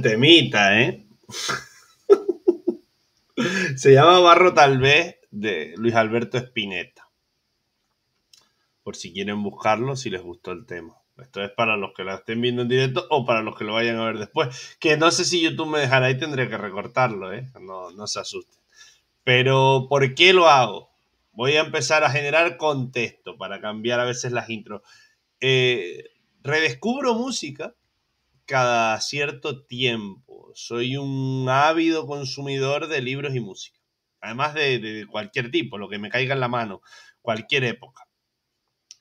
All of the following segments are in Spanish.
temita, ¿eh? Se llama Barro tal vez de Luis Alberto Espineta. Por si quieren buscarlo, si les gustó el tema. Esto es para los que lo estén viendo en directo o para los que lo vayan a ver después. Que no sé si YouTube me dejará y tendré que recortarlo, ¿eh? No, se asusten. Pero, ¿por qué lo hago? Voy a empezar a generar contexto para cambiar a veces las intros. Eh, redescubro música cada cierto tiempo. Soy un ávido consumidor de libros y música. Además de, de cualquier tipo, lo que me caiga en la mano, cualquier época.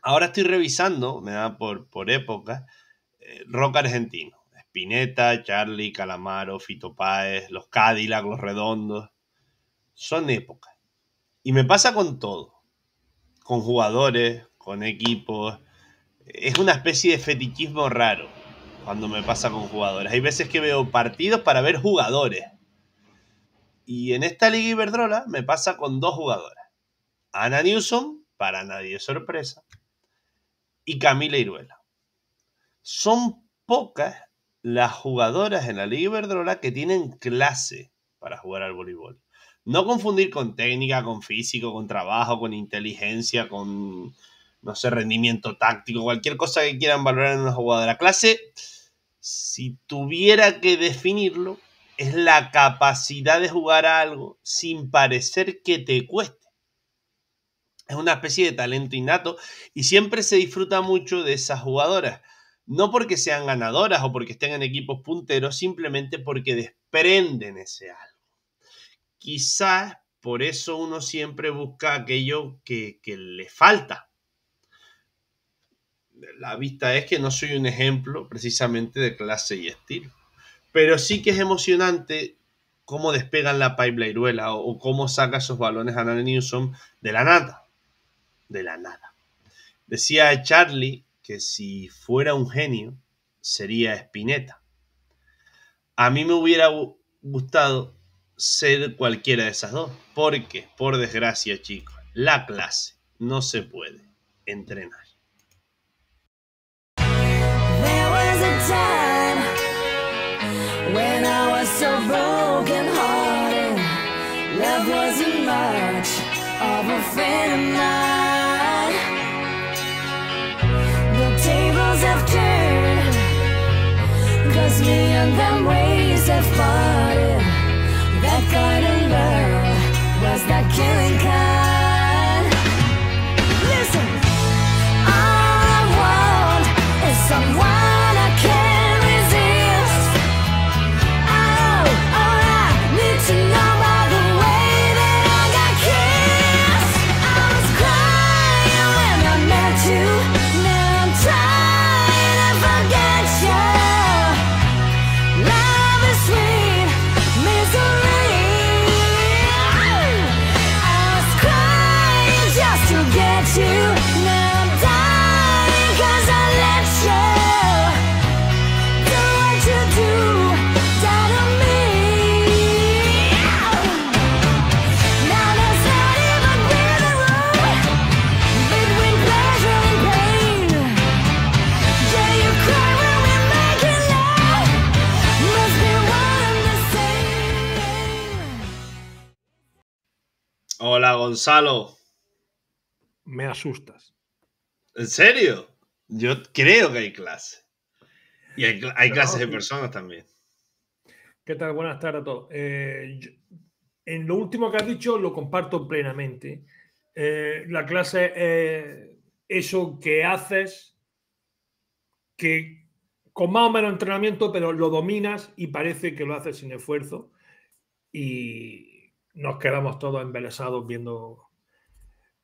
Ahora estoy revisando, me da por, por época, eh, rock argentino. Spinetta, Charlie, Calamaro, Fito Páez, los Cadillac, los Redondos. Son épocas. Y me pasa con todo. Con jugadores, con equipos. Es una especie de fetichismo raro cuando me pasa con jugadores. Hay veces que veo partidos para ver jugadores. Y en esta Liga Iberdrola me pasa con dos jugadoras. Ana Newsom, para nadie sorpresa, y Camila Iruela. Son pocas las jugadoras en la Liga Iberdrola que tienen clase para jugar al voleibol. No confundir con técnica, con físico, con trabajo, con inteligencia, con no sé, rendimiento táctico, cualquier cosa que quieran valorar en una la clase, si tuviera que definirlo, es la capacidad de jugar a algo sin parecer que te cueste. Es una especie de talento innato y siempre se disfruta mucho de esas jugadoras. No porque sean ganadoras o porque estén en equipos punteros, simplemente porque desprenden ese algo. Quizás por eso uno siempre busca aquello que, que le falta la vista es que no soy un ejemplo precisamente de clase y estilo. Pero sí que es emocionante cómo despegan la la o, o cómo saca esos balones a Nana Newsom de la nada. De la nada. Decía Charlie que si fuera un genio sería Spinetta. A mí me hubiera gustado ser cualquiera de esas dos, porque, por desgracia, chicos, la clase no se puede entrenar. time when I was so broken hearted. Love wasn't much of a friend of mine. The tables have turned, cause me and them ways have parted. That kind of love was that killing kind. Gonzalo. Me asustas. ¿En serio? Yo creo que hay clase. Y hay, clases de personas también. ¿Qué tal? Buenas tardes a todos. Eh, en lo último que has dicho lo comparto plenamente. Eh, la clase es eh, eso que haces, que con más o menos entrenamiento, pero lo dominas y parece que lo haces sin esfuerzo. Y, nos quedamos todos embelesados viendo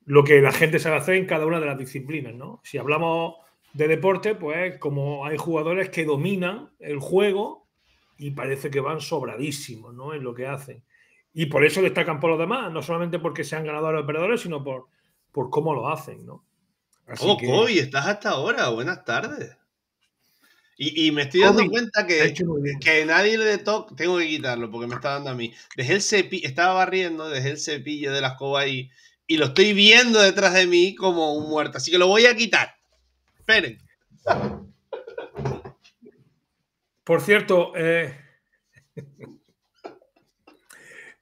lo que la gente sabe hacer en cada una de las disciplinas, ¿no? Si hablamos de deporte, pues como hay jugadores que dominan el juego y parece que van sobradísimos, ¿no? En lo que hacen. Y por eso destacan por los demás, no solamente porque sean ganadores o perdedores, sino por, por cómo lo hacen, ¿no? Oh, estás hasta ahora. Buenas tardes. Y, me estoy dando cuenta que, que nadie le toca. Tengo que quitarlo porque me está dando a mí. desde el cepillo, estaba barriendo, desde el cepillo de la escoba ahí. Y lo estoy viendo detrás de mí como un muerto. Así que lo voy a quitar. Esperen. Por cierto, eh,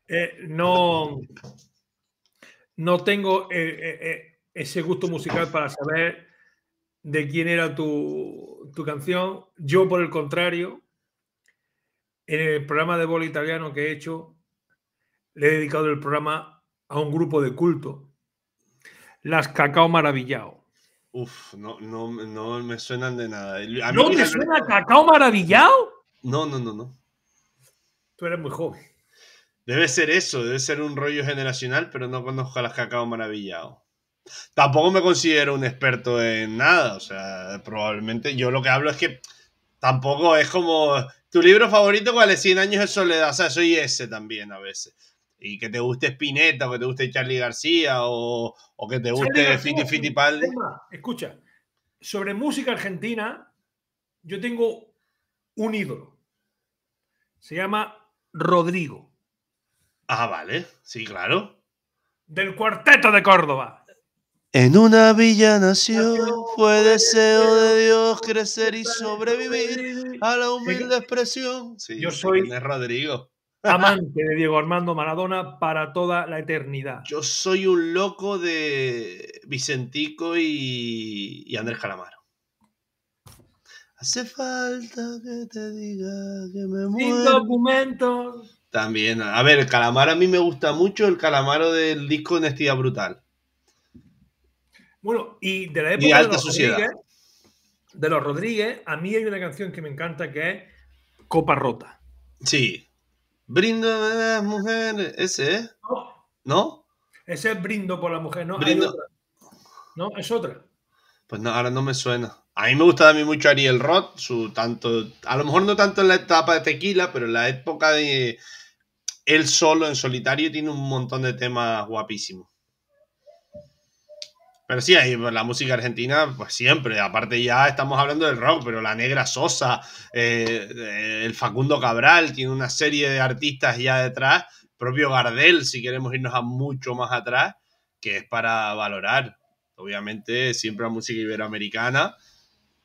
eh, no, no tengo eh, ese gusto musical para saber de quién era tu, canción. Yo, por el contrario, en el programa de bol italiano que he hecho, le he dedicado el programa a un grupo de culto, las Cacao Maravillao. Uf, no, me suenan de nada. ¿No te suena Cacao Maravillao? No, no, no, no. Tú eres muy joven. Debe ser eso, debe ser un rollo generacional, pero no conozco a las Cacao Maravillao. Tampoco me considero un experto en nada, o sea, probablemente yo lo que hablo es que tampoco es como tu libro favorito, ¿cuál es? 100 años de soledad, o sea, soy ese también a veces. Y que te guste Spinetta, o que te guste Charlie García, o, que te guste Fiti Fittipaldi. Escucha, sobre música argentina, yo tengo un ídolo. Se llama Rodrigo. Ah, vale, sí, claro. Del cuarteto de Córdoba. En una villa nació, fue deseo de Dios crecer y sobrevivir a la humilde expresión. yo soy Rodrigo. Amante de Diego Armando Maradona para toda la eternidad. Yo soy un loco de Vicentico y, Andrés Calamaro. Hace falta que te diga que me muero. Sin documentos. También, a ver, el calamaro a mí me gusta mucho, el calamaro del disco Honestidad Brutal. Bueno, y de la época de, los Rodríguez, de los Rodríguez, a mí hay una canción que me encanta que es Copa Rota. Sí. Brindo de las mujeres, ese es. ¿eh? No. Ese es brindo por la mujer, ¿no? Brindo. No, es otra. Pues no, ahora no me suena. A mí me gusta también mucho Ariel Roth, su tanto, a lo mejor no tanto en la etapa de tequila, pero en la época de él solo en solitario tiene un montón de temas guapísimos. Pero sí, pues, la música argentina, pues siempre. Aparte, ya estamos hablando del rock, pero la Negra Sosa, eh, el Facundo Cabral, tiene una serie de artistas ya detrás. Propio Gardel, si queremos irnos a mucho más atrás, que es para valorar. Obviamente, siempre la música iberoamericana,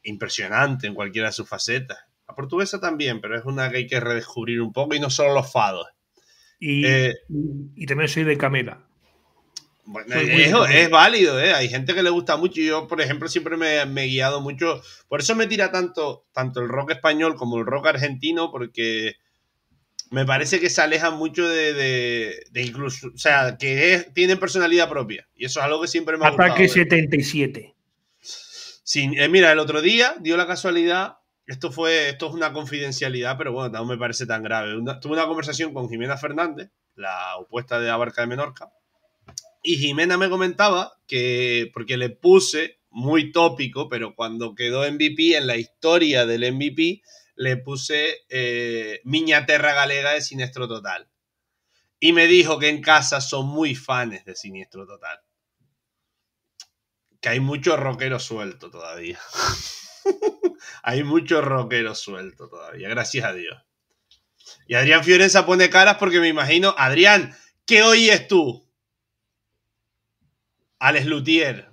impresionante en cualquiera de sus facetas. La portuguesa también, pero es una que hay que redescubrir un poco y no solo los fados. Y, eh, y también soy de Camela es, válido, ¿eh? Hay gente que le gusta mucho. y Yo, por ejemplo, siempre me, he guiado mucho. Por eso me tira tanto, tanto el rock español como el rock argentino, porque me parece que se alejan mucho de, incluso. O sea, que tienen personalidad propia. Y eso es algo que siempre me ha gustado. Ataque ¿eh? 77. sí eh, mira, el otro día dio la casualidad. Esto fue. Esto es una confidencialidad, pero bueno, no me parece tan grave. tuve una conversación con Jimena Fernández, la opuesta de Abarca de Menorca y Jimena me comentaba que, porque le puse muy tópico, pero cuando quedó MVP en la historia del MVP, le puse eh, Miña Terra Galega de Siniestro Total. Y me dijo que en casa son muy fans de Siniestro Total. Que hay mucho rockero suelto todavía. hay mucho rockero suelto todavía, gracias a Dios. Y Adrián Fiorenza pone caras porque me imagino, Adrián, ¿qué oyes tú? Alex Lutier.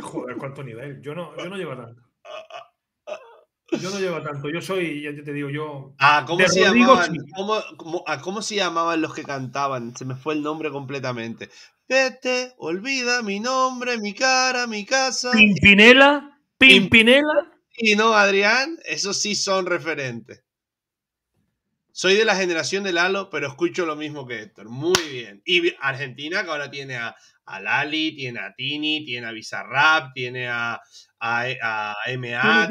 Joder, cuánto nivel. Yo no, yo no llevo tanto. Ah, ah, ah. Yo no llevo tanto. Yo soy, ya te digo, yo. Ah, ¿cómo a ¿cómo se llamaban los que cantaban? Se me fue el nombre completamente. Vete, olvida mi nombre, mi cara, mi casa. Pimpinela, Pimpinela. Y no, Adrián, esos sí son referentes. Soy de la generación de Lalo, pero escucho lo mismo que Héctor. Muy bien. Y Argentina, que ahora tiene a, Lali, tiene a Tini, tiene a Bizarrap, tiene a, MA.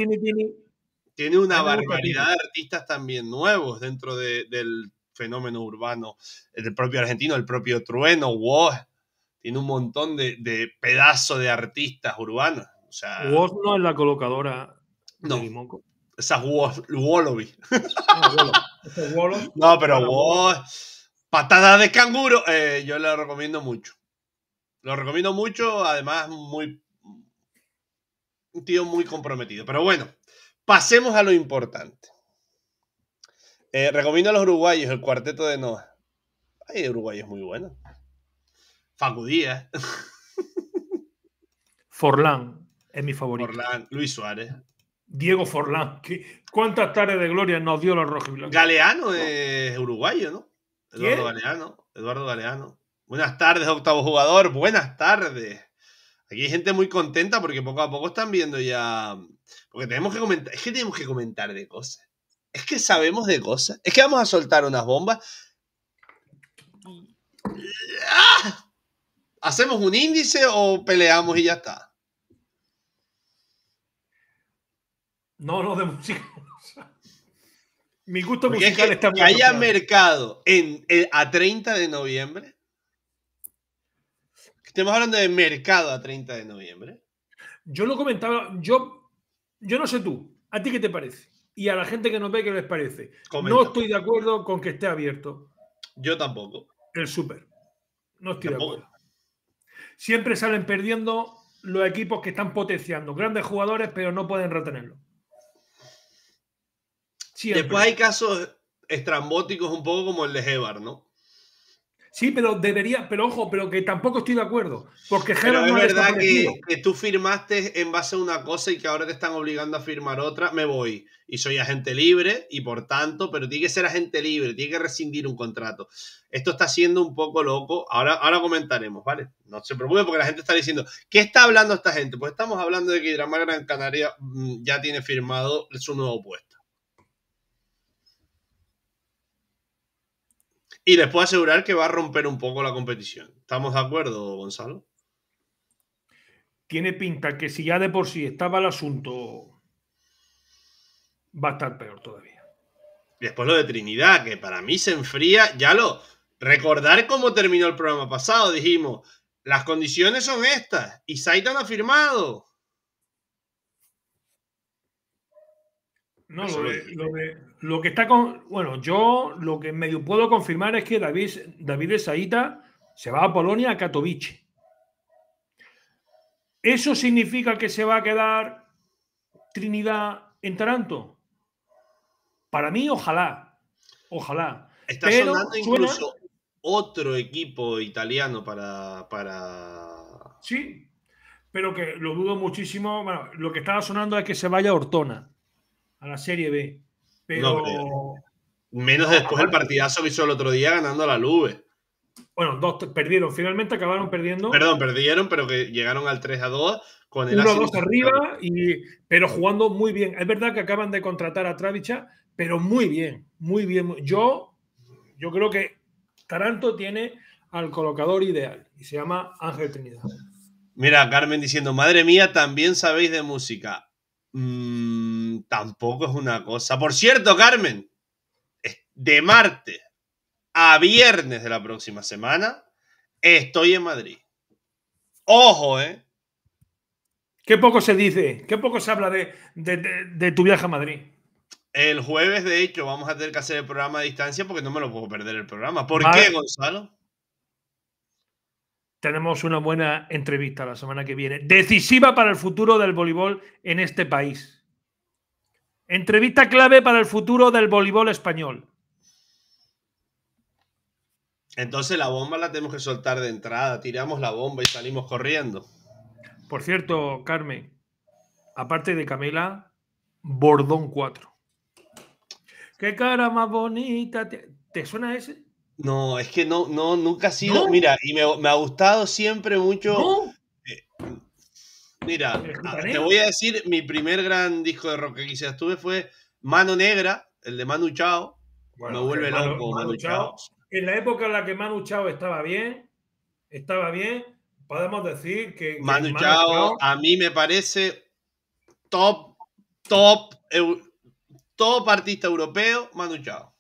tiene una barbaridad de artistas también nuevos dentro del fenómeno urbano del propio argentino, el propio Trueno, Woz, tiene un montón de, de pedazos de artistas urbanos. O Woz no es la colocadora no. de esas Wallaby. Ah, no, pero patada de canguro, eh, yo lo recomiendo mucho. Lo recomiendo mucho, además, muy. Un tío muy comprometido. Pero bueno, pasemos a lo importante. Eh, recomiendo a los uruguayos el cuarteto de Noah. Uruguay es muy bueno Facudía. Forlán es mi favorito. Forlán, Luis Suárez. Diego Forlán. ¿Cuántas tardes de gloria nos dio los blancos. Galeano es uruguayo, ¿no? Eduardo Galeano. Eduardo Galeano. Buenas tardes, octavo jugador. Buenas tardes. Aquí hay gente muy contenta porque poco a poco están viendo ya. Porque tenemos que comentar. Es que tenemos que comentar de cosas. Es que sabemos de cosas. Es que vamos a soltar unas bombas. Ah, ¿Hacemos un índice o peleamos y ya está? No, no, de música. Mi gusto musical está Que haya mercado en, eh, a 30 de noviembre. Estamos hablando de mercado a 30 de noviembre. Yo lo comentaba, yo, yo no sé tú, ¿a ti qué te parece? Y a la gente que nos ve, ¿qué les parece? No estoy de acuerdo con que esté abierto. Yo tampoco. El súper. No estoy de acuerdo. Siempre salen perdiendo los equipos que están potenciando. Grandes jugadores, pero no pueden retenerlo. Después hay casos estrambóticos un poco como el de Hebar, ¿no? Sí, pero debería, pero ojo, pero que tampoco estoy de acuerdo. Porque pero es verdad que, tú firmaste en base a una cosa y que ahora te están obligando a firmar otra, me voy. Y soy agente libre y por tanto, pero tiene que ser agente libre, tiene que rescindir un contrato. Esto está siendo un poco loco. Ahora, ahora comentaremos, ¿vale? No se preocupe porque la gente está diciendo, ¿qué está hablando esta gente? Pues estamos hablando de que Drama Gran Canaria mm, ya tiene firmado su nuevo puesto. Y les puedo asegurar que va a romper un poco la competición. ¿Estamos de acuerdo, Gonzalo? Tiene pinta que si ya de por sí estaba el asunto, va a estar peor todavía. Después lo de Trinidad, que para mí se enfría. Ya lo. Recordar cómo terminó el programa pasado. Dijimos, las condiciones son estas. Y Saitan ha firmado. No, lo de, lo de, lo que está con. Bueno, yo lo que medio puedo confirmar es que David, David de Saita se va a Polonia, a Katowice. ¿Eso significa que se va a quedar Trinidad en Taranto? Para mí, ojalá. Ojalá. Está sonando incluso otro equipo italiano para, para. Sí, pero que lo dudo muchísimo. Bueno, lo que estaba sonando es que se vaya a Ortona a la Serie B. Pero... menos después del partidazo que hizo el otro día ganando a la Lube. Bueno, dos perdieron, finalmente acabaron perdiendo. Perdón, perdieron, pero que llegaron al 3 a 2 con el 1 2 arriba, y, pero jugando muy bien. Es verdad que acaban de contratar a Travicha, pero muy bien, muy bien. Yo, yo creo que Taranto tiene al colocador ideal y se llama Ángel Trinidad. Mira, Carmen diciendo, madre mía, también sabéis de música. Mm, tampoco es una cosa. Por cierto, Carmen, de martes a viernes de la próxima semana estoy en Madrid. Ojo, ¿eh? Qué poco se dice, qué poco se habla de, tu viaje a Madrid. El jueves, de hecho, vamos a tener que hacer el programa a distancia porque no me lo puedo perder el programa. ¿Por qué, Gonzalo? tenemos una buena entrevista la semana que viene, decisiva para el futuro del voleibol en este país. Entrevista clave para el futuro del voleibol español. Entonces la bomba la tenemos que soltar de entrada, tiramos la bomba y salimos corriendo. Por cierto, Carmen, aparte de Camila, Bordón 4. ¿Qué cara más bonita? ¿te suena ese? No, es que no, no, nunca ha sido. Mira, y me, ha gustado siempre mucho. Eh, mira, ah, te voy a decir, mi primer gran disco de rock que quizás tuve fue Mano Negra, el de Manu Chao. me vuelve loco Manu, Chao. En la época en la que Manu Chao estaba bien, estaba bien, podemos decir que. Manu, Chao, a mí me parece top, top, top artista europeo, Manu Chao.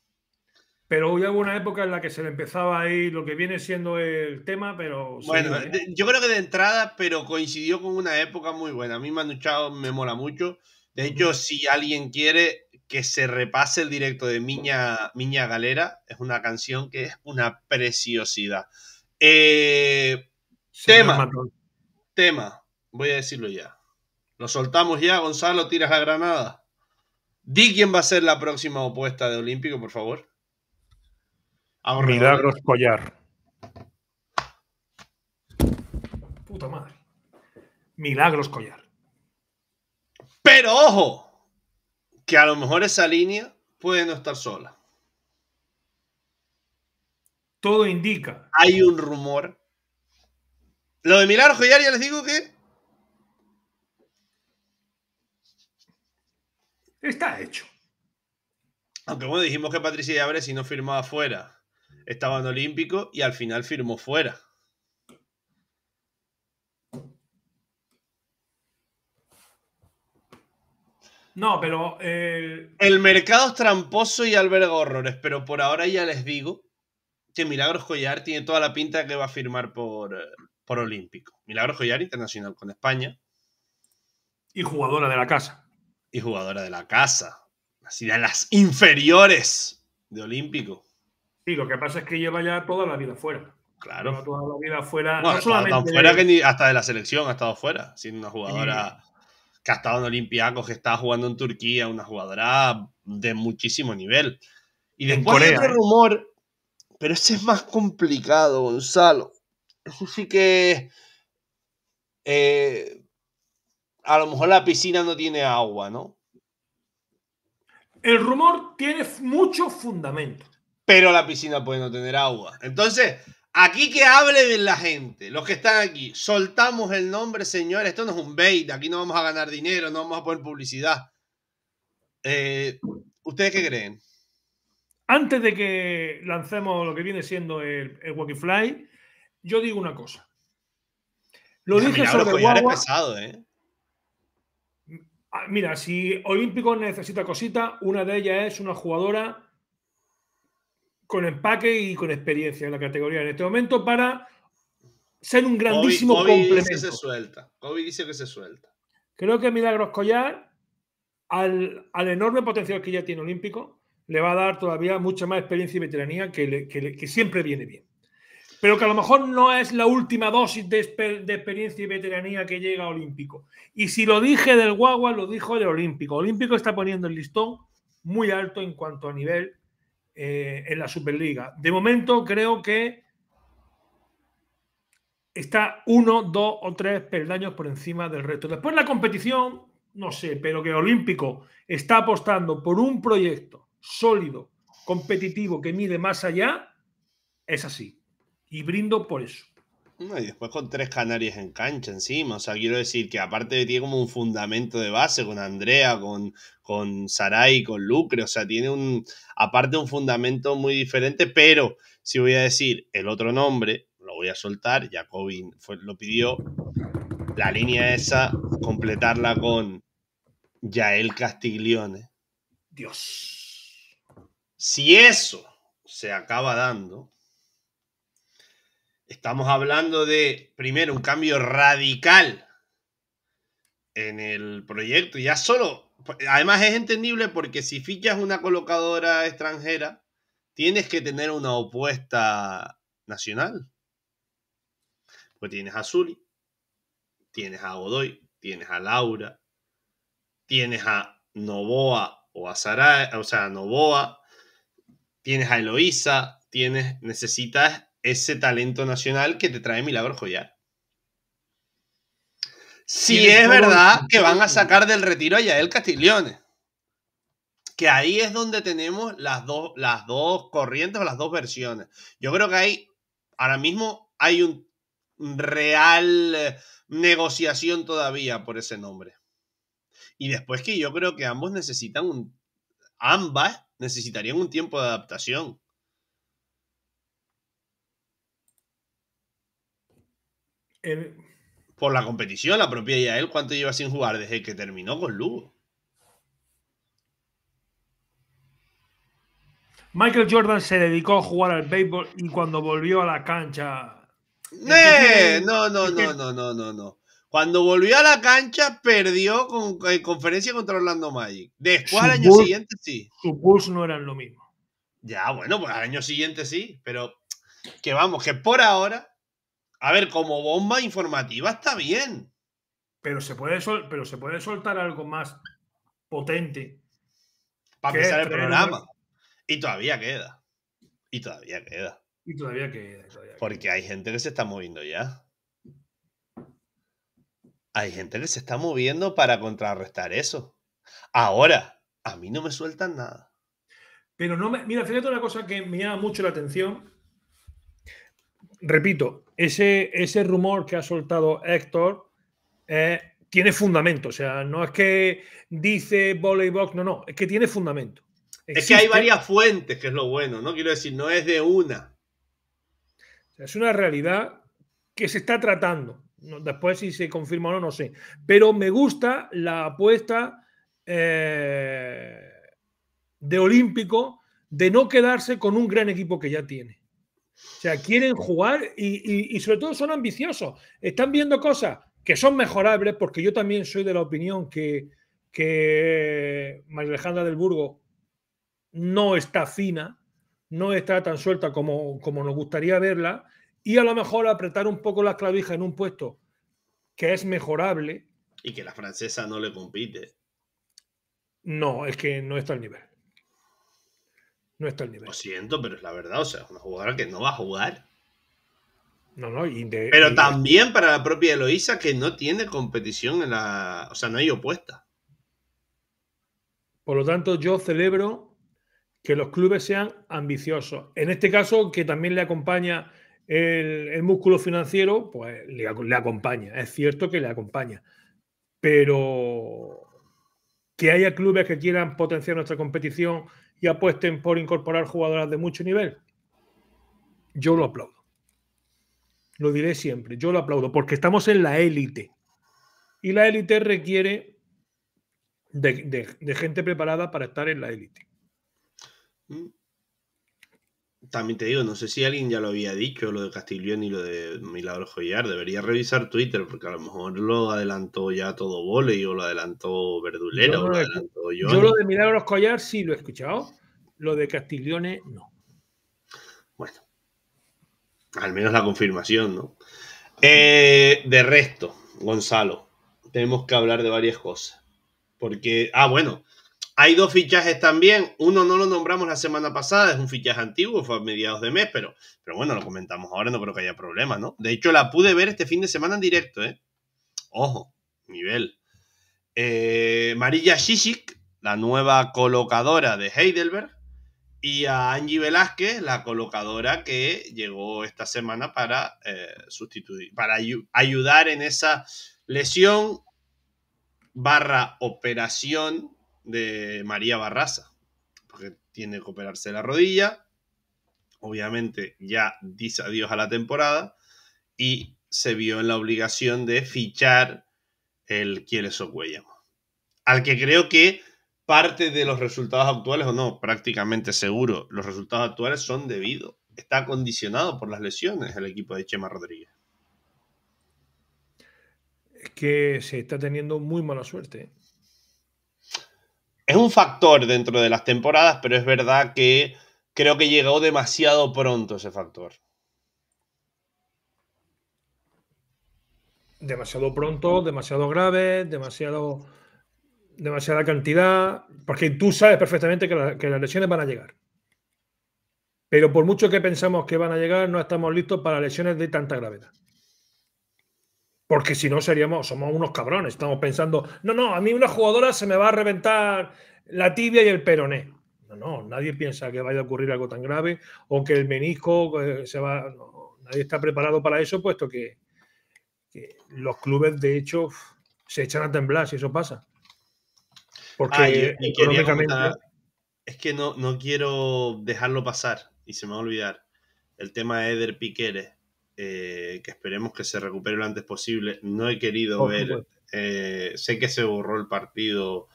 Pero hubo una época en la que se le empezaba ahí lo que viene siendo el tema, pero... Bueno, ¿eh? yo creo que de entrada, pero coincidió con una época muy buena. A mí Manu Chao me mola mucho. De hecho, si alguien quiere que se repase el directo de Miña, Miña Galera, es una canción que es una preciosidad. Eh, tema, tema, voy a decirlo ya. Lo soltamos ya, Gonzalo, tiras a granada. Di quién va a ser la próxima opuesta de Olímpico, por favor. Milagros Collar. Puta madre. Milagros Collar. Pero ojo, que a lo mejor esa línea puede no estar sola. Todo indica. Hay un rumor. Lo de Milagros Collar ya les digo que Está hecho. Aunque bueno, dijimos que Patricia Abre si no firmaba afuera estaba en Olímpico y al final firmó fuera. No, pero. Eh, El mercado es tramposo y alberga horrores, pero por ahora ya les digo que Milagros Collar tiene toda la pinta que va a firmar por, eh, Olímpico. Milagros Collar internacional con España. Y jugadora de la casa. Y jugadora de la casa. Así de las inferiores de Olímpico. Sí, lo que pasa es que lleva ya toda la vida fuera. Claro. toda la vida fuera. no solamente fuera que hasta de la selección ha estado fuera, siendo una jugadora que ha estado en Olimpiacos, que está jugando en Turquía, una jugadora de muchísimo nivel. Y después hay ¿eh? rumor, pero ese es más complicado, Gonzalo. Eso sí que. Eh, a lo mejor la piscina no tiene agua, ¿no? El rumor tiene mucho fundamento pero la piscina puede no tener agua. Entonces, aquí que hable de la gente, los que están aquí, soltamos el nombre, señores, esto no es un bait, aquí no vamos a ganar dinero, no vamos a poner publicidad. Eh, ¿Ustedes qué creen? Antes de que lancemos lo que viene siendo el, el Fly, yo digo una cosa. Lo dije mira, sobre ¿eh? ah, Mira, si Olímpico necesita cosita, una de ellas es una jugadora con empaque y con experiencia en la categoría en este momento para ser un grandísimo Dice que se suelta. dice que se suelta. Creo que Milagros Collar, al, enorme potencial que ya tiene Olímpico, le va a dar todavía mucha más experiencia y veteranía que, siempre viene bien. Pero que a lo mejor no es la última dosis de, experiencia y veteranía que llega a Olímpico. Y si lo dije del Guagua, lo dijo de Olímpico. Olímpico está poniendo el listón muy alto en cuanto a nivel eh, en la Superliga. De momento creo que está uno, dos o tres peldaños por encima del resto. Después la competición, no sé, pero que Olímpico está apostando por un proyecto sólido, competitivo, que mide más allá, es así. Y brindo por eso y después con tres canarias en cancha encima. O sea, quiero decir que aparte tiene como un fundamento de base con Andrea, con, con Saray, con Lucre. O sea, tiene un. Aparte un fundamento muy diferente, pero si voy a decir el otro nombre, lo voy a soltar. Jacobin fue, lo pidió. La línea esa, completarla con Yael Castiglione. Dios. Si eso se acaba dando, Estamos hablando de, primero, un cambio radical en el proyecto. Ya solo, además es entendible porque si fichas una colocadora extranjera, tienes que tener una opuesta nacional. Pues tienes a Zuli, tienes a Godoy, tienes a Laura, tienes a Novoa o a Sara, o sea, Novoa, tienes a Eloísa, tienes, necesitas ese talento nacional que te trae Milagro Joyar. Si es verdad que van a sacar del retiro a Yael Castiglione. Que ahí es donde tenemos las dos, las dos corrientes o las dos versiones. Yo creo que hay, ahora mismo hay un real eh, negociación todavía por ese nombre. Y después que yo creo que ambos necesitan un, ambas necesitarían un tiempo de adaptación. Por la competición, la propia él ¿cuánto lleva sin jugar desde que terminó con Lugo? Michael Jordan se dedicó a jugar al béisbol y cuando volvió a la cancha. No, no, no, no, no, no, no. Cuando volvió a la cancha, perdió con, en eh, conferencia contra Orlando Magic. Después, al año siguiente, sí. Su push no era lo mismo. Ya, bueno, pues al año siguiente sí, pero que vamos, que por ahora a ver, como bomba informativa está bien. Pero se puede, pero se puede soltar algo más potente. Para empezar el programa. Y todavía queda. Y todavía queda. Y todavía queda. Porque hay gente que se está moviendo ya. Hay gente que se está moviendo para contrarrestar eso. Ahora, a mí no me sueltan nada. Pero no me. Mira, fíjate una cosa que me llama mucho la atención. Repito, ese, rumor que ha soltado Héctor eh, tiene fundamento. O sea, no es que dice voleibol, no, no, es que tiene fundamento. Es que hay varias fuentes, que es lo bueno, ¿no? Quiero decir, no es de una. es una realidad que se está tratando. Después, si se confirma o no, no sé. Pero me gusta la apuesta eh, de Olímpico de no quedarse con un gran equipo que ya tiene. O sea, quieren jugar y, sobre todo son ambiciosos. Están viendo cosas que son mejorables, porque yo también soy de la opinión que, María Alejandra del Burgo no está fina, no está tan suelta como, como nos gustaría verla, y a lo mejor apretar un poco las clavijas en un puesto que es mejorable. Y que la francesa no le compite. No, es que no está al nivel no está el nivel. Lo siento, pero es la verdad, o sea, es una jugadora que no va a jugar. No, no, pero también para la propia Eloisa, que no tiene competición en la. O sea, no hay opuesta. Por lo tanto, yo celebro que los clubes sean ambiciosos. En este caso, que también le acompaña el, músculo financiero, pues le acompaña. Es cierto que le acompaña. Pero que haya clubes que quieran potenciar nuestra competición apuesten por incorporar jugadoras de mucho nivel, yo lo aplaudo. Lo diré siempre, yo lo aplaudo, porque estamos en la élite. Y la élite requiere de, de gente preparada para estar en la élite. Mm también te digo, no sé si alguien ya lo había dicho, lo de Castiglione y lo de Milagros Joyar. Debería revisar Twitter, porque a lo mejor lo adelantó ya todo volei o lo adelantó Verdulero. o lo, adelantó yo, yo lo de Milagros Collar sí lo he escuchado, lo de Castiglione no. Bueno, al menos la confirmación, ¿no? Eh, de resto, Gonzalo, tenemos que hablar de varias cosas. Porque, ah, bueno, hay dos fichajes también. Uno no lo nombramos la semana pasada, es un fichaje antiguo, fue a mediados de mes, pero, pero bueno, lo comentamos ahora, no creo que haya problema, ¿no? De hecho, la pude ver este fin de semana en directo, ¿eh? Ojo, nivel. Eh, Marilla Shishik, la nueva colocadora de Heidelberg, y a Angie Velázquez, la colocadora que llegó esta semana para eh, sustituir, para ayudar en esa lesión barra operación de María Barraza, porque tiene que operarse la rodilla. Obviamente ya dice adiós a la temporada y se vio en la obligación de fichar el Kieles Cuellamo, al que creo que parte de los resultados actuales, o no, prácticamente seguro, los resultados actuales son debido, está condicionado por las lesiones el equipo de Chema Rodríguez. Es que se está teniendo muy mala suerte. ¿eh? es un factor dentro de las temporadas, pero es verdad que creo que llegó demasiado pronto ese factor. Demasiado pronto, demasiado grave, demasiado demasiada cantidad, porque tú sabes perfectamente que, que, las lesiones van a llegar. Pero por mucho que pensamos que van a llegar, no estamos listos para lesiones de tanta gravedad. Porque si no seríamos, somos unos cabrones. Estamos pensando, no, no, a mí una jugadora se me va a reventar la tibia y el peroné. No, no, nadie piensa que vaya a ocurrir algo tan grave o que el menisco eh, se va. nadie está preparado para eso, puesto que, los clubes, de hecho, se echan a temblar si eso pasa. Porque ah, eh, es que no, quiero dejarlo pasar y se me va a olvidar el tema de Eder Piqueres eh, que esperemos que se recupere lo antes posible. No he querido ver, eh, sé que se borró el partido,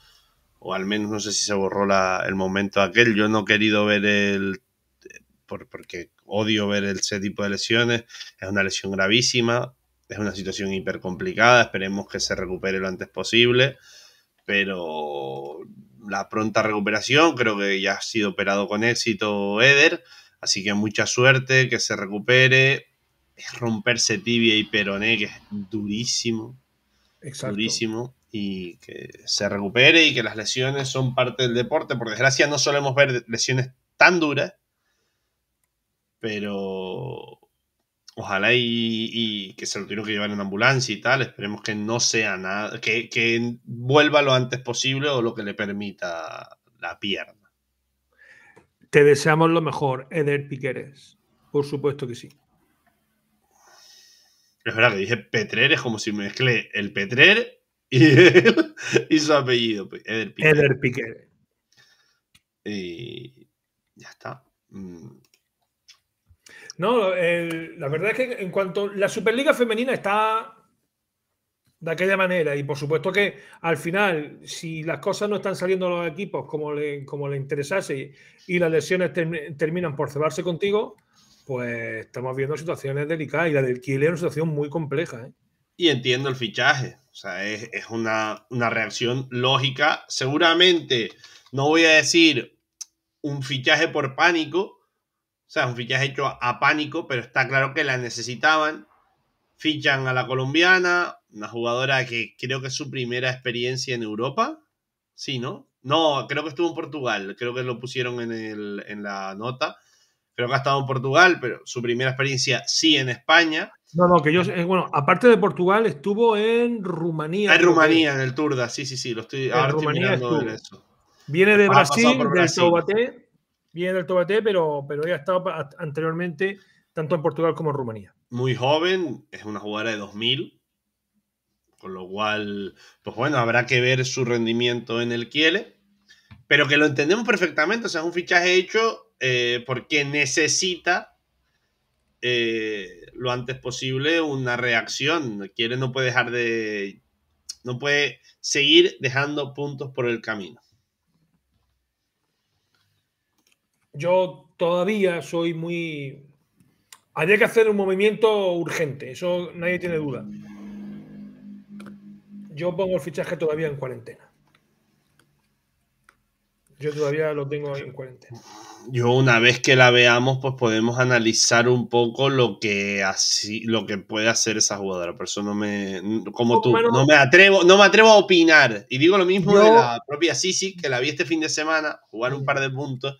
o al menos no sé si se borró el momento aquel. Yo no he querido ver el, porque odio ver ese tipo de lesiones. Es una lesión gravísima, es una situación hiper complicada. Esperemos que se recupere lo antes posible, pero la pronta recuperación, creo que ya ha sido operado con éxito Eder. Así que mucha suerte, que se recupere, romperse tibia y peroné, que es durísimo. Exacto. Durísimo. Y que se recupere y que las lesiones son parte del deporte. Por desgracia, no solemos ver lesiones tan duras. Pero ojalá y, que se lo tuvieron que llevar en ambulancia y tal. Esperemos que no sea nada. Que, que vuelva lo antes posible o lo que le permita la pierna. Te deseamos lo mejor, Eder Piqueres. Por supuesto que sí. Es verdad que dije Petrer, es como si mezclé el Petrer y, su apellido, pues, Eder Piqué. Eder Y ya está. Mm. No, la verdad es que en cuanto la Superliga femenina está de aquella manera y por supuesto que al final, si las cosas no están saliendo a los equipos como le, como le interesase y las lesiones terminan por cebarse contigo, pues estamos viendo situaciones delicadas y la del Kiel es una situación muy compleja. ¿eh? Y entiendo el fichaje, o sea, es, una, reacción lógica. Seguramente, no voy a decir un fichaje por pánico, o sea, un fichaje hecho a, pánico, pero está claro que la necesitaban. Fichan a la colombiana, una jugadora que creo que es su primera experiencia en Europa. Sí, ¿no? No, creo que estuvo en Portugal, creo que lo pusieron en, en la nota pero que ha estado en Portugal, pero su primera experiencia sí en España. No, no, que yo, eh, bueno, aparte de Portugal, estuvo en Rumanía. En Rumanía, en el Turda, sí, sí, sí, lo estoy, ahora Rumanía eso. Viene de Brasil, del viene del Taubaté, pero, pero ya ha estado anteriormente tanto en Portugal como en Rumanía. Muy joven, es una jugadora de 2000, con lo cual, pues bueno, habrá que ver su rendimiento en el Kiele, pero que lo entendemos perfectamente, o sea, es un fichaje hecho eh, porque necesita eh, lo antes posible una reacción. Quiere, no puede dejar de. No puede seguir dejando puntos por el camino. Yo todavía soy muy. Habría que hacer un movimiento urgente, eso nadie tiene duda. Yo pongo el fichaje todavía en cuarentena. Yo todavía lo tengo en cuenta. Yo una vez que la veamos, pues podemos analizar un poco lo que así, lo que puede hacer esa jugadora. Por eso no me, como tú, no me atrevo, no me atrevo a opinar. Y digo lo mismo de la propia Sisi, que la vi este fin de semana jugar un mm. par de puntos.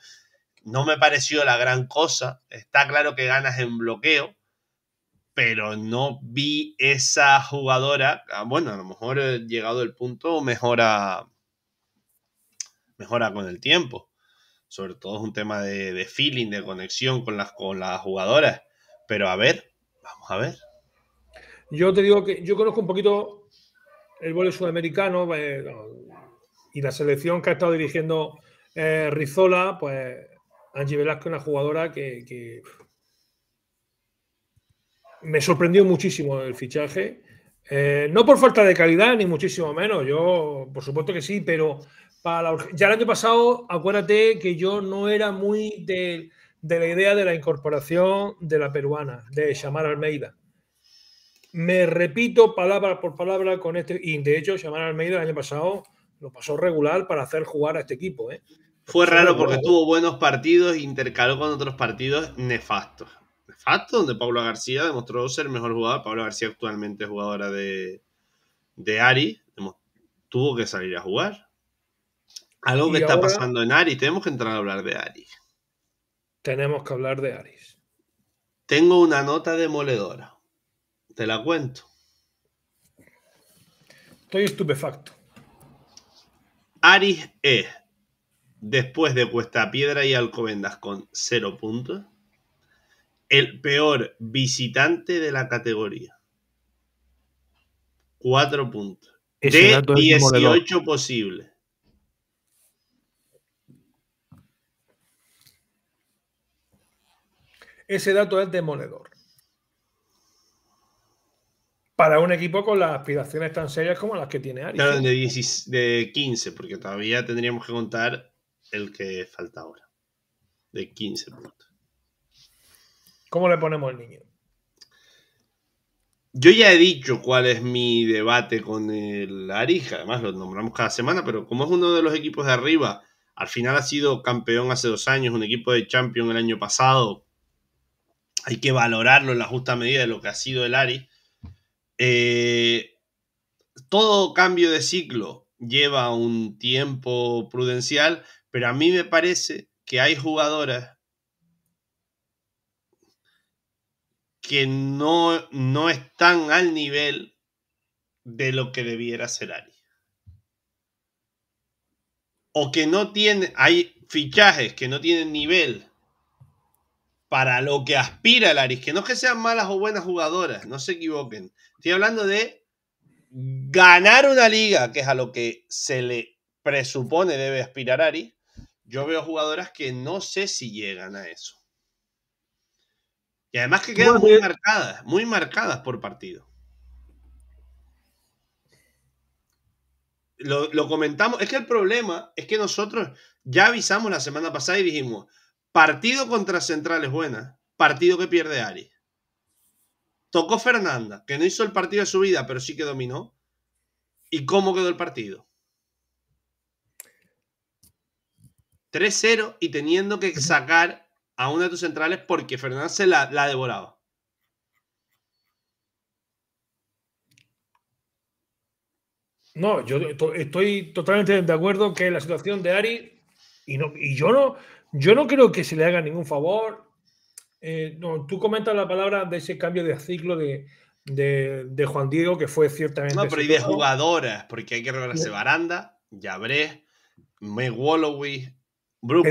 No me pareció la gran cosa. Está claro que ganas en bloqueo, pero no vi esa jugadora. Ah, bueno, a lo mejor eh, llegado el punto mejora mejora con el tiempo. Sobre todo es un tema de, feeling, de conexión con las, con las jugadoras. Pero a ver, vamos a ver. Yo te digo que yo conozco un poquito el vóley sudamericano eh, y la selección que ha estado dirigiendo eh, Rizola, pues Angie Velasco es una jugadora que, me sorprendió muchísimo el fichaje. Eh, no por falta de calidad, ni muchísimo menos. Yo, por supuesto que sí, pero, ya el año pasado, acuérdate que yo no era muy de, la idea de la incorporación de la peruana, de llamar Almeida. Me repito palabra por palabra con este. Y de hecho, llamar Almeida el año pasado lo pasó regular para hacer jugar a este equipo. ¿eh? Fue raro porque tuvo buenos partidos e intercaló con otros partidos nefastos. Nefastos, donde Paula García demostró ser mejor jugador. Paula García actualmente es jugadora de, de Ari. Tuvo que salir a jugar. Algo que está pasando en Aries. Tenemos que entrar a hablar de Aries. Tenemos que hablar de Aries. Tengo una nota demoledora. Te la cuento. Estoy estupefacto. Aries es, después de Cuesta Piedra y Alcobendas con cero puntos, el peor visitante de la categoría. Cuatro puntos. de 18 posibles. Ese dato es demoledor. Para un equipo con las aspiraciones tan serias como las que tiene Ari. de, de 15, porque todavía tendríamos que contar el que falta ahora. De 15 puntos. ¿Cómo le ponemos el niño? Yo ya he dicho cuál es mi debate con el Arija, además lo nombramos cada semana, pero como es uno de los equipos de arriba, al final ha sido campeón hace dos años, un equipo de champion el año pasado, hay que valorarlo en la justa medida de lo que ha sido el ARI. Eh, todo cambio de ciclo lleva un tiempo prudencial, pero a mí me parece que hay jugadoras que no, no están al nivel de lo que debiera ser Ari. O que no tienen, hay fichajes que no tienen nivel para lo que aspira el Aris, que no es que sean malas o buenas jugadoras, no se equivoquen. Estoy hablando de ganar una liga, que es a lo que se le presupone debe aspirar Aris. Yo veo jugadoras que no sé si llegan a eso. Y además que quedan muy eh, marcadas, muy marcadas por partido. lo comentamos, es que el problema es que nosotros ya avisamos la semana pasada y dijimos, Partido contra Centrales, buena. Partido que pierde Ari. Tocó Fernanda, que no hizo el partido de su vida, pero sí que dominó. ¿Y cómo quedó el partido? 3-0 y teniendo que sacar a una de tus centrales porque Fernanda se la, la devoraba. No, yo estoy totalmente de acuerdo que la situación de Ari, y, no, y yo no, yo no creo que se le haga ningún favor. Eh, no, tú comentas la palabra de ese cambio de ciclo de, Juan Diego, que fue ciertamente. No, pero hay de jugadoras, porque hay que regalarse Baranda, Yabré, Meg Walloway, Brooke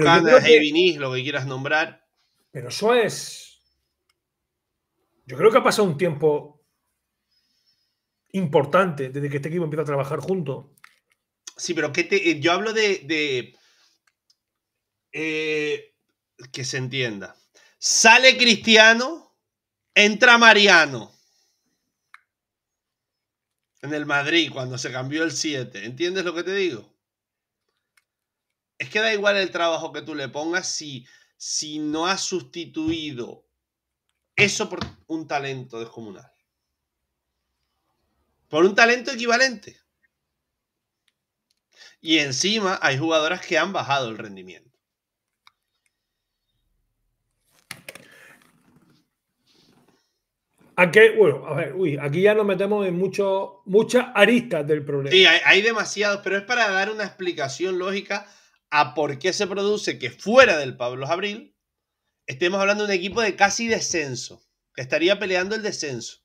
lo que quieras nombrar. Pero eso es. Yo creo que ha pasado un tiempo importante desde que este equipo empieza a trabajar junto. Sí, pero que te... Eh, yo hablo de, de eh, que se entienda. Sale Cristiano, entra Mariano. En el Madrid, cuando se cambió el 7. ¿Entiendes lo que te digo? Es que da igual el trabajo que tú le pongas si, si no has sustituido eso por un talento descomunal. Por un talento equivalente. Y encima hay jugadoras que han bajado el rendimiento. Aquí, bueno, a ver, uy, aquí ya nos metemos en mucho, muchas aristas del problema. Sí, hay, hay demasiados, pero es para dar una explicación lógica a por qué se produce que fuera del Pablo Abril estemos hablando de un equipo de casi descenso, que estaría peleando el descenso.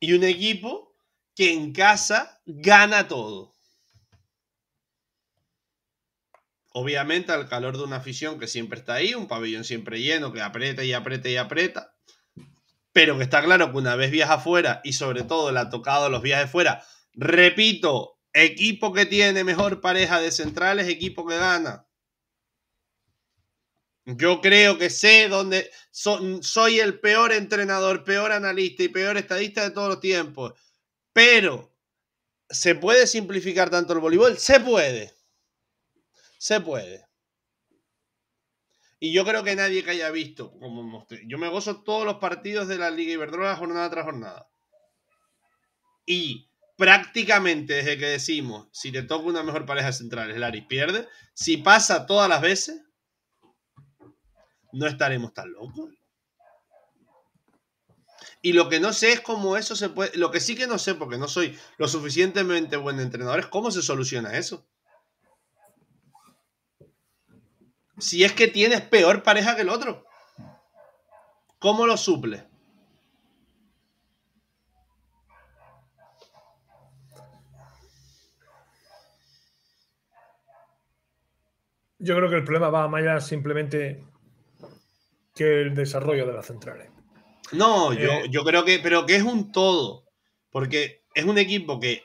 Y un equipo que en casa gana todo. obviamente al calor de una afición que siempre está ahí, un pabellón siempre lleno, que aprieta y aprieta y aprieta. Pero que está claro que una vez viaja afuera y sobre todo le ha tocado los viajes fuera, repito, equipo que tiene mejor pareja de centrales, equipo que gana. Yo creo que sé dónde soy el peor entrenador, peor analista y peor estadista de todos los tiempos. Pero, ¿se puede simplificar tanto el voleibol? Se puede. Se puede. Y yo creo que nadie que haya visto, como mostré, yo me gozo todos los partidos de la Liga Iberdrola jornada tras jornada. Y prácticamente desde que decimos, si te toca una mejor pareja central, el Aris pierde, si pasa todas las veces, no estaremos tan locos. Y lo que no sé es cómo eso se puede. Lo que sí que no sé, porque no soy lo suficientemente buen entrenador, es cómo se soluciona eso. Si es que tienes peor pareja que el otro. ¿Cómo lo suple? Yo creo que el problema va más allá simplemente que el desarrollo de las centrales. No, yo, eh, yo creo que, pero que es un todo. Porque es un equipo que,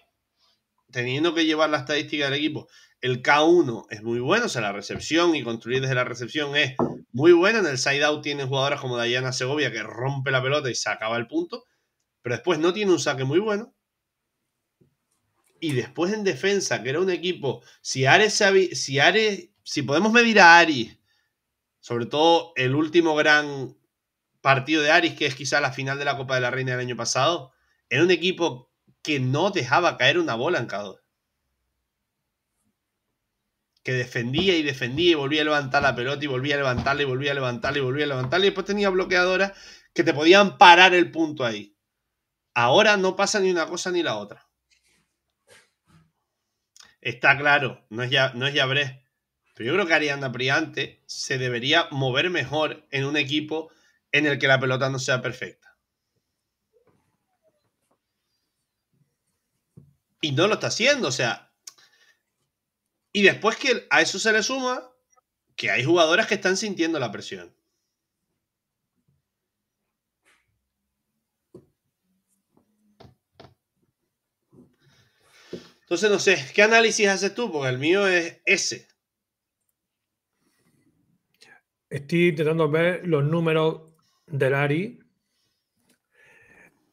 teniendo que llevar la estadística del equipo, el K1 es muy bueno, o sea, la recepción y construir desde la recepción es muy bueno. En el side-out tienen jugadoras como Dayana Segovia que rompe la pelota y se acaba el punto, pero después no tiene un saque muy bueno. Y después en defensa, que era un equipo, si Ares, si Ares, si podemos medir a Ari, sobre todo el último gran partido de Aris, que es quizá la final de la Copa de la Reina del año pasado, era un equipo que no dejaba caer una bola en cada defendía y defendía y volvía a levantar la pelota y volvía a levantarla y volvía a levantarla y volvía a levantarla y después tenía bloqueadoras que te podían parar el punto ahí. Ahora no pasa ni una cosa ni la otra. Está claro, no es, ya, no es Yabré. Pero yo creo que Ariana Priante se debería mover mejor en un equipo en el que la pelota no sea perfecta. Y no lo está haciendo. O sea, y después que a eso se le suma que hay jugadoras que están sintiendo la presión. Entonces, no sé, ¿qué análisis haces tú? Porque el mío es ese. Estoy intentando ver los números del Ari.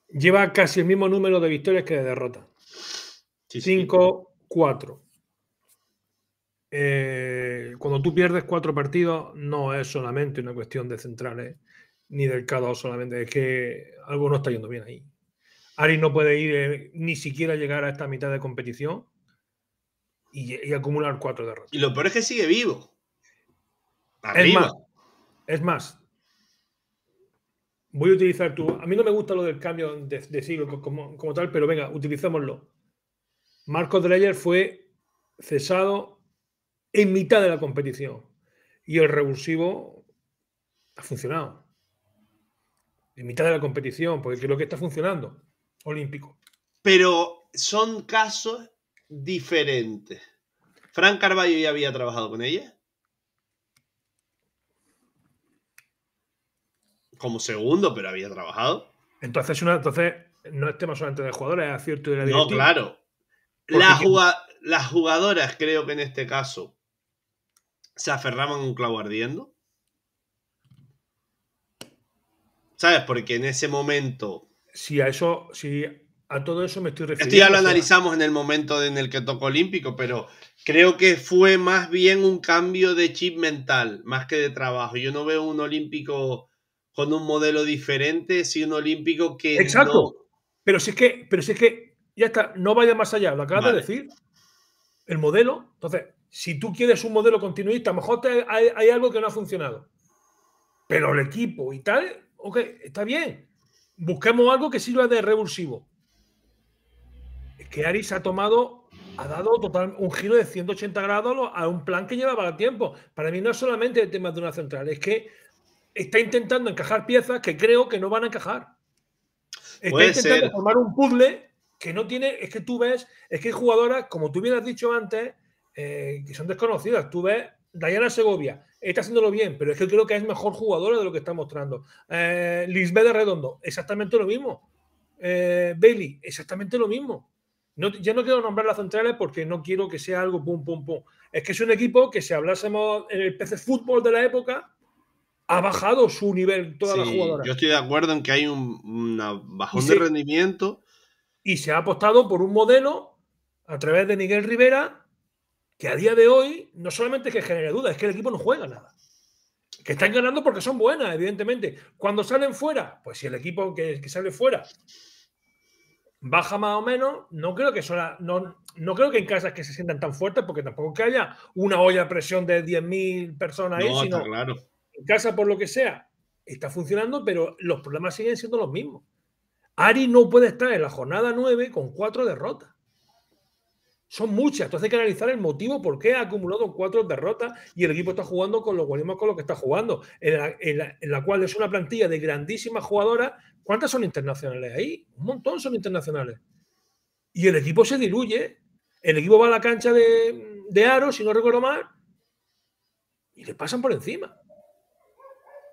Lleva casi el mismo número de victorias que de derrotas. 5-4. Eh, cuando tú pierdes cuatro partidos, no es solamente una cuestión de centrales ni del K2 solamente, es que algo no está yendo bien ahí. Ari no puede ir eh, ni siquiera llegar a esta mitad de competición y, acumular cuatro derrotas. Y lo peor es que sigue vivo. Es más, es más, voy a utilizar tu. A mí no me gusta lo del cambio de, siglo como, como, tal, pero venga, utilicémoslo. Marcos Dreyer fue cesado en mitad de la competición. Y el revulsivo ha funcionado. En mitad de la competición, porque creo que está funcionando. Olímpico. Pero son casos diferentes. ¿Fran Carballo ya había trabajado con ella? Como segundo, pero había trabajado. Entonces, una, entonces no es tema solamente de jugadores, es acierto de la No, claro. las jugadoras, creo que en este caso, se aferraban a un clavo ardiendo. ¿Sabes? Porque en ese momento. Si a eso, si a todo eso me estoy refiriendo. Esto ya lo analizamos en el momento en el que tocó Olímpico, pero creo que fue más bien un cambio de chip mental, más que de trabajo. Yo no veo un Olímpico con un modelo diferente, si un Olímpico que. Exacto. Pero si es que, pero si es que, ya está, no vaya más allá, lo acabas de decir. El modelo, entonces, si tú quieres un modelo continuista, a lo mejor hay, algo que no ha funcionado. Pero el equipo y tal, ok, está bien. Busquemos algo que sirva de revulsivo. Es que Aris ha tomado, ha dado total un giro de 180 grados a un plan que llevaba tiempo. Para mí no es solamente el tema de una central, es que está intentando encajar piezas que creo que no van a encajar. Está intentando formar un puzzle que no tiene, es que tú ves, es que hay jugadoras, como tú bien dicho antes, eh, que son desconocidas. Tú ves, Dayana Segovia está haciéndolo bien, pero es que creo que es mejor jugadora de lo que está mostrando. Eh, Lisbeth Redondo, exactamente lo mismo. Eh, Bailey, exactamente lo mismo. ya no quiero nombrar las centrales porque no quiero que sea algo pum, pum, pum. Es que es un equipo que si hablásemos en el PC Fútbol de la época, ha bajado su nivel toda Yo estoy de acuerdo en que hay un bajón de rendimiento. Y se ha apostado por un modelo a través de Miguel Rivera que a día de hoy no solamente que genere dudas, es que el equipo no juega nada. Que están ganando porque son buenas, evidentemente. Cuando salen fuera, pues si el equipo que, sale fuera baja más o menos, no creo que sola, no, no creo que en casas que se sientan tan fuertes, porque tampoco que haya una olla de presión de 10.000 personas ahí, sino en casa por lo que sea, está funcionando, pero los problemas siguen siendo los mismos. Ari no puede estar en la jornada 9 con cuatro derrotas. Son muchas. Entonces hay que analizar el motivo por qué ha acumulado cuatro derrotas y el equipo está jugando con los con los que está jugando, en la, cual es una plantilla de grandísimas jugadoras. ¿Cuántas son internacionales ahí? Un montón son internacionales. Y el equipo se diluye. El equipo va a la cancha de, de Aro, si no recuerdo mal, y le pasan por encima.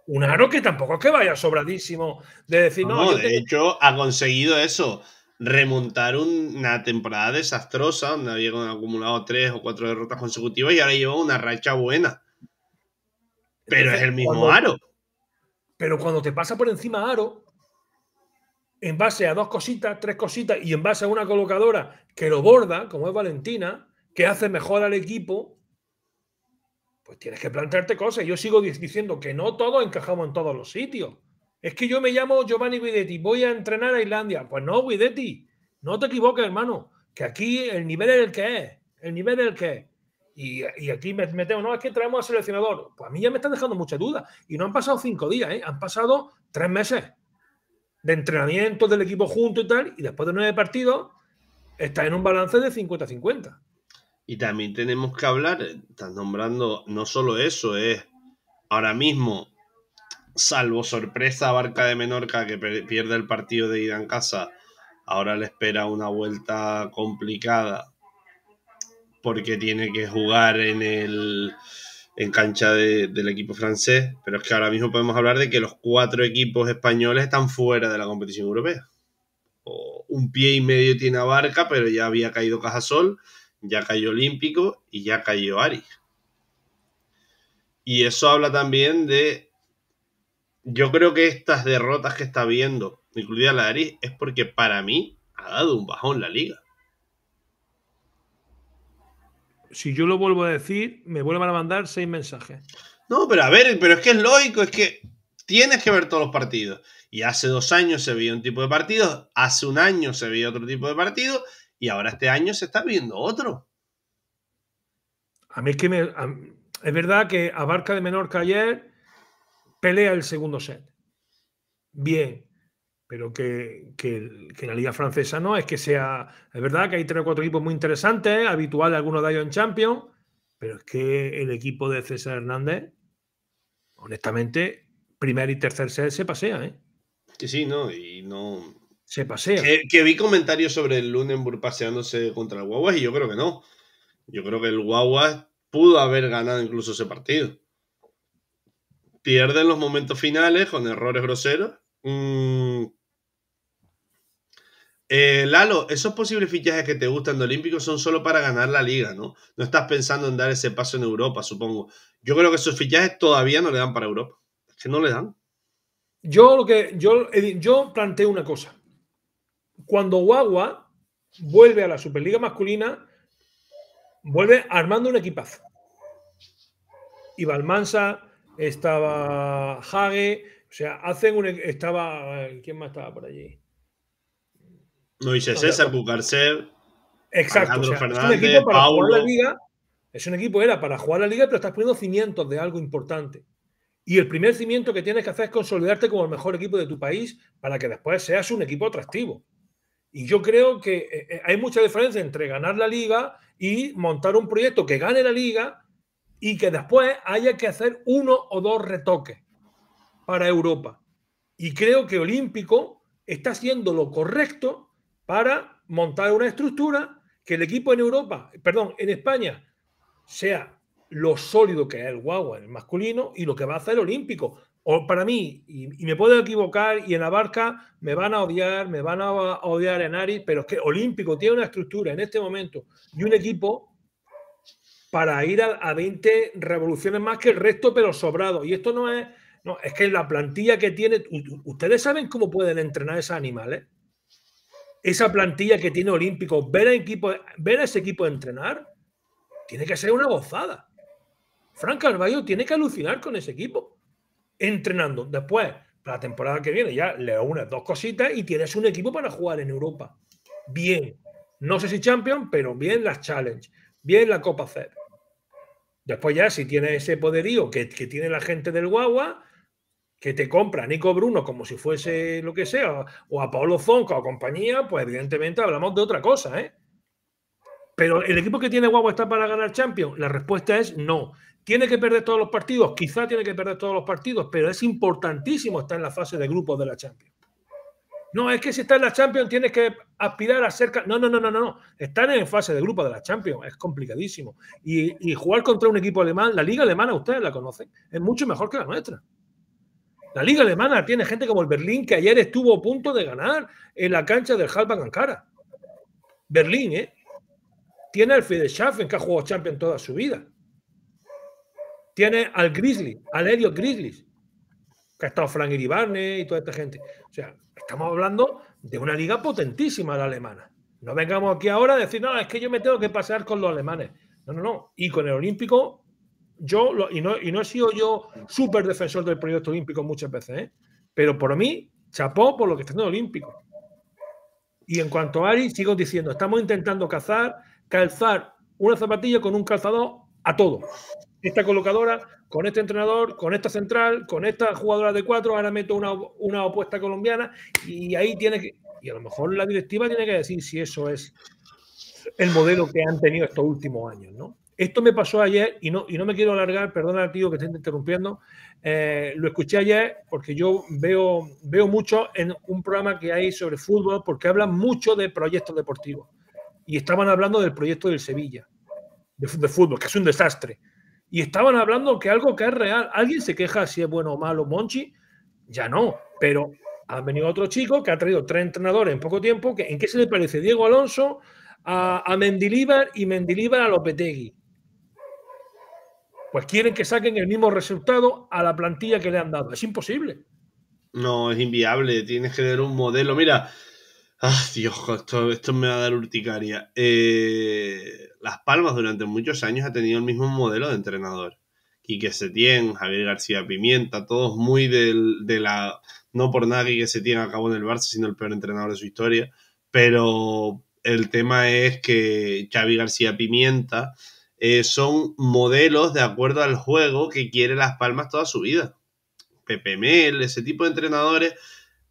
Un Aro que tampoco es que vaya sobradísimo de decir no. no de hecho, ha conseguido eso remontar una temporada desastrosa, donde habían acumulado tres o cuatro derrotas consecutivas y ahora lleva una racha buena. Pero es el mismo Aro. Pero cuando te pasa por encima Aro, en base a dos cositas, tres cositas, y en base a una colocadora que lo borda, como es Valentina, que hace mejor al equipo, pues tienes que plantearte cosas. Yo sigo diciendo que no todos encajamos en todos los sitios. Es que yo me llamo Giovanni Guidetti, voy a entrenar a Islandia. Pues no, Guidetti, no te equivoques, hermano, que aquí el nivel es el que es, el nivel es el que es. Y, aquí me metemos, no, es que traemos al seleccionador. Pues a mí ya me están dejando muchas dudas. Y no han pasado cinco días, ¿eh? han pasado tres meses de entrenamiento del equipo junto y tal. Y después de nueve partidos, está en un balance de 50-50. Y también tenemos que hablar, estás nombrando, no solo eso, es ahora mismo salvo sorpresa Barca de Menorca que pierde el partido de ida en casa, ahora le espera una vuelta complicada porque tiene que jugar en el en cancha del equipo francés, pero es que ahora mismo podemos hablar de que los cuatro equipos españoles están fuera de la competición europea. O un pie y medio tiene a Barca, pero ya había caído Cajasol, ya cayó Olímpico y ya cayó Ari. Y eso habla también de yo creo que estas derrotas que está viendo, incluida la de Aris, es porque para mí ha dado un bajón la liga. Si yo lo vuelvo a decir, me vuelvan a mandar seis mensajes. No, pero a ver, pero es que es lógico, es que tienes que ver todos los partidos. Y hace dos años se veía un tipo de partido, hace un año se veía otro tipo de partido, y ahora este año se está viendo otro. A mí es que me, es verdad que abarca de menor que ayer pelea el segundo set. Bien, pero que, la liga francesa no, es que sea, es verdad que hay tres o cuatro equipos muy interesantes, habituales algunos de ellos en Champions, pero es que el equipo de César Hernández, honestamente, primer y tercer set se pasea, ¿eh? Que sí, no, y no... Se pasea. Que, que vi comentarios sobre el Lunenburg paseándose contra el Guaguas y yo creo que no. Yo creo que el Guaguas pudo haber ganado incluso ese partido pierden los momentos finales con errores groseros. Mm. Eh, Lalo, esos posibles fichajes que te gustan de Olímpicos son solo para ganar la liga, ¿no? No estás pensando en dar ese paso en Europa, supongo. Yo creo que esos fichajes todavía no le dan para Europa. Es que no le dan. Yo lo que yo, yo planteo una cosa. Cuando Guagua vuelve a la Superliga masculina, vuelve armando un equipazo. Y Balmansa, estaba Hage, o sea, hacen un. E-, estaba. ¿Quién más estaba por allí? No, dice César, Bucarcel. Exacto. es un equipo para jugar la liga. Es equipo, era para jugar la liga, pero estás poniendo cimientos de algo importante. Y el primer cimiento que tienes que hacer es consolidarte como el mejor equipo de tu país para que después seas un equipo atractivo. Y yo creo que eh, eh, hay mucha diferencia entre ganar la liga y montar un proyecto que gane la liga y que después haya que hacer uno o dos retoques para Europa. Y creo que Olímpico está haciendo lo correcto para montar una estructura que el equipo en Europa, perdón, en España, sea lo sólido que es el guagua el masculino y lo que va a hacer Olímpico. O para mí, y, me puedo equivocar, y en la barca me van a odiar, me van a odiar en Ari, pero es que Olímpico tiene una estructura en este momento y un equipo para ir a, 20 revoluciones más que el resto, pero sobrado. Y esto no es, no, es que la plantilla que tiene, ustedes saben cómo pueden entrenar esos animales. Esa plantilla que tiene Olímpico, ver a, equipo, ese equipo entrenar, tiene que ser una gozada. Frank Carballo tiene que alucinar con ese equipo, entrenando. Después, para la temporada que viene, ya le unes dos cositas y tienes un equipo para jugar en Europa. Bien, no sé si Champions, pero bien las Challenge, bien la Copa C. Después ya, si tiene ese poderío que, tiene la gente del guagua, que te compra a Nico Bruno como si fuese lo que sea, o a Paolo Fonca o compañía, pues evidentemente hablamos de otra cosa, ¿eh? Pero el equipo que tiene Guagua está para ganar Champions. La respuesta es no. Tiene que perder todos los partidos, quizá tiene que perder todos los partidos, pero es importantísimo estar en la fase de grupos de la Champions. No, es que si estás en la Champions tienes que aspirar a ser. No, no, no, no, no. Están en fase de grupo de la Champions. Es complicadísimo. Y, jugar contra un equipo alemán, la liga alemana, ustedes la conocen, es mucho mejor que la nuestra. La liga alemana tiene gente como el Berlín, que ayer estuvo a punto de ganar en la cancha del Halban Ankara. Berlín, ¿eh? Tiene al Schaffen que ha jugado Champions toda su vida. Tiene al Grizzly, al Elliot Grizzly, que ha estado Frank Iribarne y toda esta gente. O sea, Estamos hablando de una liga potentísima la alemana. No vengamos aquí ahora a decir, no, es que yo me tengo que pasar con los alemanes. No, no, no. Y con el Olímpico, yo, y, no, y no he sido yo súper defensor del proyecto olímpico muchas veces, ¿eh? pero por mí, chapó por lo que está haciendo el Olímpico. Y en cuanto a Ari, sigo diciendo, estamos intentando cazar, calzar una zapatilla con un calzador a todo. Esta colocadora con este entrenador, con esta central, con esta jugadora de cuatro, ahora meto una, opuesta colombiana y ahí tiene que, y a lo mejor la directiva tiene que decir si eso es el modelo que han tenido estos últimos años, ¿no? Esto me pasó ayer y no, y no me quiero alargar, perdona tío que esté interrumpiendo, eh, lo escuché ayer porque yo veo, veo mucho en un programa que hay sobre fútbol porque hablan mucho de proyectos deportivos y estaban hablando del proyecto del Sevilla, de fútbol, que es un desastre y estaban hablando que algo que es real. Alguien se queja si es bueno o malo Monchi, ya no, pero ha venido otro chico que ha traído tres entrenadores en poco tiempo. Que, ¿En qué se le parece Diego Alonso a, a y Mendilibar a Lopetegui? Pues quieren que saquen el mismo resultado a la plantilla que le han dado. Es imposible. No, es inviable. Tienes que ver un modelo. Mira, Ah, Dios, esto, me va a dar urticaria. Eh, Las Palmas durante muchos años ha tenido el mismo modelo de entrenador. Quique Setién, Javier García Pimienta, todos muy del, de la... No por nada Quique Setién acabó en el Barça sino el peor entrenador de su historia, pero el tema es que Xavi García Pimienta eh, son modelos de acuerdo al juego que quiere Las Palmas toda su vida. Pepe Mel, ese tipo de entrenadores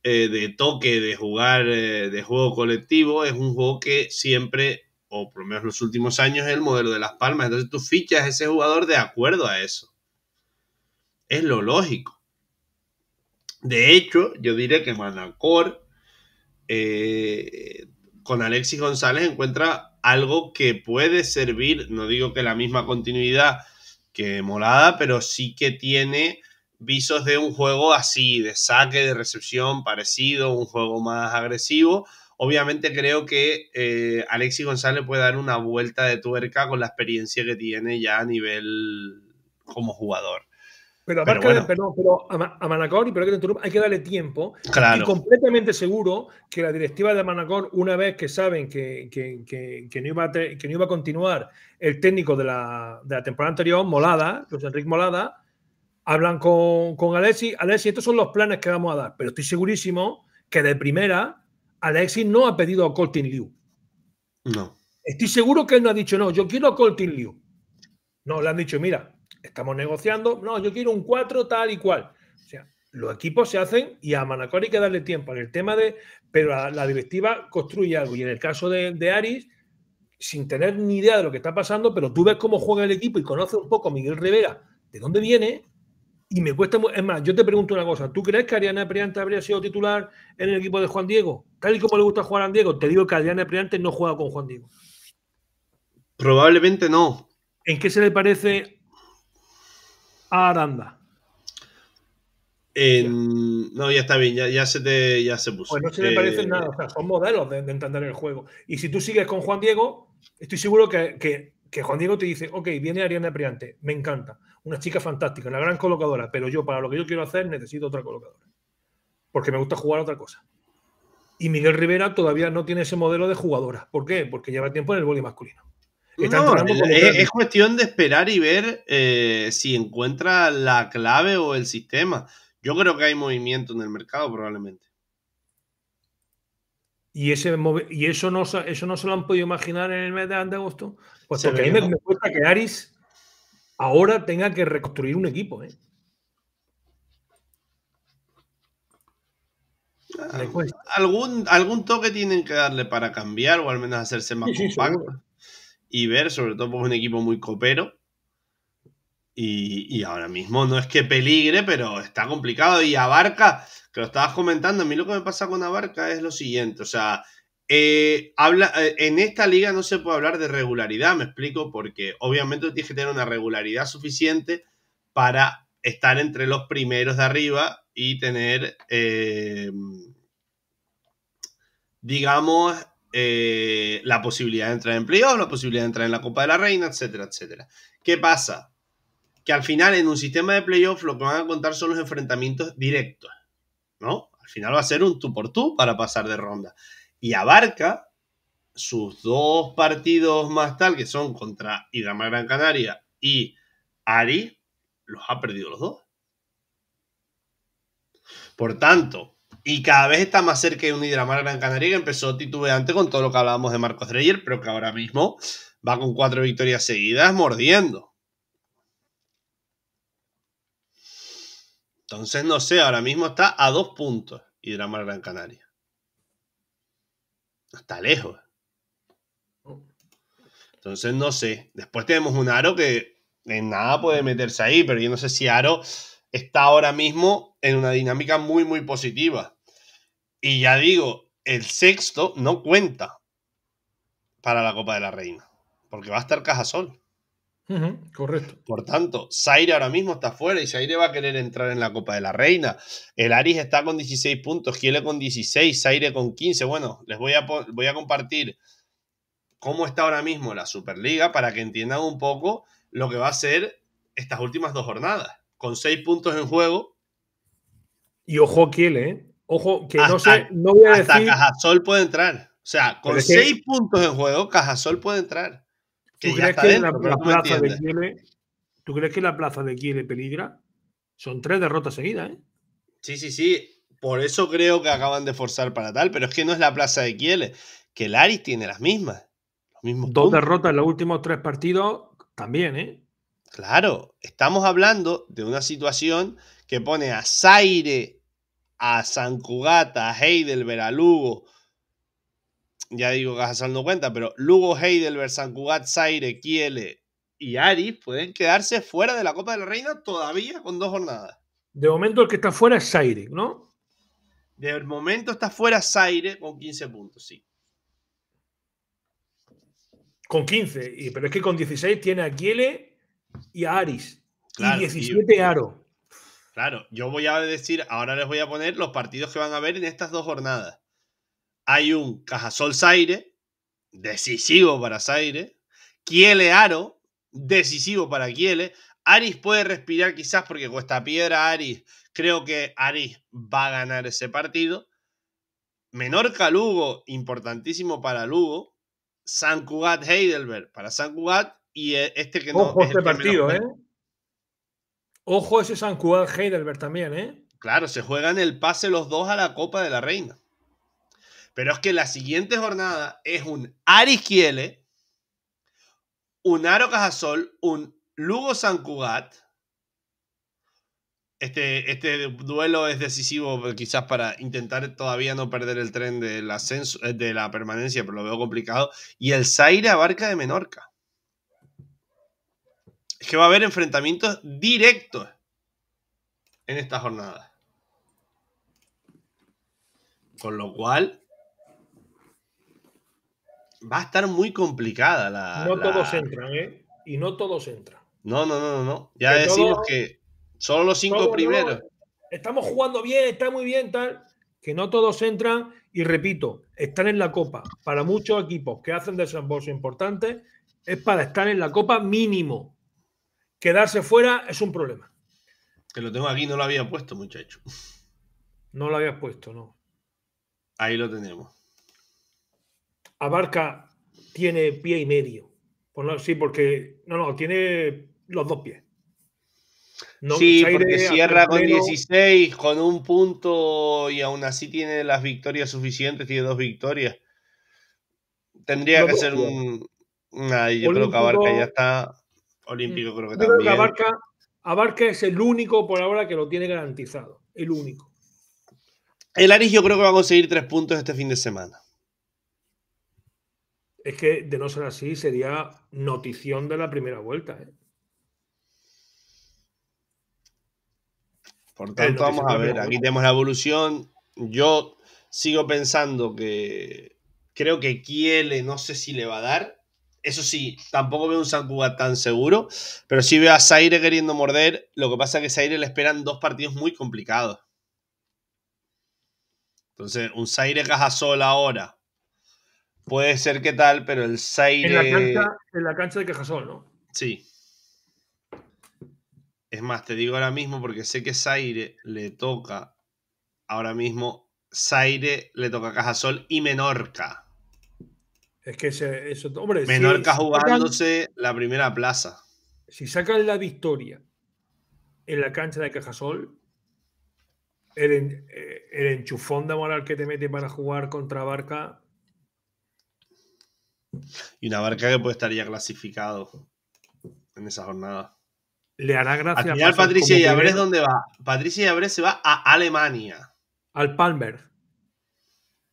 eh, de toque, de jugar, eh, de juego colectivo, es un juego que siempre, o por lo menos los últimos años, es el modelo de Las Palmas. Entonces tú fichas a ese jugador de acuerdo a eso. Es lo lógico. De hecho, yo diré que Manacor eh, con Alexis González encuentra algo que puede servir, no digo que la misma continuidad que Morada, pero sí que tiene visos de un juego así, de saque, de recepción, parecido, un juego más agresivo. Obviamente creo que eh, Alexis González puede dar una vuelta de tuerca con la experiencia que tiene ya a nivel como jugador. Pero, pero, pero a, Manacor, y que te hay que darle tiempo. Y completamente seguro que la directiva de Manacor, una vez que saben que, que, no, iba a que no iba a continuar el técnico de la, de la temporada anterior, Molada, José Enrique Molada, hablan con, con Alexis, Alexis, estos son los planes que vamos a dar, pero estoy segurísimo que de primera Alexis no ha pedido a Colton Liu. No. Estoy seguro que él no ha dicho, no, yo quiero a Colton Liu. No, le han dicho, mira, estamos negociando, no, yo quiero un 4 tal y cual. O sea, los equipos se hacen y a Manacor hay que darle tiempo en el tema de, pero la, directiva construye algo y en el caso de, de, Aris, sin tener ni idea de lo que está pasando, pero tú ves cómo juega el equipo y conoces un poco a Miguel Rivera, de dónde viene, y me cuesta. Es más, yo te pregunto una cosa. ¿Tú crees que Ariana Priante habría sido titular en el equipo de Juan Diego? Tal y como le gusta jugar a Diego, te digo que Ariana Priante no juega con Juan Diego. Probablemente no. ¿En qué se le parece a Aranda? no, ya está bien, ya, se te, puso. Pues no se le parece eh, nada, o sea, son modelos de, entender el juego. Y si tú sigues con Juan Diego, estoy seguro que, que Juan Diego te dice, ok, viene Ariana Priante, me encanta una chica fantástica, una gran colocadora, pero yo para lo que yo quiero hacer necesito otra colocadora, porque me gusta jugar otra cosa. Y Miguel Rivera todavía no tiene ese modelo de jugadora. ¿Por qué? Porque lleva tiempo en el boli masculino. es, cuestión de esperar y ver eh, si encuentra la clave o el sistema. Yo creo que hay movimiento en el mercado probablemente. Y, ese, y eso, no, eso no se lo han podido imaginar en el mes de agosto. Pues porque a mí me cuesta que Aris ahora tenga que reconstruir un equipo. ¿eh? Algún, algún toque tienen que darle para cambiar o al menos hacerse más compacto. y ver, sobre todo, porque un equipo muy copero. Y, y, ahora mismo no es que peligre, pero está complicado. Y Abarca, que lo estabas comentando, a mí lo que me pasa con Abarca es lo siguiente: o sea, eh, habla, eh, en esta liga no se puede hablar de regularidad, me explico, porque obviamente tienes que tener una regularidad suficiente para estar entre los primeros de arriba y tener, eh, digamos, la posibilidad de entrar en playoffs, la posibilidad de entrar en la Copa de la Reina, etcétera, etcétera. ¿Qué pasa? Que al final en un sistema de playoffs lo que van a contar son los enfrentamientos directos, ¿no? Al final va a ser un tú por tú para pasar de ronda y Abarca, sus dos partidos más tal, que son contra Hidramar Gran Canaria y Ari, los ha perdido los dos. Por tanto, y cada vez está más cerca de un Hidramar Gran Canaria que empezó titubeante con todo lo que hablábamos de Marcos Dreyer, pero que ahora mismo va con cuatro victorias seguidas mordiendo. Entonces, no sé, ahora mismo está a dos puntos Hidramar Gran Canaria. Está lejos. Oh. Entonces no sé. Después tenemos un Aro que en nada puede meterse ahí, pero yo no sé si Aro está ahora mismo en una dinámica muy, muy positiva. Y ya digo, el sexto no cuenta para la Copa de la Reina, porque va a estar Cajasol correcto. Por tanto, Zaire ahora mismo está fuera y Zaire va a querer entrar en la Copa de la Reina. El Aris está con 16 puntos, Kiel con 16, Zaire con 15. Bueno, les voy a, voy a compartir cómo está ahora mismo la Superliga para que entiendan un poco lo que va a ser estas últimas dos jornadas. Con 6 puntos en juego. Y ojo, Kiel, ¿eh? Ojo, que no se no voy a hasta Cajasol puede entrar. O sea, con 6 puntos en juego, Cajasol puede entrar. ¿Tú, crees que la plaza de Kiele, ¿Tú crees que la plaza de peligra? Son tres derrotas seguidas, ¿eh? Sí, sí, sí. Por eso creo que acaban de forzar para tal, pero es que no es la plaza de Kiel, que el Aris tiene las mismas. Los mismos Dos derrotas en los últimos tres partidos también, ¿eh? Claro, estamos hablando de una situación que pone a Zaire, a San a Heidelberg, a ya digo Cajasol no cuenta, pero Lugo, Heidelberg, San Cugat, Zaire, Kiele y Aris pueden quedarse fuera de la Copa de la Reina todavía con dos jornadas. De momento el que está fuera es Zaire, ¿no? De momento está fuera Zaire con 15 puntos, sí. Con 15, pero es que con 16 tiene a Kiele y a Aris. y 17 Aro. Claro, yo voy a decir, ahora les voy a poner los partidos que van a haber en estas dos jornadas hay un Cajasol Zaire, decisivo para Zaire, Kiele Aro, decisivo para Kiele, Aris puede respirar quizás porque cuesta piedra Aris, creo que Aris va a ganar ese partido, Menorca Lugo, importantísimo para Lugo, San Cugat Heidelberg para San Cugat y eh, este que no... Ojo es este partido, ¿eh? Ojo ese San Cugat Heidelberg también, ¿eh? Claro, se juegan el pase los dos a la Copa de la Reina. Pero es que la siguiente jornada es un Aris un Aro Cajasol, un Lugo San Cugat. Este, este duelo es decisivo pues, quizás para intentar todavía no perder el tren del ascenso, eh, de la permanencia, pero lo veo complicado. Y el Zaire abarca de Menorca. Es que va a haber enfrentamientos directos en esta jornada. Con lo cual, va a estar muy complicada la. No todos entran, ¿eh? Y no todos entran. No, no, no, no. Ya decimos que solo los cinco primeros. estamos jugando bien, está muy bien, tal. Que no todos entran. Y repito, estar en la copa. Para muchos equipos que hacen desembolso importante, es para estar en la copa mínimo. Quedarse fuera es un problema. Que lo tengo aquí, no lo había puesto, muchacho. No lo habías puesto, no. Ahí lo tenemos. Abarca tiene pie y medio. no, sí, porque. No, no, tiene los dos pies. sí, porque cierra con 16, con un punto y aún así tiene las victorias suficientes, tiene dos victorias. Tendría que ser un. yo creo que Abarca ya está. Olímpico creo que también. Abarca, Abarca es el único por ahora que lo tiene garantizado. El único. El Aris yo creo que va a conseguir tres puntos este fin de semana. Es que de no ser así sería notición de la primera vuelta. ¿eh? Por eh, tanto, vamos a ver, aquí tenemos la evolución. Yo sigo pensando que creo que Kiele no sé si le va a dar. Eso sí, tampoco veo un San tan seguro, pero sí veo a Zaire queriendo morder. Lo que pasa es que Zaire le esperan dos partidos muy complicados. Entonces, un Zaire Cajasol ahora Puede ser que tal, pero el Zaire. En la cancha, de Cajasol, ¿no? Sí. Es más, te digo ahora mismo porque sé que Zaire le toca. Ahora mismo, Zaire le toca Cajasol y Menorca. Es que eso. Hombre, Menorca jugándose la primera plaza. Si sacan la victoria en la cancha de Cajasol, el, eh, el enchufón de moral que te mete para jugar contra Barca y una barca que puede estar ya clasificado en esa jornada. Le hará gracia. Al final, Patricia ¿dónde va? Patricia Abrez se va a Alemania. Al Palmer.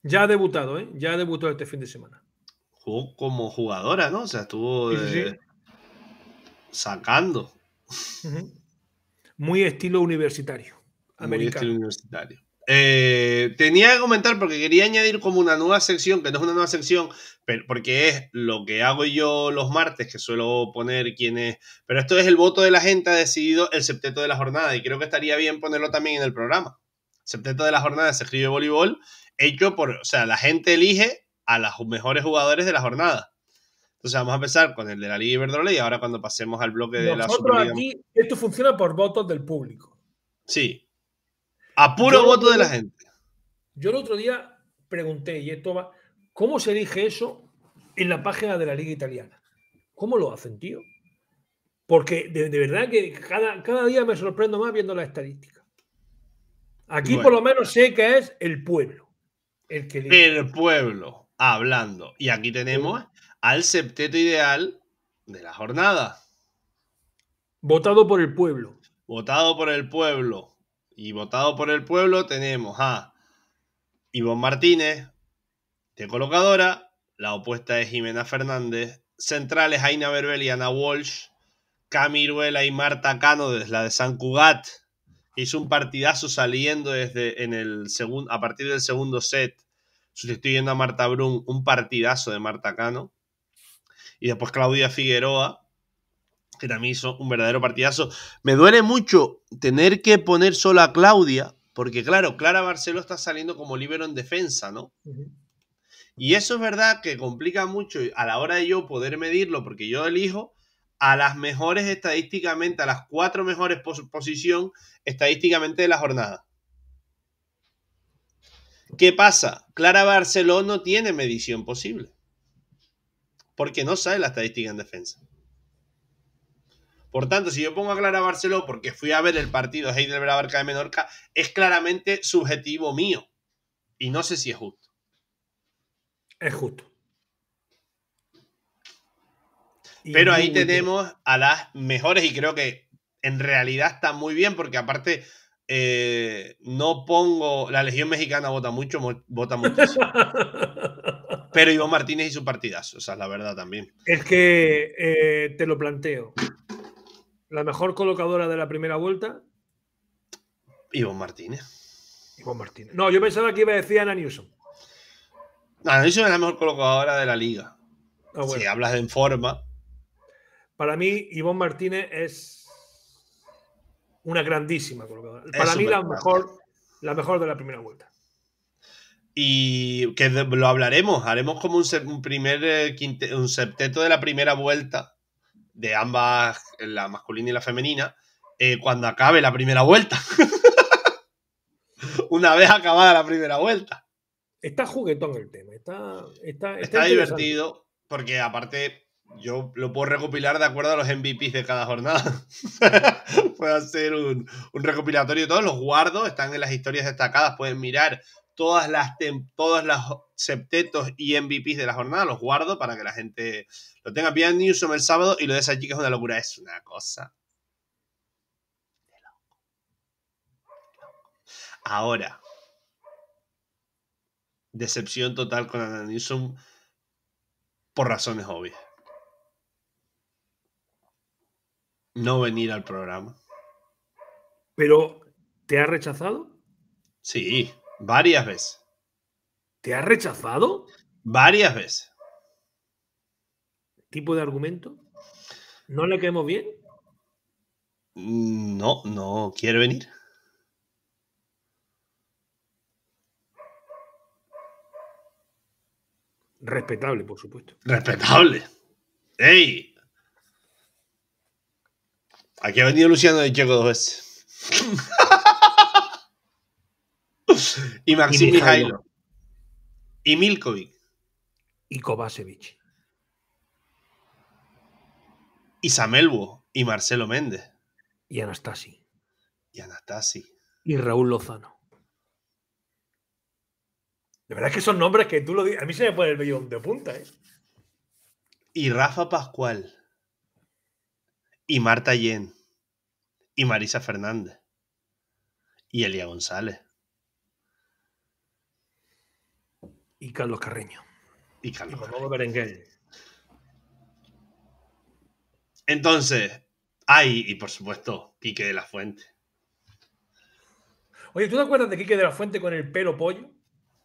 Ya ha debutado, ¿eh? Ya ha debutado este fin de semana. Jugó como jugadora, ¿no? O sea, estuvo eh, sacando. Muy estilo universitario. Americano. Muy estilo universitario. Eh, tenía que comentar porque quería añadir como una nueva sección, que no es una nueva sección, porque es lo que hago yo los martes, que suelo poner quién es. Pero esto es el voto de la gente, ha decidido el septeto de la jornada y creo que estaría bien ponerlo también en el programa. Septeto de la jornada se escribe voleibol, hecho por, o sea, la gente elige a los mejores jugadores de la jornada. Entonces vamos a empezar con el de la Liga Iberdrola y ahora cuando pasemos al bloque de la Superliga. aquí, esto funciona por votos del público. Sí, a puro voto de la gente. Yo el otro día pregunté, y esto va, ¿cómo se elige eso en la página de la Liga Italiana? ¿Cómo lo hacen, tío? Porque de, verdad que cada, cada, día me sorprendo más viendo las estadísticas. Aquí por lo menos sé que es el pueblo. El, que el pueblo hablando. Y aquí tenemos al septeto ideal de la jornada. Votado por el pueblo. Votado por el pueblo y votado por el pueblo tenemos a Ivonne Martínez, de colocadora, la opuesta es Jimena Fernández, centrales Aina Berbel y Ana Walsh, Camiruela y Marta Cano desde la de San Cugat, hizo un partidazo saliendo desde en el segundo, a partir del segundo set, sustituyendo a Marta Brun, un partidazo de Marta Cano. Y después Claudia Figueroa, que también hizo un verdadero partidazo. Me duele mucho tener que poner solo a Claudia, porque claro, Clara Barceló está saliendo como libero en defensa, ¿no? Y eso es verdad que complica mucho a la hora de yo poder medirlo, porque yo elijo a las mejores estadísticamente, a las cuatro mejores posiciones posición estadísticamente de la jornada. ¿Qué pasa? Clara Barceló no tiene medición posible, porque no sabe la estadística en defensa. Por tanto, si yo pongo a Clara Barceló porque fui a ver el partido Heidelberg-Barca de Menorca, es claramente subjetivo mío. Y no sé si es justo. Es justo. Pero ahí tenemos a las mejores y creo que en realidad está muy bien porque aparte eh, no pongo, la Legión Mexicana vota mucho, vota muchísimo. Pero Iván Martínez y su partidazo, o sea, la verdad también. Es que eh, te lo planteo. La mejor colocadora de la primera vuelta. Ivonne Martínez. Martínez. No, yo pensaba que iba a decir Ana Newsom. Ana Newsom es la mejor colocadora de la liga. Ah, si hablas en forma. Para mí, Ivonne Martínez es una grandísima colocadora. Para mí, la mejor, la mejor de la primera vuelta. Y que lo hablaremos. Haremos como un primer eh, un septeto de la primera vuelta de ambas, la masculina y la femenina, eh, cuando acabe la primera vuelta. Una vez acabada la primera vuelta. Está juguetón el tema, está, está, está, divertido, porque aparte yo lo puedo recopilar de acuerdo a los MVPs de cada jornada. puedo hacer un, un, recopilatorio, todos los guardos están en las historias destacadas, pueden mirar todas las, septetos y MVPs de la jornada, los guardo para que la gente lo tenga. bien Newsom el sábado y lo de esa chica es una locura, es una cosa. Ahora, decepción total con Ana Newsom por razones obvias. No venir al programa. Pero, ¿te ha rechazado? Sí. Varias veces. ¿Te ha rechazado? Varias veces. ¿Tipo de argumento? ¿No le quedamos bien? Mm, no, no quiere venir. Respetable, por supuesto. Respetable. ¡Ey! Aquí ha venido Luciano de Checo dos veces. y Maxim Y Milkovic. Y Kovacevic. Y Samelbo. Y Marcelo Méndez. Y Anastasi. Y Anastasi. Y Raúl Lozano. De verdad que son nombres que tú lo dices. A mí se me pone el vellón de punta, ¿eh? Y Rafa Pascual. Y Marta Yen. Y Marisa Fernández. Y Elia González. Y Carlos Carreño. Y Carlos Berenguer. Entonces, hay, y por supuesto, Quique de la Fuente. Oye, ¿tú te acuerdas de Quique de la Fuente con el pelo pollo?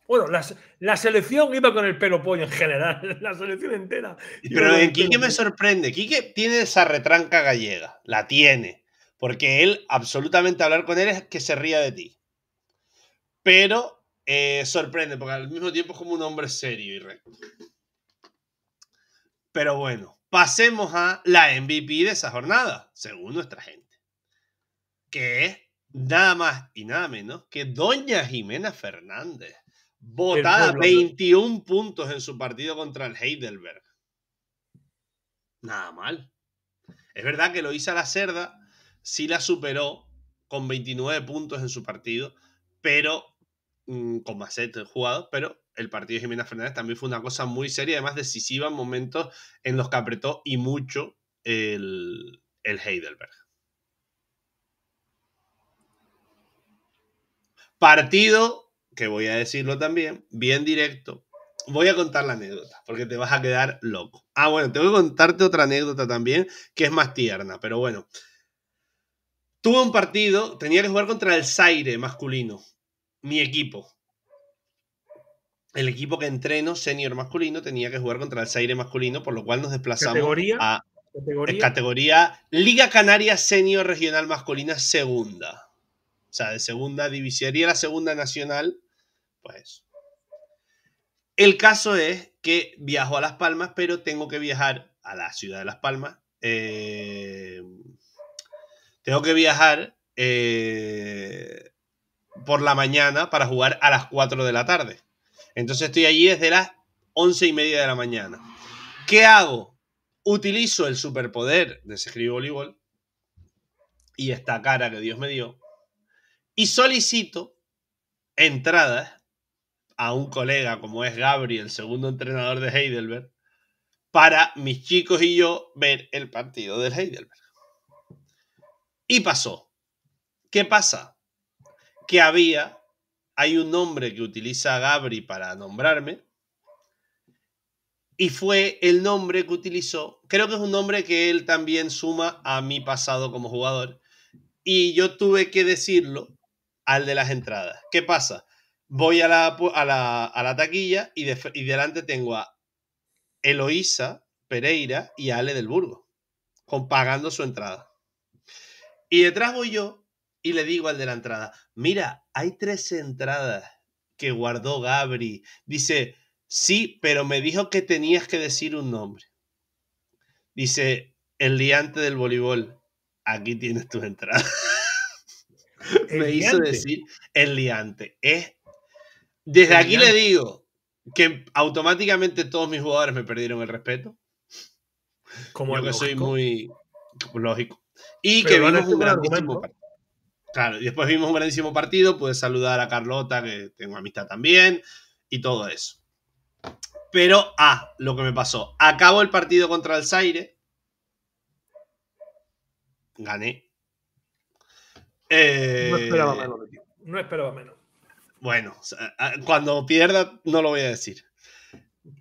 Bueno, la, la, selección iba con el pelo pollo en general, la selección entera. Pero en Quique me sorprende. Quique tiene esa retranca gallega, la tiene. Porque él, absolutamente hablar con él es que se ría de ti. Pero eh, sorprende, porque al mismo tiempo es como un hombre serio y recto. Pero bueno, pasemos a la MVP de esa jornada, según nuestra gente, que es nada más y nada menos que Doña Jimena Fernández, votada 21 puntos en su partido contra el Heidelberg. Nada mal. Es verdad que lo hizo a la cerda, sí la superó con 29 puntos en su partido, pero Mm, con más set jugados, pero el partido de Jimena Fernández también fue una cosa muy seria, además decisiva en momentos en los que apretó y mucho el, el Heidelberg. Partido, que voy a decirlo también, bien directo. Voy a contar la anécdota, porque te vas a quedar loco. Ah, bueno, te voy a contarte otra anécdota también, que es más tierna, pero bueno. Tuvo un partido, tenía que jugar contra el Zaire masculino mi equipo. El equipo que entreno senior masculino tenía que jugar contra el Zaire masculino, por lo cual nos desplazamos a ¿Categoría? Liga Canaria Senior Regional Masculina Segunda. O sea, de segunda división. Y la segunda nacional, pues. El caso es que viajo a Las Palmas, pero tengo que viajar a la ciudad de Las Palmas. Eh, tengo que viajar eh, por la mañana para jugar a las 4 de la tarde. Entonces estoy allí desde las 11 y media de la mañana. ¿Qué hago? Utilizo el superpoder de Scribe Voleibol y esta cara que Dios me dio y solicito entradas a un colega como es Gabriel, el segundo entrenador de Heidelberg, para mis chicos y yo ver el partido del Heidelberg. Y pasó. ¿Qué pasa? que había, hay un nombre que utiliza Gabri para nombrarme, y fue el nombre que utilizó, creo que es un nombre que él también suma a mi pasado como jugador, y yo tuve que decirlo al de las entradas. ¿Qué pasa? Voy a la, a la, taquilla y, delante tengo a Eloísa Pereira y Ale del Burgo, pagando su entrada. Y detrás voy yo y le digo al de la entrada, mira, hay tres entradas que guardó Gabri. Dice, sí, pero me dijo que tenías que decir un nombre. Dice, el liante del voleibol, aquí tienes tu entrada. me hizo decir el liante. Es, desde aquí le digo que automáticamente todos mis jugadores me perdieron el respeto. Como Yo que soy muy lógico. Y que vino un gran partido. Claro, y después vimos un grandísimo partido, pude saludar a Carlota, que tengo amistad también, y todo eso. Pero, ah, lo que me pasó. Acabó el partido contra el Zaire. Gané. Eh, no esperaba menos, No esperaba menos. Bueno, ah, cuando pierda no lo voy a decir.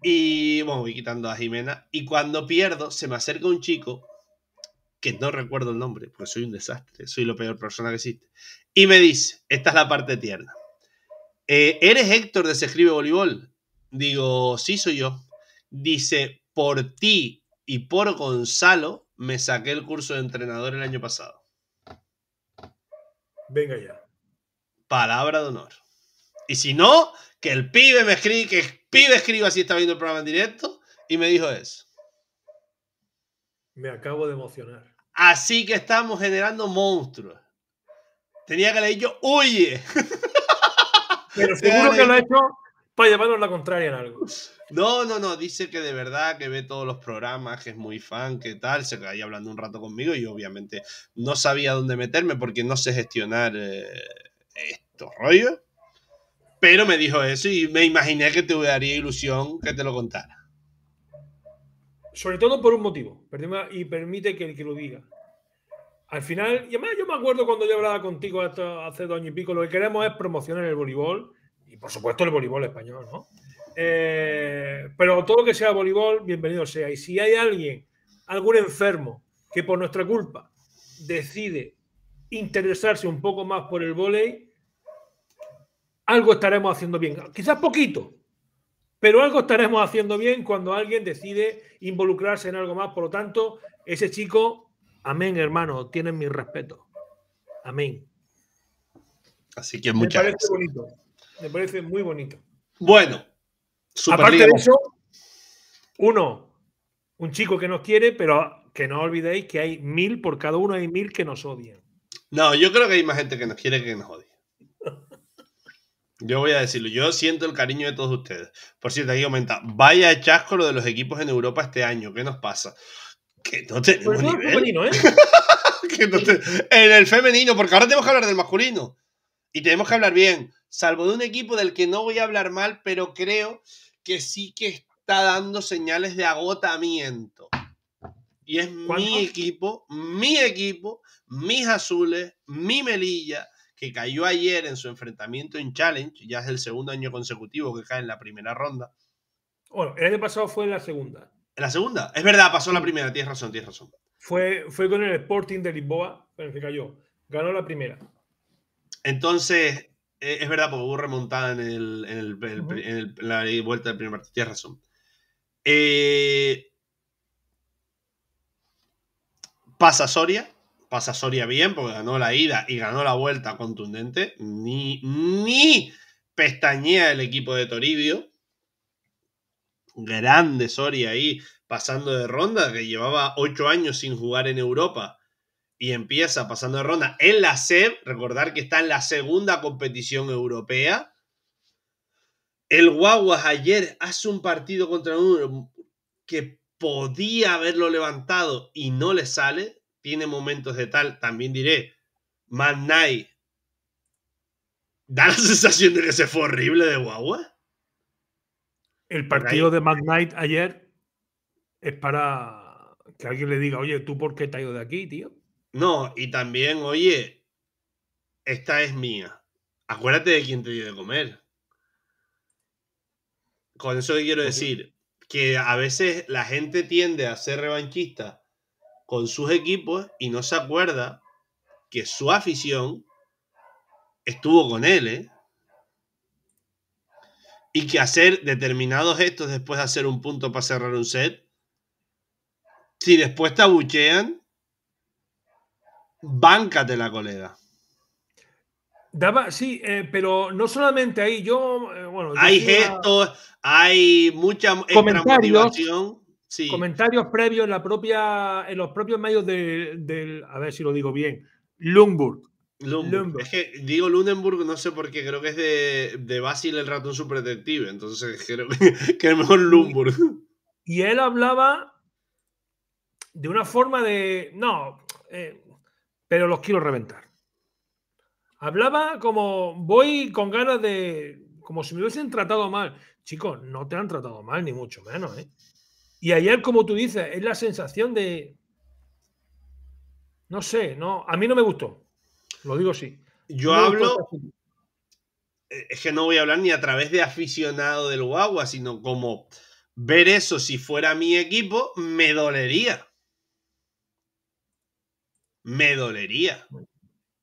Y bueno, voy quitando a Jimena. Y cuando pierdo, se me acerca un chico que no recuerdo el nombre, porque soy un desastre, soy la peor persona que existe, y me dice, esta es la parte tierna, eh, ¿eres Héctor de Se Escribe Voleibol? Digo, sí, soy yo. Dice, por ti y por Gonzalo me saqué el curso de entrenador el año pasado. Venga ya. Palabra de honor. Y si no, que el pibe me escribe, que el pibe escriba si está viendo el programa en directo y me dijo eso. Me acabo de emocionar. Así que estamos generando monstruos. Tenía que leer yo, huye. Pero seguro que lo ha hecho para a la contraria en algo. No, no, no, dice que de verdad, que ve todos los programas, que es muy fan, que tal, se quedó hablando un rato conmigo y obviamente no sabía dónde meterme porque no sé gestionar esto eh, estos rollos. Pero me dijo eso y me imaginé que te daría ilusión que te lo contara sobre todo por un motivo, y permite que el que lo diga. Al final, y además yo me acuerdo cuando yo hablaba contigo hasta hace dos años y pico, lo que queremos es promocionar el voleibol y por supuesto el voleibol español, ¿no? Eh, pero todo lo que sea voleibol, bienvenido sea. Y si hay alguien, algún enfermo, que por nuestra culpa decide interesarse un poco más por el voleibol, algo estaremos haciendo bien. Quizás poquito, pero algo estaremos haciendo bien cuando alguien decide involucrarse en algo más. Por lo tanto, ese chico, amén, hermano, tienen mi respeto. Amén. Así que muchas Me parece bonito. Me parece muy bonito. Bueno, aparte de eso, uno, un chico que nos quiere, pero que no olvidéis que hay mil, por cada uno hay mil que nos odian. No, yo creo que hay más gente que nos quiere que nos odia. Yo voy a decirlo, yo siento el cariño de todos ustedes. Por cierto, aquí comenta, vaya chasco lo de los equipos en Europa este año, ¿qué nos pasa? Que no pues tenemos nivel. ¿eh? no te... En el femenino, porque ahora tenemos que hablar del masculino. Y tenemos que hablar bien, salvo de un equipo del que no voy a hablar mal, pero creo que sí que está dando señales de agotamiento. Y es mi equipo, mi equipo, mis azules, mi Melilla, que cayó ayer en su enfrentamiento en Challenge, ya es el segundo año consecutivo que cae en la primera ronda. Bueno, el año pasado fue en la segunda. En la segunda, es verdad, pasó la primera, tienes razón, tienes razón. Fue, fue con el Sporting de Lisboa, pero se cayó. Ganó la primera. Entonces, e, es verdad, porque hubo remontada en, la vuelta del primer partido. Tienes razón. Eh, pasa Soria pasa Soria bien porque ganó la ida y ganó la vuelta contundente. Ni, ni pestañea el equipo de Toribio. Grande Soria ahí pasando de ronda, que llevaba ocho años sin jugar en Europa y empieza pasando de ronda en la SEB. Recordar que está en la segunda competición europea. El Guaguas ayer hace un partido contra uno que podía haberlo levantado y no le sale tiene momentos de tal, también diré, Mad Knight da la sensación de que se fue horrible de guagua. El partido de Mad Knight ayer es para que alguien le diga, oye, ¿tú por qué te has ido de aquí, tío? No, y también, oye, esta es mía. Acuérdate de quién te dio de comer. Con eso quiero decir, que a veces la gente tiende a ser revanchista con sus equipos y no se acuerda que su afición estuvo con él, ¿eh? Y que hacer determinados gestos después de hacer un punto para cerrar un set, si después te abuchean, báncate la colega. Daba, sí, eh, pero no solamente ahí, yo, eh, bueno, hay gestos, hay mucha motivación Comentarios previos en, la propia, en los propios medios del, a ver si lo digo bien, Lumburg. Es que digo Lunenburg, no sé por qué, creo que es de, de Basil el ratón superdetective, entonces creo que, es mejor Lumburg. Y, él hablaba de una forma de, no, eh, pero los quiero reventar. Hablaba como, voy con ganas de, como si me hubiesen tratado mal. Chicos, no te han tratado mal, ni mucho menos, ¿eh? Y ayer, como tú dices, es la sensación de. No sé, no, a mí no me gustó. Lo digo sí. Yo hablo. Es que no voy a hablar ni a través de aficionado del Guagua, sino como ver eso si fuera mi equipo, me dolería. Me dolería.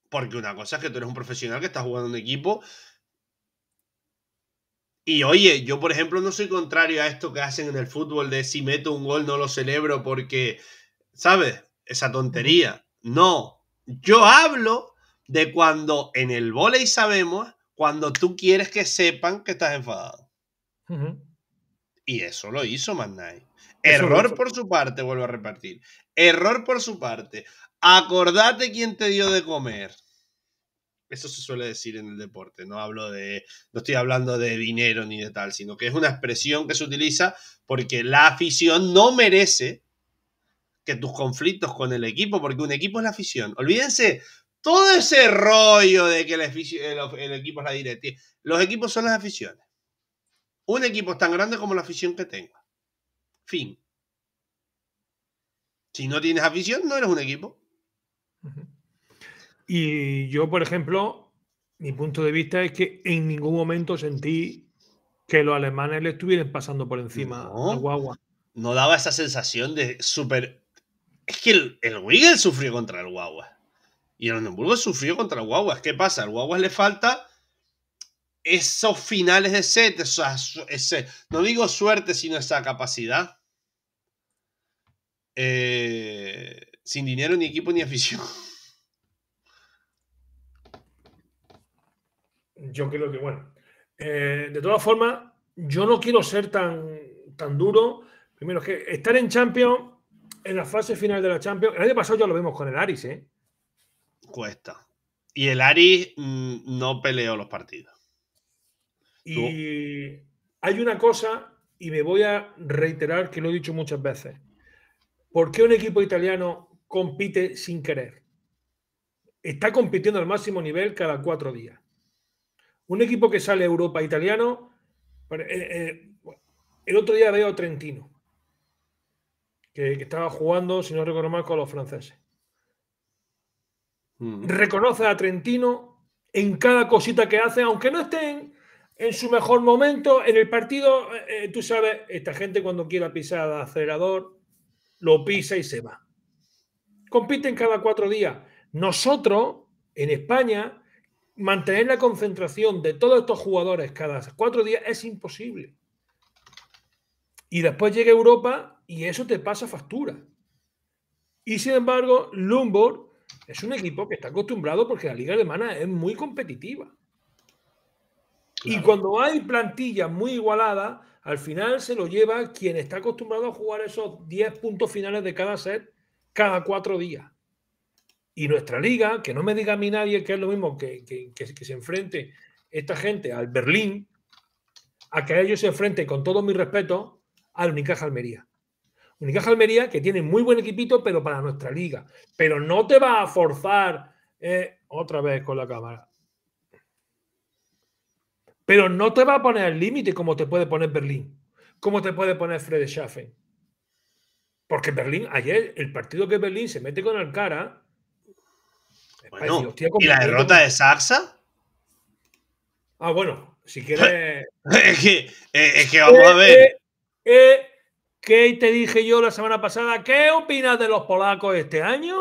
Porque una cosa es que tú eres un profesional que estás jugando un equipo y oye, yo por ejemplo no soy contrario a esto que hacen en el fútbol de si meto un gol no lo celebro porque, ¿sabes? Esa tontería. No, yo hablo de cuando en el volei sabemos, cuando tú quieres que sepan que estás enfadado. Y eso lo hizo Magnay. Error por su parte, vuelvo a repartir. Error por su parte. Acordate quién te dio de comer. Eso se suele decir en el deporte, no hablo de, no estoy hablando de dinero ni de tal, sino que es una expresión que se utiliza porque la afición no merece que tus conflictos con el equipo, porque un equipo es la afición. Olvídense todo ese rollo de que el, equipo es la directiva. Los equipos son las aficiones. Un equipo es tan grande como la afición que tenga. Fin. Si no tienes afición, no eres un equipo. Y yo, por ejemplo, mi punto de vista es que en ningún momento sentí que los alemanes le estuvieran pasando por encima al Guagua. No daba esa sensación de súper. Es que el, el sufrió contra el Guagua. Y el hamburgo sufrió contra el Guagua. ¿Qué pasa? Al Guagua le falta esos finales de set, no digo suerte, sino esa capacidad. Eh, sin dinero, ni equipo, ni afición. yo creo que, bueno, eh, de todas formas, yo no quiero ser tan, tan duro. Primero, es que estar en Champions, en la fase final de la Champions, el año pasado ya lo vimos con el Aris, ¿eh? Cuesta. Y el Aris mm, no peleó los partidos. Y hay una cosa, y me voy a reiterar que lo he dicho muchas veces. ¿Por qué un equipo italiano compite sin querer? Está compitiendo al máximo nivel cada cuatro días. Un equipo que sale Europa italiano. Eh, eh, el otro día veo Trentino, que, estaba jugando, si no recuerdo mal, con los franceses. Mm. Reconoce a Trentino en cada cosita que hace, aunque no estén en su mejor momento en el partido. Eh, tú sabes, esta gente cuando quiera pisar al acelerador, lo pisa y se va. Compiten cada cuatro días. Nosotros, en España, mantener la concentración de todos estos jugadores cada cuatro días es imposible. Y después llega Europa y eso te pasa factura. Y sin embargo, Lumbor es un equipo que está acostumbrado porque la liga alemana es muy competitiva. Y cuando hay plantilla muy igualada, al final se lo lleva quien está acostumbrado a jugar esos 10 puntos finales de cada set cada cuatro días. Y nuestra liga, que no me diga a mí nadie que es lo mismo que, se enfrente esta gente al Berlín, a que ellos se enfrente con todo mi respeto al Unicaja Almería. Unicaja Almería, que tiene muy buen equipito, pero para nuestra liga. Pero no te va a forzar eh, otra vez con la cámara. Pero no te va a poner el límite como te puede poner Berlín, como te puede poner Fred Schaffen. Porque Berlín, ayer, el partido que Berlín se mete con Alcara, ¿Y la derrota de Saxa? Ah, bueno, si quieres. es, que, eh, vamos a ver. Eh, eh, ¿Qué te dije yo la semana pasada? ¿Qué opinas de los polacos este año?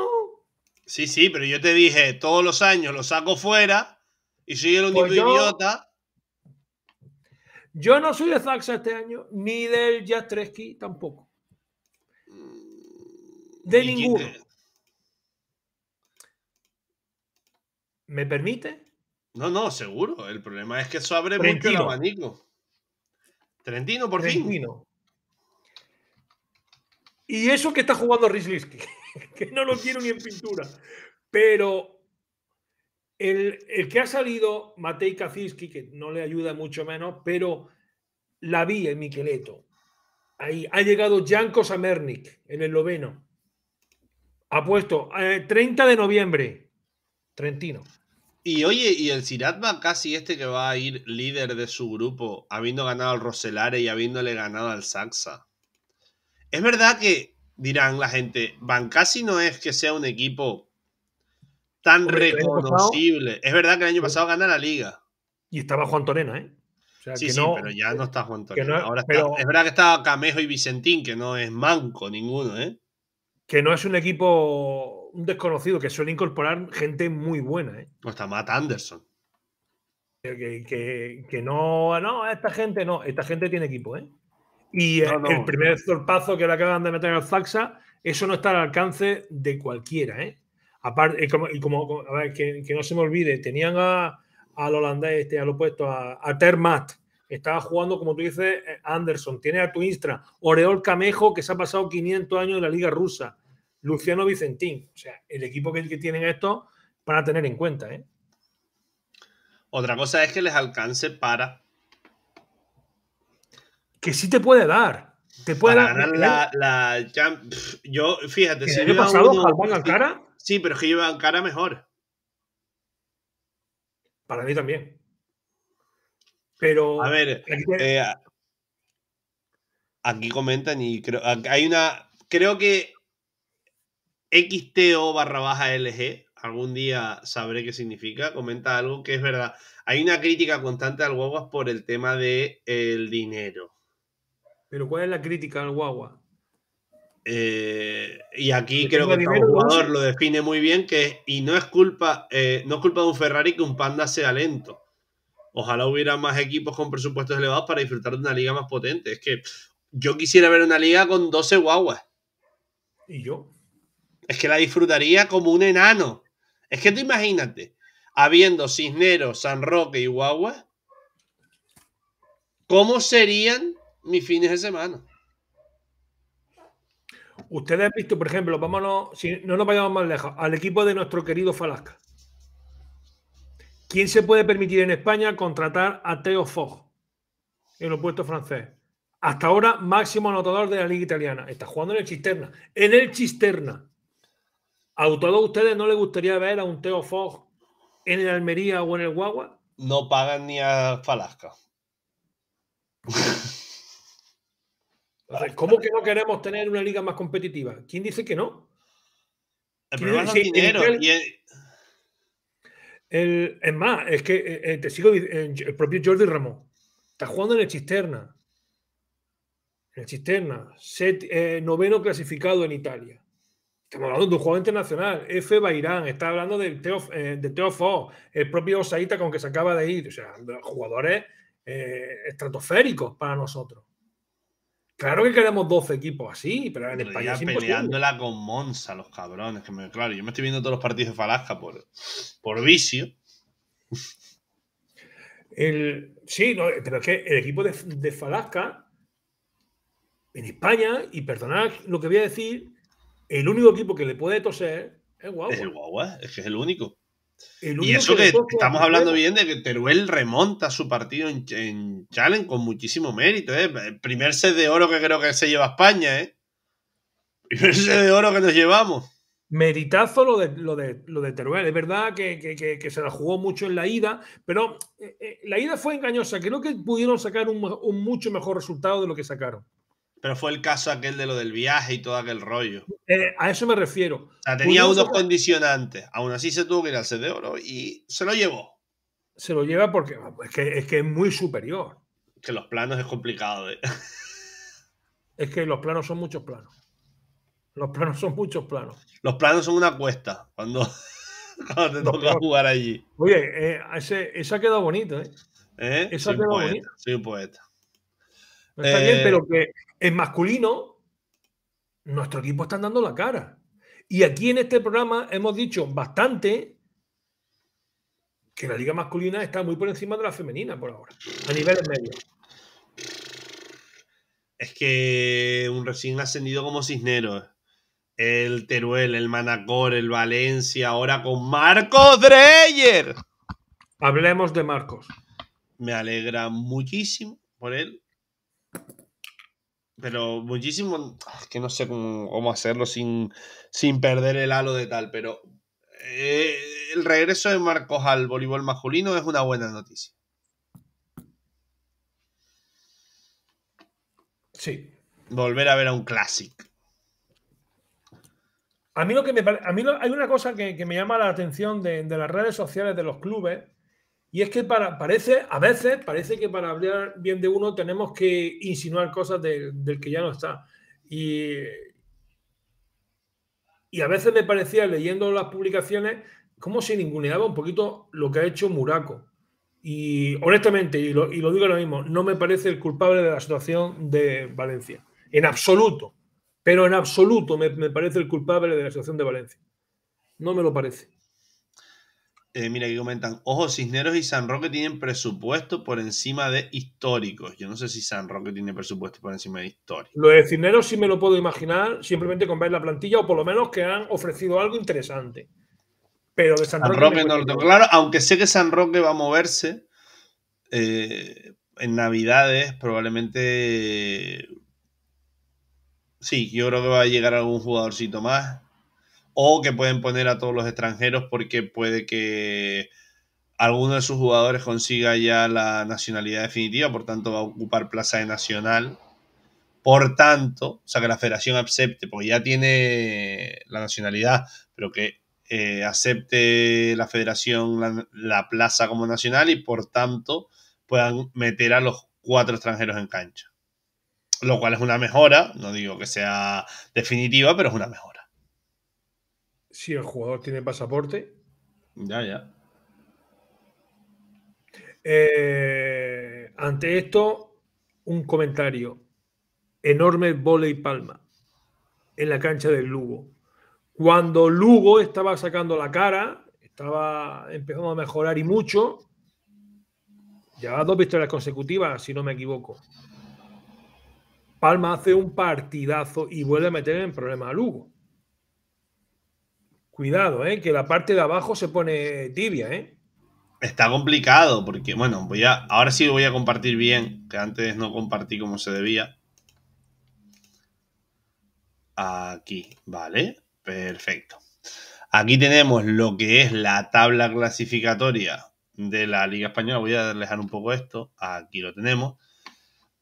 Sí, sí, pero yo te dije, todos los años los saco fuera y soy el único pues idiota. Yo no soy de Saxa este año, ni del Jastreski tampoco. De ninguno. ¿Me permite? No, no, seguro. El problema es que eso abre Trentino. mucho el Trentino, por Trentino. Y eso que está jugando Rysliski. que no lo quiero ni en pintura. Pero el, el que ha salido, Matei Kaczynski, que no le ayuda mucho menos, pero la vi en Miqueleto. Ahí ha llegado Janko Samernik en el noveno. Ha puesto 30 eh, de noviembre, Trentino. Y oye, y el Siratba casi este que va a ir líder de su grupo, habiendo ganado al Roselare y habiéndole ganado al Saxa. Es verdad que, dirán la gente, casi no es que sea un equipo tan reconocible. es verdad que el año pasado gana la liga. Y estaba Juan Torena, ¿eh? sí, sí, pero ya no está Juan Torena. es verdad que estaba Camejo y Vicentín, que no es manco ninguno, ¿eh? Que no es un equipo un desconocido que suele incorporar gente muy buena. ¿eh? Pues está Matt Anderson. Que, no, no, esta gente no, esta gente tiene equipo, ¿eh? Y el primer zorpazo que le acaban de meter al Zaxa, eso no está al alcance de cualquiera, ¿eh? Aparte, como, y como, a ver, que, no se me olvide, tenían a, al holandés, este, al opuesto, a, a Termat, estaba jugando, como tú dices, eh, Anderson, tiene a tu Instra, Oreol Camejo, que se ha pasado 500 años en la Liga Rusa, Luciano Vicentín. O sea, el equipo que, tienen esto para tener en cuenta. ¿eh? Otra cosa es que les alcance para. Que sí te puede dar. Te puede dar. la, la, yo, fíjate, si ¿Yo pasado al Sí, sí, pero es que lleva cara mejor. Para mí también. Pero. A ver. Aquí, eh, aquí comentan y creo. Hay una. Creo que XTO barra baja LG, algún día sabré qué significa, comenta algo que es verdad. Hay una crítica constante al guaguas por el tema del de, el dinero. ¿Pero cuál es la crítica al guagua? Eh, y aquí creo que el jugador lo define muy bien, que y no es culpa, eh, no es culpa de un Ferrari que un Panda sea lento. Ojalá hubiera más equipos con presupuestos elevados para disfrutar de una liga más potente. Es que yo quisiera ver una liga con 12 guaguas. ¿Y yo? Es que la disfrutaría como un enano. Es que tú imagínate, habiendo Cisneros, San Roque y Guagua, ¿cómo serían mis fines de semana? Ustedes han visto, por ejemplo, vámonos, si no nos vayamos más lejos, al equipo de nuestro querido Falasca. ¿Quién se puede permitir en España contratar a Theo Fogg el opuesto francés? Hasta ahora, máximo anotador de la liga italiana. Está jugando en el Chisterna. En el Chisterna. ¿A todos ustedes no les gustaría ver a un Teo Fox en el Almería o en el Guagua? No pagan ni a Falasca. ¿Cómo que no queremos tener una liga más competitiva? ¿Quién dice que no? El problema es el dinero. es más, es que eh, eh, te sigo eh, el propio Jordi Ramón. Está jugando en el Cisterna. En el Cisterna. noveno clasificado en Italia. Estamos hablando de un juego internacional. F. Bairán, está hablando de eh, de Teo el propio Osaita con que se acaba de ir. O sea, jugadores eh, estratosféricos para nosotros. Claro que queremos 12 equipos así, pero en España es peleándola con Monza, los cabrones. claro, yo me estoy viendo todos los partidos de Falasca por, por vicio. El, sí, pero es que el equipo de, de Falasca en España, y perdonad lo que voy a decir, el único equipo que le puede toser es Es el Guagua, es que es el único. y eso que, estamos hablando bien de que Teruel remonta su partido en, en Challenge con muchísimo mérito. El ¿eh? primer set de oro que creo que se lleva España. ¿eh? El primer set de oro que nos llevamos. Meritazo lo de, lo de, lo de Teruel. Es verdad que, se la jugó mucho en la ida, pero eh, eh, la ida fue engañosa. Creo que pudieron sacar un mucho mejor resultado de lo que sacaron. Pero fue el caso aquel de lo del viaje y todo aquel rollo. Eh, a eso me refiero. O sea, tenía unos condicionantes. Aún así se tuvo que ir al CD de oro y se lo llevó. Se lo lleva porque es que es, muy superior. Que los planos es complicado. ¿eh? Es que los planos son muchos planos. Los planos son muchos planos. Los planos son una cuesta cuando, te toca jugar allí. Oye, eh, ese, ha quedado bonito, ¿eh? ¿Eh? soy ha quedado bonito. Soy un poeta. está bien, pero que en masculino, nuestro equipo está dando la cara. Y aquí en este programa hemos dicho bastante que la liga masculina está muy por encima de la femenina por ahora, a nivel medio. Es que un recién ascendido como Cisneros, el Teruel, el Manacor, el Valencia, ahora con Marcos Dreyer. Hablemos de Marcos. Me alegra muchísimo por él, pero muchísimo, ah, que no sé cómo, hacerlo sin, perder el halo de tal, pero eh, el regreso de Marcos al voleibol masculino es una buena noticia. Sí. Volver a ver a un clásico. A mí lo que me a mí hay una cosa que, me llama la atención de las redes sociales de los clubes y es que parece, a veces, parece que para hablar bien de uno tenemos que insinuar cosas del que ya no está. Y, a veces me parecía, leyendo las publicaciones, como si ninguneaba un poquito lo que ha hecho Muraco. Y honestamente, y lo, y lo digo ahora mismo, no me parece el culpable de la situación de Valencia. En absoluto. Pero en absoluto me parece el culpable de la situación de Valencia. No me lo parece. Eh, mira, aquí comentan, ojo, Cisneros y San Roque tienen presupuesto por encima de históricos. Yo no sé si San Roque tiene presupuesto por encima de históricos. Lo de Cisneros sí me lo puedo imaginar, simplemente con ver la plantilla o por lo menos que han ofrecido algo interesante. Pero de San, Roque, no lo tengo claro, aunque sé que San Roque va a moverse eh, en Navidades, probablemente... Sí, yo creo que va a llegar algún jugadorcito más o que pueden poner a todos los extranjeros porque puede que alguno de sus jugadores consiga ya la nacionalidad definitiva, por tanto va a ocupar plaza de nacional. Por tanto, o sea, que la federación acepte, porque ya tiene la nacionalidad, pero que eh, acepte la federación la, la plaza como nacional y por tanto puedan meter a los cuatro extranjeros en cancha. Lo cual es una mejora, no digo que sea definitiva, pero es una mejora si el jugador tiene pasaporte. Ya, ya. Eh, ante esto, un comentario. Enorme volei palma en la cancha del Lugo. Cuando Lugo estaba sacando la cara, estaba empezando a mejorar y mucho. Llevaba dos victorias consecutivas, si no me equivoco. Palma hace un partidazo y vuelve a meter en problemas a Lugo. Cuidado, ¿eh? que la parte de abajo se pone tibia, ¿eh? Está complicado, porque, bueno, voy a. Ahora sí voy a compartir bien, que antes no compartí como se debía. Aquí, vale, perfecto. Aquí tenemos lo que es la tabla clasificatoria de la Liga Española. Voy a alejar un poco esto. Aquí lo tenemos.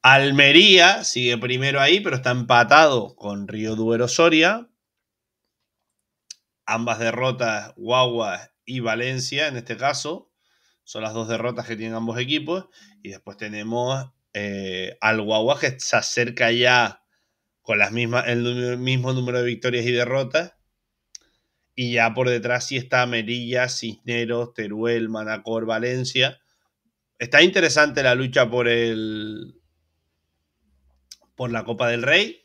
Almería sigue primero ahí, pero está empatado con Río Duero Soria ambas derrotas, Guagua y Valencia, en este caso, son las dos derrotas que tienen ambos equipos. Y después tenemos eh, al Guagua, que se acerca ya con las mismas, el mismo número de victorias y derrotas. Y ya por detrás sí está Merilla, Cisneros, Teruel, Manacor, Valencia. Está interesante la lucha por el. por la Copa del Rey.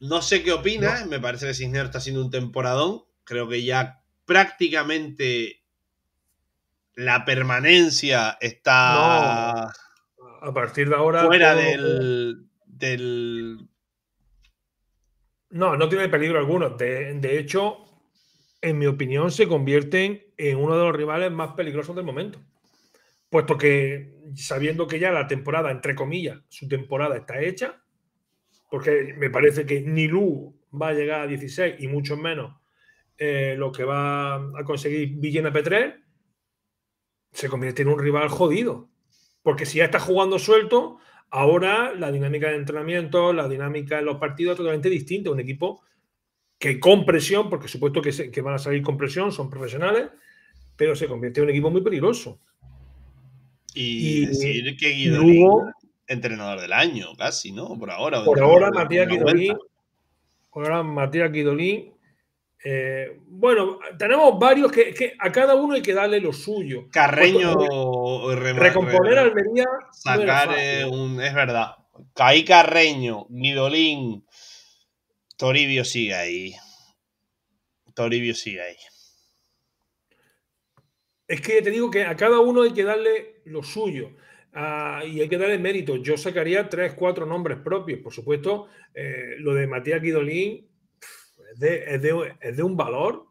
No sé qué opina, me parece que Cisneros está haciendo un temporadón. Creo que ya prácticamente la permanencia está. A partir de ahora. Fuera del, No, no tiene peligro alguno. De, de hecho, en mi opinión, se convierten en uno de los rivales más peligrosos del momento. Puesto que, sabiendo que ya la temporada, entre comillas, su temporada está hecha, porque me parece que ni Lu va a llegar a 16 y mucho menos eh, lo que va a conseguir Villena P3. se convierte en un rival jodido. Porque si ya está jugando suelto, ahora la dinámica de entrenamiento, la dinámica de los partidos es totalmente distinta. Un equipo que con presión, porque supuesto que, van a salir con presión, son profesionales, pero se convierte en un equipo muy peligroso. Y, y que entrenador del año, casi, ¿no? Por ahora. Por ahora, Matías Guidolín. Por eh, ahora, Matías Guidolín. bueno, tenemos varios que, a cada uno hay que darle lo suyo. Carreño, pues, eh, Recomponer Almería. Sacar un. Es verdad. Caí Carreño, Guidolín. Toribio sigue ahí. Toribio sigue ahí. Es que te digo que a cada uno hay que darle lo suyo. Ah, y hay que darle mérito. Yo sacaría tres, cuatro nombres propios. Por supuesto, eh, lo de Matías Guidolín es de, un valor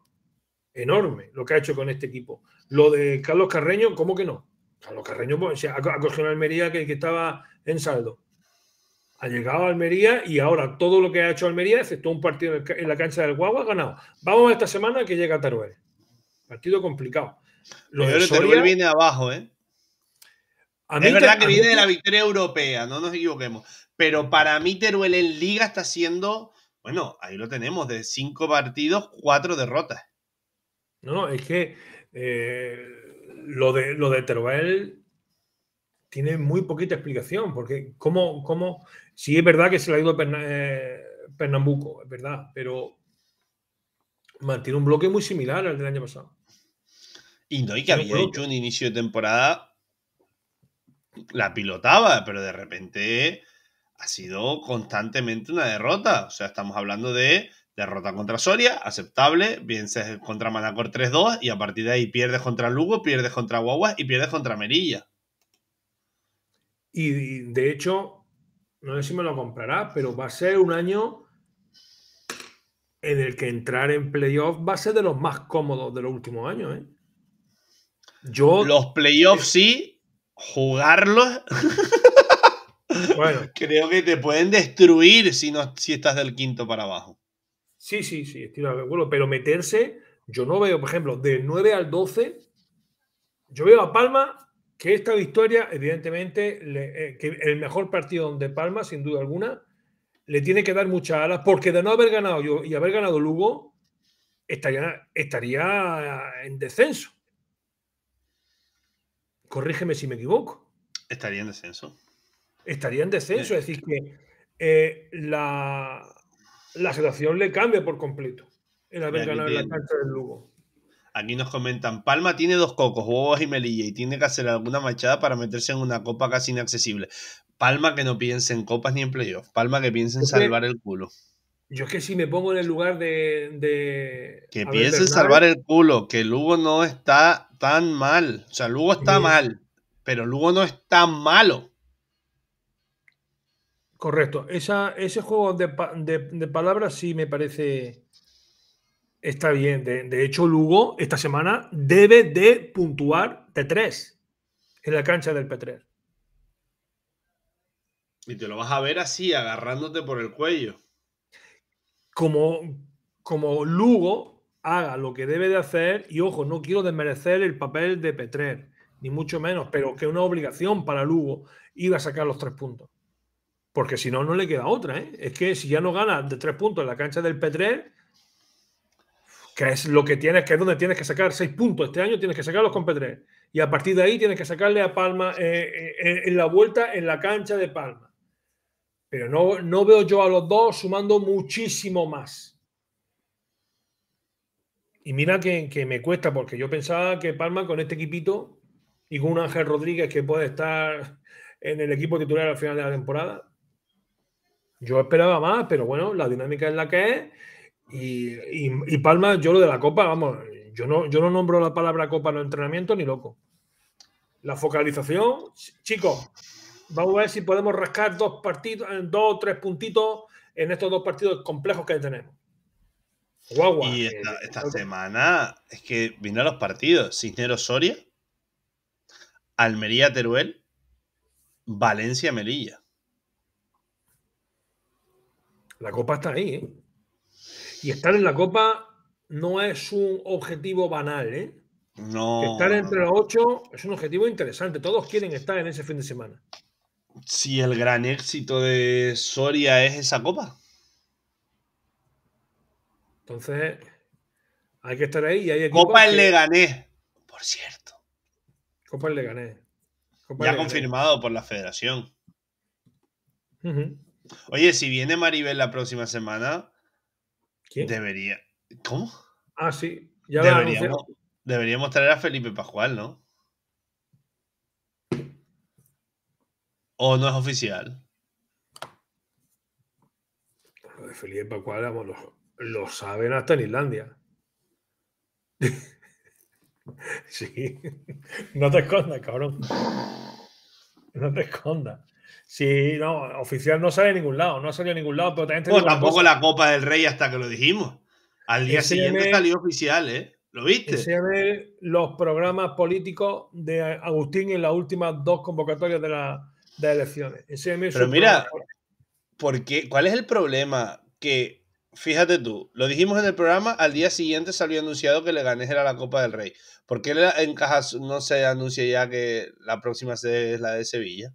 enorme lo que ha hecho con este equipo. Lo de Carlos Carreño, ¿cómo que no? Carlos Carreño pues, ha, cogido Almería que, estaba en saldo. Ha llegado a Almería y ahora todo lo que ha hecho Almería, excepto un partido en la cancha del Guagua, ha ganado. Vamos a esta semana que llega Taruel. Partido complicado. Lo viene abajo, ¿eh? es verdad que viene de la victoria europea, no nos equivoquemos. Pero para mí Teruel en liga está siendo, bueno, ahí lo tenemos, de cinco partidos, cuatro derrotas. No, es que eh, lo, de, lo de Teruel tiene muy poquita explicación, porque cómo, cómo sí es verdad que se le ha ido eh, Pernambuco, es verdad, pero mantiene un bloque muy similar al del año pasado. Y no, y que había hecho un inicio de temporada la pilotaba, pero de repente ha sido constantemente una derrota. O sea, estamos hablando de derrota contra Soria, aceptable, bien vienes contra Manacor 3-2 y a partir de ahí pierdes contra Lugo, pierdes contra Guaguas y pierdes contra Merilla. Y de hecho, no sé si me lo comprará, pero va a ser un año en el que entrar en playoffs va a ser de los más cómodos de los últimos años. ¿eh? Yo, los playoffs sí, jugarlos. bueno. Creo que te pueden destruir si, no, si estás del quinto para abajo. Sí, sí, sí, estoy Pero meterse, yo no veo, por ejemplo, de 9 al 12, yo veo a Palma que esta victoria, evidentemente, eh, que el mejor partido de Palma, sin duda alguna, le tiene que dar muchas alas, porque de no haber ganado yo y haber ganado Lugo, estaría, estaría en descenso corrígeme si me equivoco. Estaría en descenso. Estaría en descenso, es decir, que eh, la, la, situación le cambia por completo la cancha del Lugo. Aquí nos comentan, Palma tiene dos cocos, huevos y melilla, y tiene que hacer alguna machada para meterse en una copa casi inaccesible. Palma que no piense en copas ni en playoffs, Palma que piense en salvar el culo. Yo es que si me pongo en el lugar de. que piense salvar el culo, que Lugo no está tan mal. O sea, Lugo está mal, pero Lugo no es tan malo. Correcto. Esa, ese juego de, palabras sí me parece. Está bien. De, hecho, Lugo esta semana debe de puntuar de 3 en la cancha del Petrer. Y te lo vas a ver así, agarrándote por el cuello como, como Lugo haga lo que debe de hacer, y ojo, no quiero desmerecer el papel de Petrer, ni mucho menos, pero que una obligación para Lugo iba a sacar los tres puntos. Porque si no, no le queda otra. ¿eh? Es que si ya no gana de tres puntos en la cancha del Petrer, que es lo que tienes, que donde tienes que sacar seis puntos este año, tienes que sacarlos con Petrer. Y a partir de ahí tienes que sacarle a Palma eh, eh, eh, en la vuelta en la cancha de Palma. Pero no, veo yo a los dos sumando muchísimo más. Y mira que, me cuesta, porque yo pensaba que Palma con este equipito y con Ángel Rodríguez que puede estar en el equipo titular al final de la temporada. Yo esperaba más, pero bueno, la dinámica es la que es. Y, Palma, yo lo de la copa, vamos, yo no, yo no nombro la palabra copa en los entrenamientos ni loco. La focalización, chicos, Vamos a ver si podemos rascar dos partidos, eh, dos o tres puntitos en estos dos partidos complejos que tenemos. Guagua, y eh, esta, semana es que vino a los partidos. Cisneros Soria, Almería Teruel, Valencia Melilla. La copa está ahí, ¿eh? Y estar en la copa no es un objetivo banal, ¿eh? No. Estar entre los ocho es un objetivo interesante. Todos quieren estar en ese fin de semana si el gran éxito de Soria es esa copa. Entonces, hay que estar ahí. Y copa el que... Leganés, por cierto. Copa el Leganés. ya confirmado por la federación. Oye, si viene Maribel la próxima semana, ¿Quién? debería. ¿Cómo? Ah, sí. Ya deberíamos, deberíamos traer a Felipe Pascual, ¿no? ¿O no es oficial? Lo de Felipe Pascual lo, saben hasta en Islandia. sí. No te escondas, cabrón. No te escondas. Sí, no, oficial no sale a ningún lado, no ha salido a ningún lado, pero tampoco la Copa del Rey hasta que lo dijimos. Al día siguiente salió oficial, ¿eh? ¿Lo viste? ven los programas políticos de Agustín en las últimas dos convocatorias de la, de elecciones. Pero mira, ¿cuál es el problema? Que, fíjate tú, lo dijimos en el programa, al día siguiente salió anunciado que le gané era la Copa del Rey. ¿Por qué en Cajas no se anuncia ya que la próxima sede es la de Sevilla?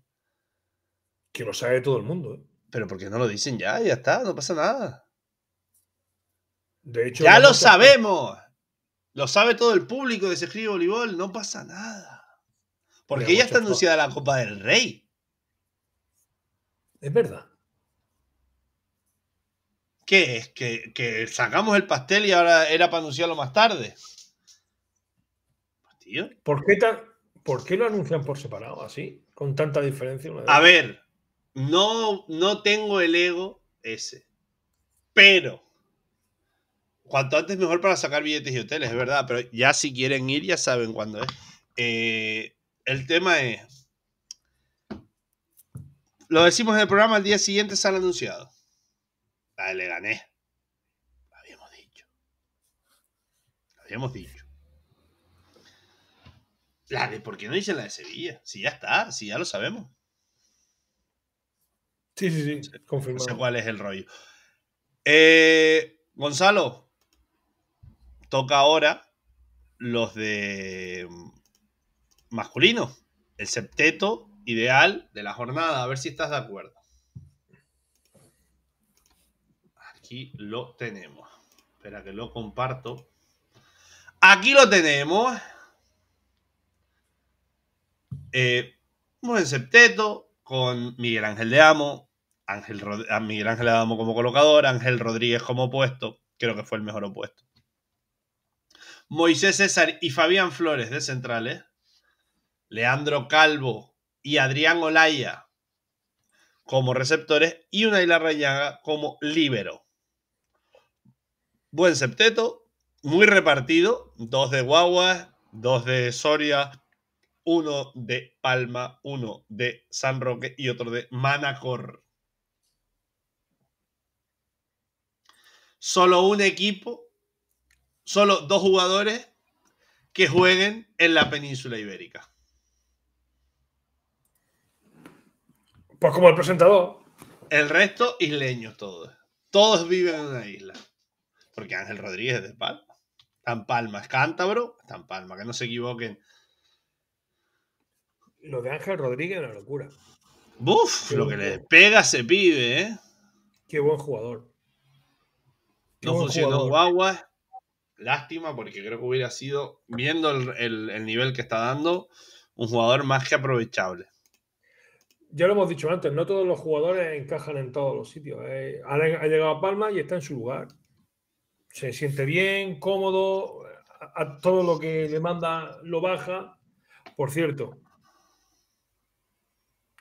Que lo sabe todo el mundo. ¿eh? Pero ¿por qué no lo dicen ya? Ya está, no pasa nada. De hecho, ya lo sabemos. Lo sabe todo el público de Se escribe voleibol, no pasa nada. Porque ya está anunciada la Copa del Rey. Es verdad. ¿Qué es? ¿Que, sacamos el pastel y ahora era para anunciarlo más tarde? ¿Por qué, ¿Por qué lo anuncian por separado así? Con tanta diferencia. a ver, no, no tengo el ego ese. Pero cuanto antes mejor para sacar billetes y hoteles, es verdad, pero ya si quieren ir ya saben cuándo es. Eh, el tema es, lo decimos en el programa, al día siguiente sale anunciado. La le gané. Lo habíamos dicho. Lo habíamos dicho. La de, ¿por qué no dicen la de Sevilla? Si ya está, si ya lo sabemos. Sí, sí, sí, confirmado. No sé cuál es el rollo. Eh, Gonzalo, toca ahora los de masculino. El septeto ideal de la jornada. A ver si estás de acuerdo. Aquí lo tenemos. Espera que lo comparto. Aquí lo tenemos. Eh, un septeto con Miguel Ángel de Amo, Ángel Miguel Ángel de Amo como colocador, Ángel Rodríguez como opuesto, creo que fue el mejor opuesto. Moisés César y Fabián Flores de centrales, Leandro Calvo y Adrián Olaya como receptores y una Rayaga como líbero. Buen septeto, muy repartido, dos de Guaguas, dos de Soria, uno de Palma, uno de San Roque y otro de Manacor. Solo un equipo, solo dos jugadores que jueguen en la península ibérica. Pues como el presentador. El resto, isleños todos. Todos viven en una isla. Porque Ángel Rodríguez es de Palma. Tan Palma es cántabro, tan Palma, que no se equivoquen. Lo de Ángel Rodríguez es una locura. Buf, lo que le pega se pide, ¿eh? Qué buen jugador. no funcionó guagua. Guaguas. Lástima, porque creo que hubiera sido, viendo el nivel que está dando, un jugador más que aprovechable ya lo hemos dicho antes, no todos los jugadores encajan en todos los sitios. Eh. ha, llegado a Palma y está en su lugar. Se siente bien, cómodo, a, todo lo que le manda lo baja. Por cierto,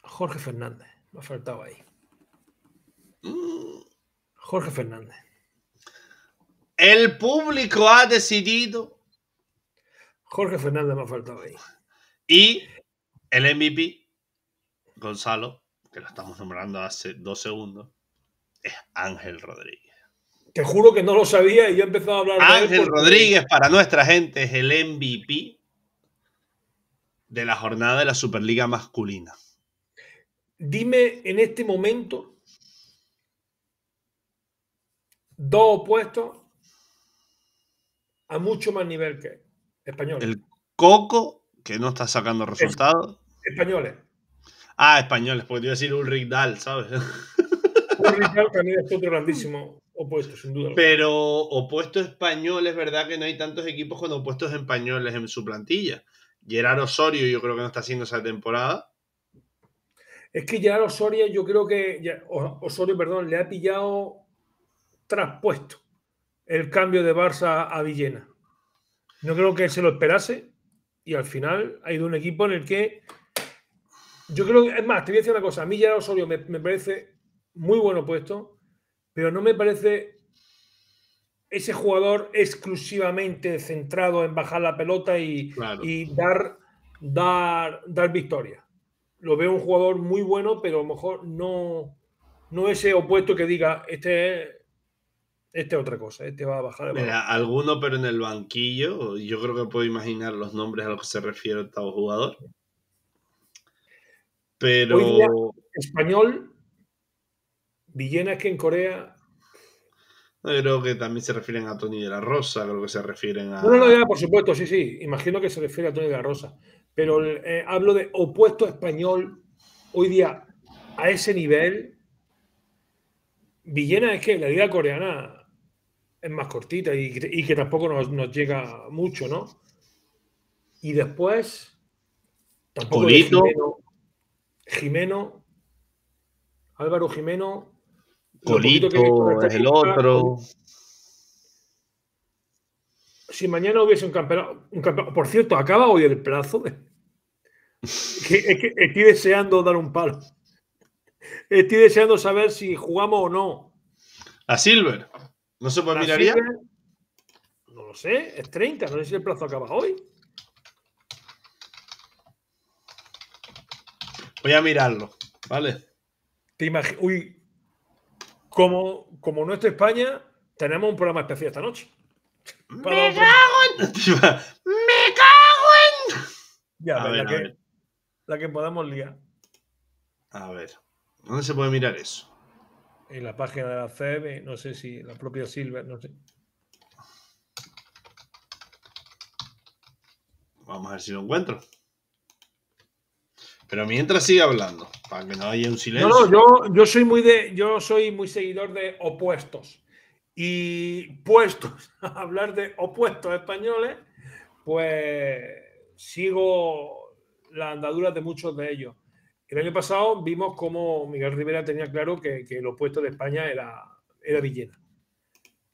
Jorge Fernández, me faltaba ahí. Jorge Fernández. El público ha decidido. Jorge Fernández me ha faltado ahí. Y el MVP Gonzalo, que lo estamos nombrando hace dos segundos, es Ángel Rodríguez. Te juro que no lo sabía y yo he empezado a hablar Ángel de Rodríguez para nuestra gente es el MVP de la jornada de la Superliga masculina. Dime en este momento dos opuestos a mucho más nivel que español. El Coco, que no está sacando resultados. Españoles. Ah, españoles, porque te iba a decir Ulrich Dahl, ¿sabes? Ulrich Dahl también es otro grandísimo opuesto, sin duda. Pero opuesto español, es verdad que no hay tantos equipos con opuestos españoles en su plantilla. Gerard Osorio yo creo que no está haciendo esa temporada. Es que Gerard Osorio yo creo que Osorio, perdón, le ha pillado traspuesto el cambio de Barça a Villena. No creo que se lo esperase y al final ha ido un equipo en el que yo creo que, es más, te voy a decir una cosa. A mí ya Osorio me, parece muy bueno opuesto, pero no me parece ese jugador exclusivamente centrado en bajar la pelota y, dar, dar, dar victoria. Lo veo un jugador muy bueno, pero a lo mejor no, no ese opuesto que diga, este es este otra cosa, este va a bajar. Mira, alguno, pero en el banquillo, yo creo que puedo imaginar los nombres a los que se refiere tal jugador. Pero. español, Villena es que en Corea. Creo que también se refieren a Tony de la Rosa, creo que se refieren a. No, no, por supuesto, sí, sí. Imagino que se refiere a Tony de la Rosa. Pero eh, hablo de opuesto español hoy día a ese nivel. Villena es que la vida coreana es más cortita y, que tampoco nos, llega mucho, ¿no? Y después. Jimeno, Álvaro Jimeno. Colito el otro. Si mañana hubiese un campeonato, Por cierto, acaba hoy el plazo. estoy deseando dar un palo. Estoy deseando saber si jugamos o no. ¿A Silver? ¿No se miraría? Silver, no lo sé, es 30. No sé si el plazo acaba hoy. Voy a mirarlo, ¿vale? Te imagino... Uy, como, como no está España, tenemos un programa especial esta noche. Mm. ¡Me cago en! ¡Me cago en! Ya, la, que, la que podamos liar. A ver, ¿dónde se puede mirar eso? En la página de la CEB. Eh, no sé si la propia Silver, no sé. Vamos a ver si lo encuentro. Pero mientras sigue hablando, para que no haya un silencio. No, yo, soy muy de, yo soy muy seguidor de opuestos. Y puestos a hablar de opuestos españoles, pues sigo la andadura de muchos de ellos. El año pasado vimos cómo Miguel Rivera tenía claro que, el opuesto de España era, era Villena.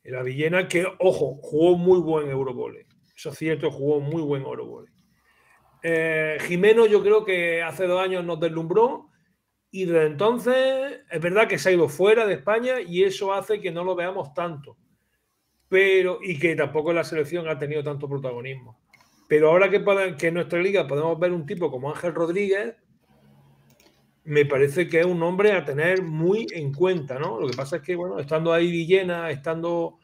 Era Villena que, ojo, jugó muy buen Eurovole. Eso es cierto, jugó muy buen Eurovole. Eh, Jimeno yo creo que hace dos años nos deslumbró y desde entonces es verdad que se ha ido fuera de España y eso hace que no lo veamos tanto. Pero, y que tampoco la selección ha tenido tanto protagonismo. Pero ahora que, en nuestra liga podemos ver un tipo como Ángel Rodríguez, me parece que es un hombre a tener muy en cuenta, ¿no? Lo que pasa es que, bueno, estando ahí Villena, estando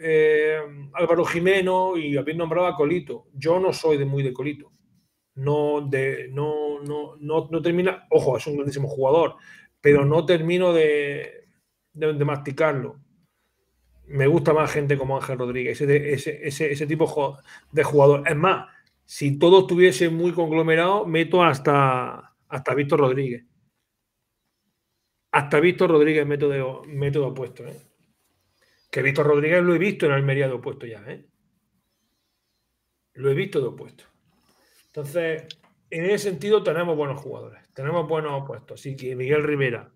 eh, Álvaro Jimeno y habéis nombrado a Colito. Yo no soy de muy de Colito no, de, no, no, termina, ojo, es un grandísimo jugador, pero no termino de, de, masticarlo. Me gusta más gente como Ángel Rodríguez, ese, tipo de jugador. Es más, si todo estuviese muy conglomerado, meto hasta, hasta Víctor Rodríguez. Hasta Víctor Rodríguez meto de, opuesto. ¿eh? Que Víctor Rodríguez lo he visto en Almería de opuesto ya. ¿eh? Lo he visto de opuesto. Entonces, en ese sentido tenemos buenos jugadores, tenemos buenos opuestos. Así que Miguel Rivera,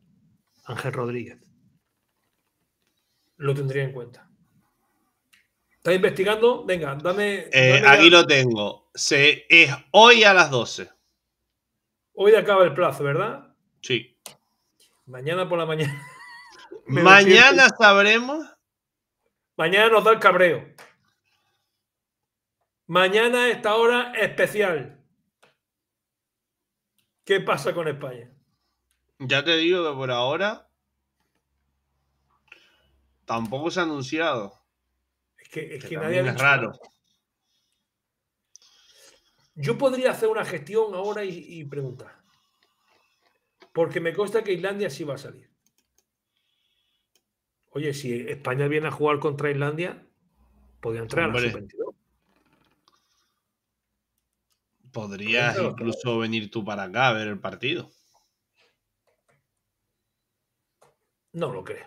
Ángel Rodríguez, lo tendría en cuenta. ¿Estás investigando? Venga, dame. Eh, aquí lo tengo. Se, es hoy a las 12. Hoy acaba el plazo, ¿verdad? Sí. Mañana por la mañana. mañana sabremos. Mañana nos da el cabreo. Mañana esta hora especial. ¿Qué pasa con España? Ya te digo que por ahora tampoco se ha anunciado. Es que, nadie ha es raro. Yo podría hacer una gestión ahora y, preguntar. Porque me consta que Islandia sí va a salir. Oye, si España viene a jugar contra Islandia, podría entrar a Podrías incluso venir tú para acá a ver el partido. No lo creo.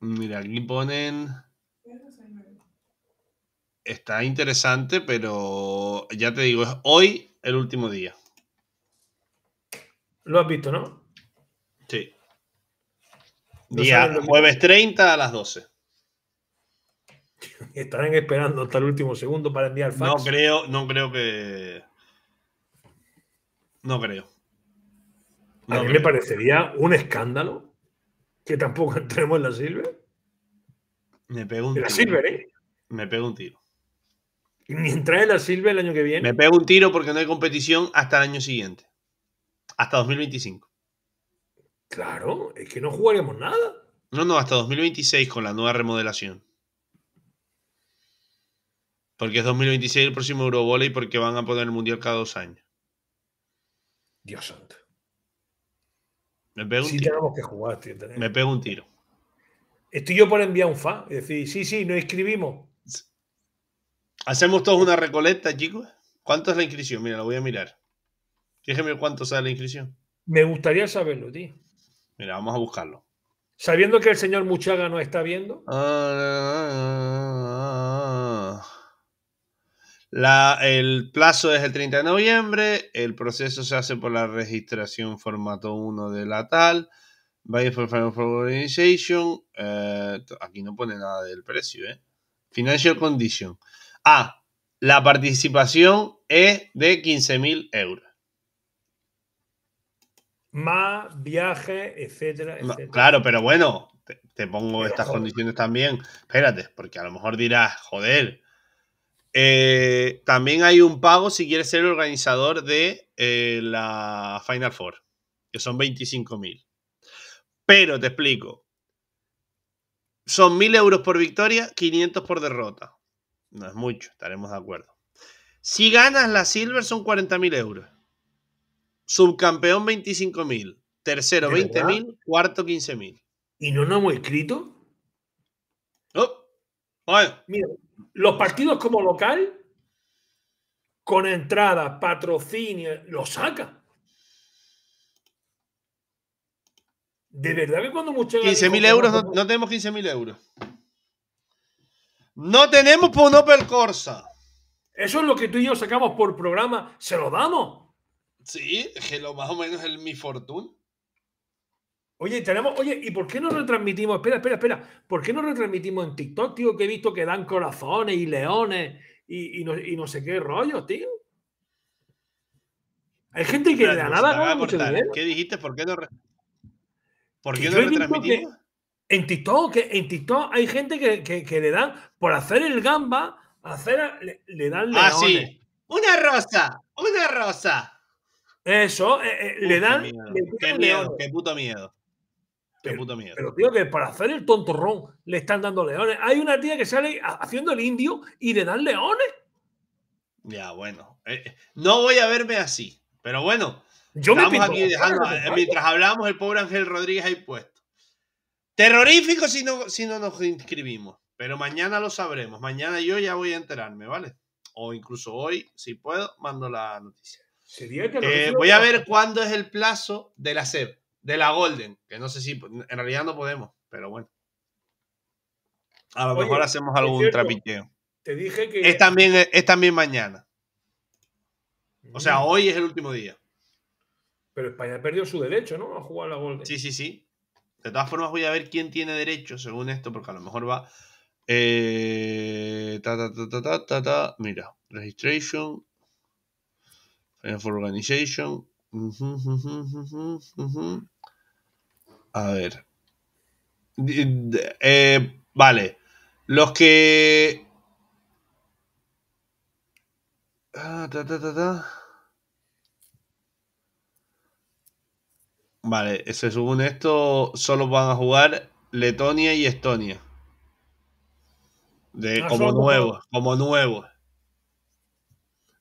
Mira, aquí ponen. Está interesante, pero ya te digo, es hoy el último día. Lo has visto, ¿no? Sí. día jueves 30 a las 12. Estarán esperando hasta el último segundo para enviar fax. No creo, no creo que. No creo. No a mí me parecería un escándalo que tampoco entremos en la Silver. Me pego un tiro. La Silver, ¿eh? Me pego un tiro. ¿Y en la Silver el año que viene? Me pego un tiro porque no hay competición hasta el año siguiente. Hasta 2025. Claro, es que no jugaremos nada. No, no, hasta 2026 con la nueva remodelación. Porque es 2026 el próximo Eurobola y porque van a poner el Mundial cada dos años. Dios santo. Me pego tiro. tenemos que jugar, Me pego un tiro. Estoy yo por enviar un fa. decir, sí, sí, no inscribimos. Hacemos todos una recolecta, chicos. ¿Cuánto es la inscripción? Mira, lo voy a mirar. Déjeme cuánto sale la inscripción. Me gustaría saberlo, tío. Mira, vamos a buscarlo. Sabiendo que el señor Muchaga no está viendo. Ah, el plazo es el 30 de noviembre, el proceso se hace por la registración formato 1 de la tal, Buy for Organization, eh, aquí no pone nada del precio, ¿eh? Financial Condition. Ah, la participación es de 15.000 euros. Más viaje, etcétera, claro, pero bueno, te, pongo estas condiciones también. Espérate, porque a lo mejor dirás, joder, eh, también hay un pago si quieres ser organizador de eh, la Final Four, que son 25.000. Pero te explico. Son 1.000 euros por victoria, 500 por derrota. No es mucho, estaremos de acuerdo. Si ganas la Silver son 40.000 euros. Subcampeón 25.000. Tercero 20.000. Cuarto 15.000. ¿Y no nos hemos escrito? Oh. Mira, los partidos como local, con entrada, patrocinio, lo saca. De verdad que cuando muchos... 15.000 euros, no, tenemos tenemos 15.000 euros. No tenemos por un Opel Corsa. Eso es lo que tú y yo sacamos por programa. Se lo damos. Sí, que lo más o menos es Mi fortuna. Oye, tenemos, oye, ¿y por qué no retransmitimos? Espera, espera, espera. ¿Por qué no retransmitimos en TikTok, tío? Que he visto que dan corazones y leones y, no, sé qué rollo, tío. Hay gente que le da pues, nada ¿eh? ¿Qué dijiste? ¿Por qué no, ¿Por qué no retransmitimos? en TikTok, en TikTok hay gente que, le dan, por hacer el gamba, hacer, le, dan leones. Ah, sí. Una rosa, una rosa. Eso, eh, eh, le dan. Qué qué, puto miedo. Pero, pero, tío, que para hacer el tontorrón le están dando leones. Hay una tía que sale haciendo el indio y le dan leones. Ya, bueno. Eh, no voy a verme así. Pero bueno, Yo estamos aquí dejando, mientras hablamos, el pobre Ángel Rodríguez ahí puesto. Terrorífico si no, si no nos inscribimos. Pero mañana lo sabremos. Mañana yo ya voy a enterarme, ¿vale? O incluso hoy, si puedo, mando la noticia. Eh, voy a ver cuándo es el plazo de la SEP de la Golden, que no sé si, en realidad no podemos, pero bueno. A lo mejor hacemos algún trapicheo. Te dije que. Es también, es también mañana. O sea, mm. hoy es el último día. Pero España perdió su derecho, ¿no? A jugar la Golden. Sí, sí, sí. De todas formas, voy a ver quién tiene derecho según esto, porque a lo mejor va. Eh, ta, ta, ta, ta, ta, Mira, registration. For Organization. A ver. Eh, vale. Los que. Ah, vale, se supone esto. Solo van a jugar Letonia y Estonia. De, ah, como nuevos, como nuevos.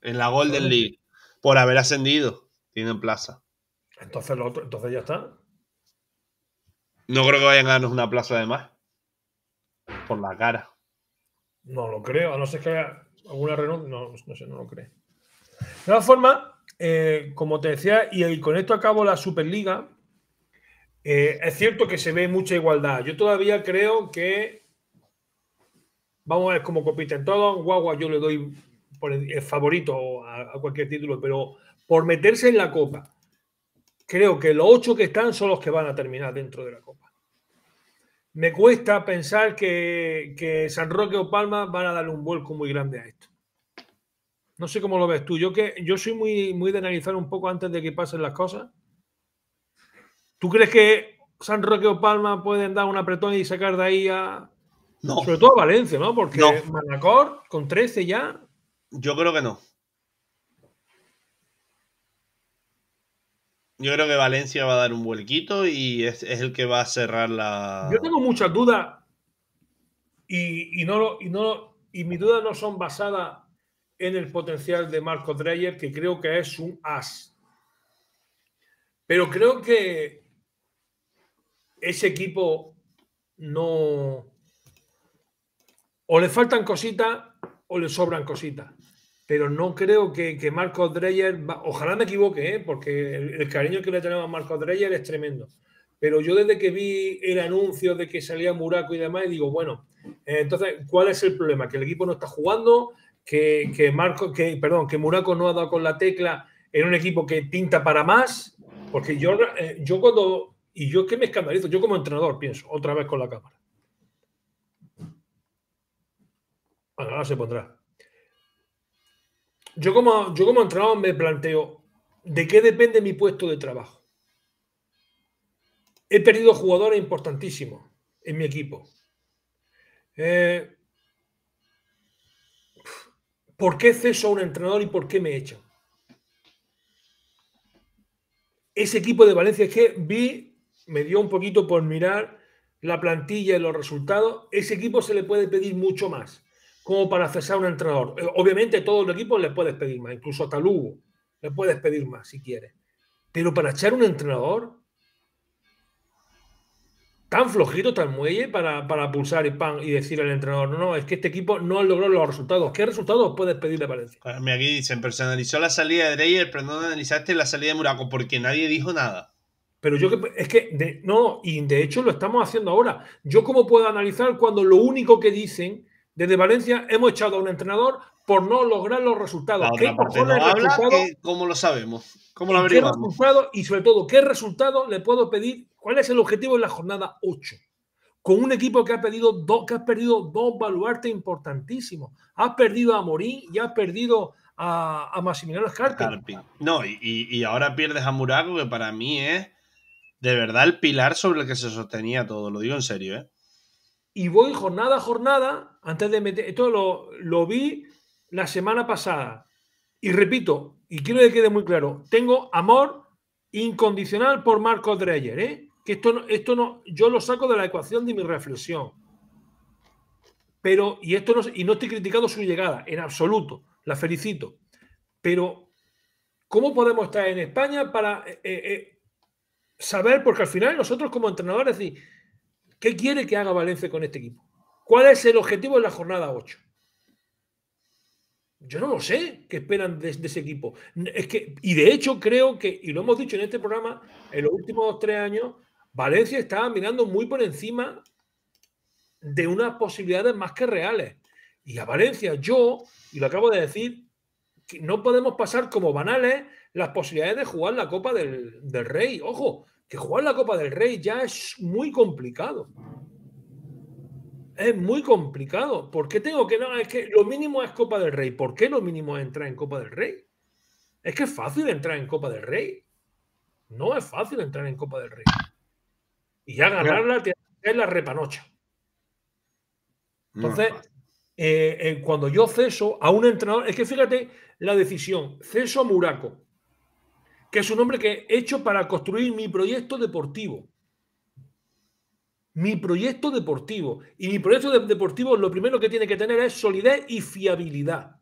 En la Golden League. Por haber ascendido. Tienen plaza. Entonces, entonces ya está. No creo que vayan a darnos una plaza además Por la cara. No lo creo, a no ser que haya alguna renuncia. No, no sé, no lo creo. De todas formas, eh, como te decía, y, con esto acabo la Superliga, eh, es cierto que se ve mucha igualdad. Yo todavía creo que. Vamos a ver cómo compiten todos. Guagua, yo le doy favorito a cualquier título, pero por meterse en la copa creo que los ocho que están son los que van a terminar dentro de la Copa. Me cuesta pensar que, San Roque o Palma van a dar un vuelco muy grande a esto. No sé cómo lo ves tú. Yo que yo soy muy, muy de analizar un poco antes de que pasen las cosas. ¿Tú crees que San Roque o Palma pueden dar un apretón y sacar de ahí a. No. Sobre todo a Valencia, ¿no? Porque con 13 ya. Yo creo que no. Yo creo que Valencia va a dar un vuelquito y es, el que va a cerrar la. Yo tengo muchas dudas y, y, no y, no, y mis dudas no son basadas en el potencial de Marco Dreyer, que creo que es un as. Pero creo que ese equipo no. O le faltan cositas o le sobran cositas pero no creo que, que Marcos Dreyer, ojalá me equivoque, ¿eh? porque el, cariño que le tenemos a Marcos Dreyer es tremendo. Pero yo desde que vi el anuncio de que salía Muraco y demás, digo, bueno, eh, entonces, ¿cuál es el problema? Que el equipo no está jugando, que, que Marco, que, perdón, que Muraco no ha dado con la tecla en un equipo que pinta para más, porque yo, eh, yo cuando, y yo que me escandalizo, yo como entrenador pienso, otra vez con la cámara. ahora se pondrá. Yo como, yo entrenador me planteo, ¿de qué depende mi puesto de trabajo? He perdido jugadores importantísimos en mi equipo. Eh, ¿Por qué ceso a un entrenador y por qué me echan? Ese equipo de Valencia es que vi, me dio un poquito por mirar la plantilla y los resultados. Ese equipo se le puede pedir mucho más como para cesar a un entrenador. Eh, obviamente todo el equipo le puedes pedir más, incluso a Lugo le puedes pedir más si quieres. Pero para echar un entrenador tan flojito, tan muelle para, pulsar y, pan, y decir al entrenador, no, es que este equipo no ha logrado los resultados. ¿Qué resultados puedes pedir de Valencia? Me aquí dicen, personalizó la salida de Dreyer, pero no analizaste la salida de Muraco porque nadie dijo nada. Pero yo que, es que, no, y de hecho lo estamos haciendo ahora. Yo cómo puedo analizar cuando lo único que dicen desde Valencia hemos echado a un entrenador por no lograr los resultados. ¿Qué no habla ¿Cómo lo sabemos? ¿Cómo lo ¿Qué y sobre todo, ¿qué resultado le puedo pedir? ¿Cuál es el objetivo en la jornada 8? Con un equipo que ha, pedido dos, que ha perdido dos baluartes importantísimos. Ha perdido a Morín y ha perdido a, a Massimiliano No, y, ahora pierdes a Murago, que para mí es de verdad el pilar sobre el que se sostenía todo. Lo digo en serio, ¿eh? y voy jornada a jornada, antes de meter, esto lo, vi la semana pasada. Y repito, y quiero que quede muy claro, tengo amor incondicional por Marco Dreyer, ¿eh? que esto esto no, yo lo saco de la ecuación de mi reflexión. Pero, y esto no, y no estoy criticando su llegada, en absoluto, la felicito. Pero, ¿cómo podemos estar en España para eh, eh, saber? Porque al final nosotros como entrenadores, decimos. ¿Qué quiere que haga Valencia con este equipo? ¿Cuál es el objetivo de la jornada 8? Yo no lo sé qué esperan de, ese equipo. Es que, y de hecho creo que, y lo hemos dicho en este programa, en los últimos tres años, Valencia estaba mirando muy por encima de unas posibilidades más que reales. Y a Valencia, yo, y lo acabo de decir, que no podemos pasar como banales las posibilidades de jugar la Copa del Rey. Ojo, que jugar la Copa del Rey ya es muy complicado. Es muy complicado. ¿Por qué tengo que.? No, es que lo mínimo es Copa del Rey. ¿Por qué lo mínimo es entrar en Copa del Rey? Es que es fácil entrar en Copa del Rey. No es fácil entrar en Copa del Rey. Y ya ganarla es la repanocha. Entonces, eh, eh, cuando yo ceso a un entrenador, es que fíjate la decisión, ceso a Muraco que es un hombre que he hecho para construir mi proyecto deportivo. Mi proyecto deportivo. Y mi proyecto deportivo lo primero que tiene que tener es solidez y fiabilidad.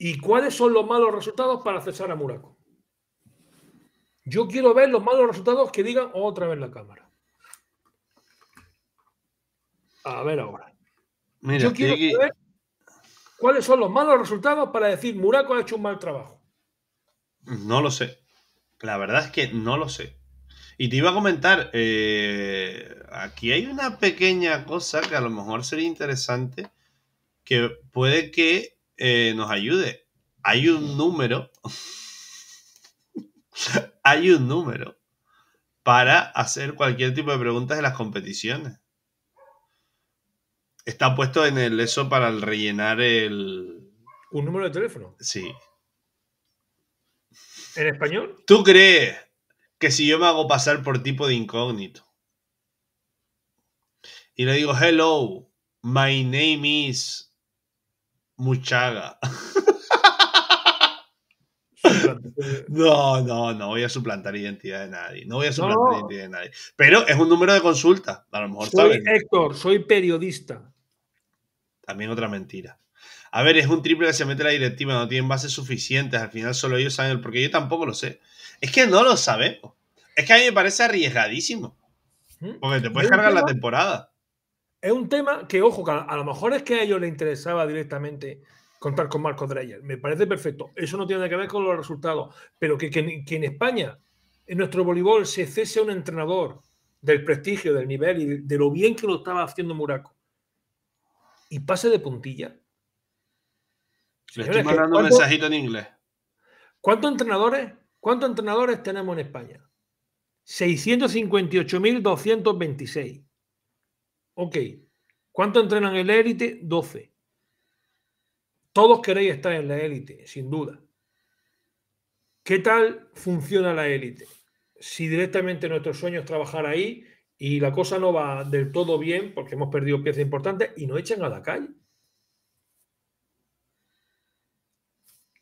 ¿Y cuáles son los malos resultados para cesar a Muraco? Yo quiero ver los malos resultados que digan otra vez la cámara. A ver ahora. Yo quiero ver cuáles son los malos resultados para decir Muraco ha hecho un mal trabajo. No lo sé. La verdad es que no lo sé. Y te iba a comentar, eh, aquí hay una pequeña cosa que a lo mejor sería interesante, que puede que eh, nos ayude. Hay un número, hay un número para hacer cualquier tipo de preguntas de las competiciones. Está puesto en el eso para rellenar el... ¿Un número de teléfono? Sí. ¿En español? ¿Tú crees que si yo me hago pasar por tipo de incógnito y le digo, hello, my name is Muchaga? No, no, no voy a suplantar identidad de nadie. No voy a suplantar identidad de nadie. Pero es un número de consulta. A lo mejor soy Héctor, soy periodista. También otra mentira. A ver, es un triple que se mete la directiva, no tienen bases suficientes, al final solo ellos saben porque yo tampoco lo sé. Es que no lo sabemos. Es que a mí me parece arriesgadísimo. Porque te puedes cargar la temporada. Es un tema que, ojo, a lo mejor es que a ellos les interesaba directamente contar con Marco Dreyer. Me parece perfecto. Eso no tiene que ver con los resultados. Pero que, en España, en nuestro voleibol, se cese a un entrenador del prestigio, del nivel y de lo bien que lo estaba haciendo Muraco y pase de puntilla, le estoy mandando un mensajito en inglés. ¿Cuántos entrenadores, entrenadores tenemos en España? 658.226. Ok. ¿Cuánto entrenan en la élite? 12. Todos queréis estar en la élite, sin duda. ¿Qué tal funciona la élite? Si directamente nuestro sueño es trabajar ahí y la cosa no va del todo bien porque hemos perdido piezas importantes y nos echan a la calle.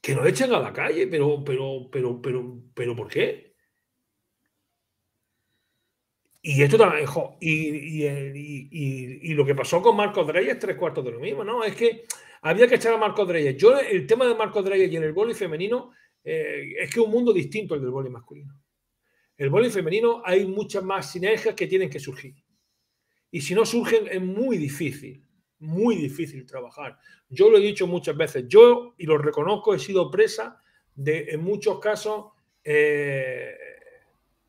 que nos echen a la calle, pero, pero, pero, pero, pero, ¿por qué? Y esto también, y, lo que pasó con Marcos Dreyes, tres cuartos de lo mismo, ¿no? Es que había que echar a Marcos Dreyes. Yo, el tema de Marcos Dreyes y en el boli femenino, eh, es que es un mundo distinto el del boli masculino. El boli femenino hay muchas más sinergias que tienen que surgir. Y si no surgen, es muy difícil muy difícil trabajar. Yo lo he dicho muchas veces, yo, y lo reconozco, he sido presa de, en muchos casos, eh,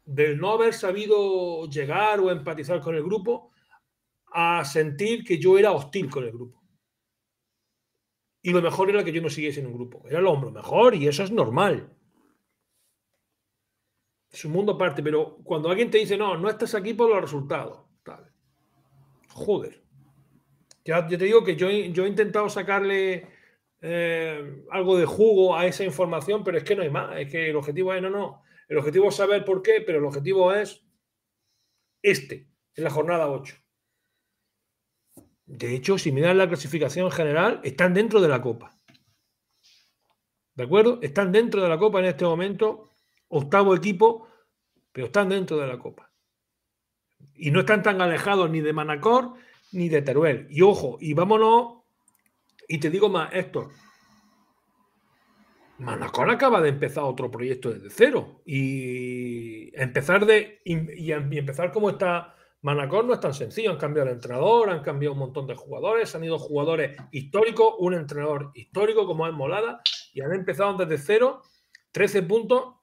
del no haber sabido llegar o empatizar con el grupo, a sentir que yo era hostil con el grupo. Y lo mejor era que yo no siguiese en un grupo. Era lo hombro mejor y eso es normal. Es un mundo aparte, pero cuando alguien te dice, no, no estás aquí por los resultados, Joder yo te digo que yo, he intentado sacarle eh, algo de jugo a esa información, pero es que no hay más. Es que el objetivo es, no, no. El objetivo es saber por qué, pero el objetivo es este, en la jornada 8. De hecho, si miras la clasificación general, están dentro de la Copa. ¿De acuerdo? Están dentro de la Copa en este momento, octavo equipo, pero están dentro de la Copa. Y no están tan alejados ni de Manacor, ni de Teruel. Y ojo, y vámonos, y te digo más, Héctor. Manacor acaba de empezar otro proyecto desde cero. Y empezar de. Y, empezar como está. Manacor no es tan sencillo. Han cambiado el entrenador, han cambiado un montón de jugadores, han ido jugadores históricos, un entrenador histórico como es Molada, y han empezado desde cero, 13 puntos.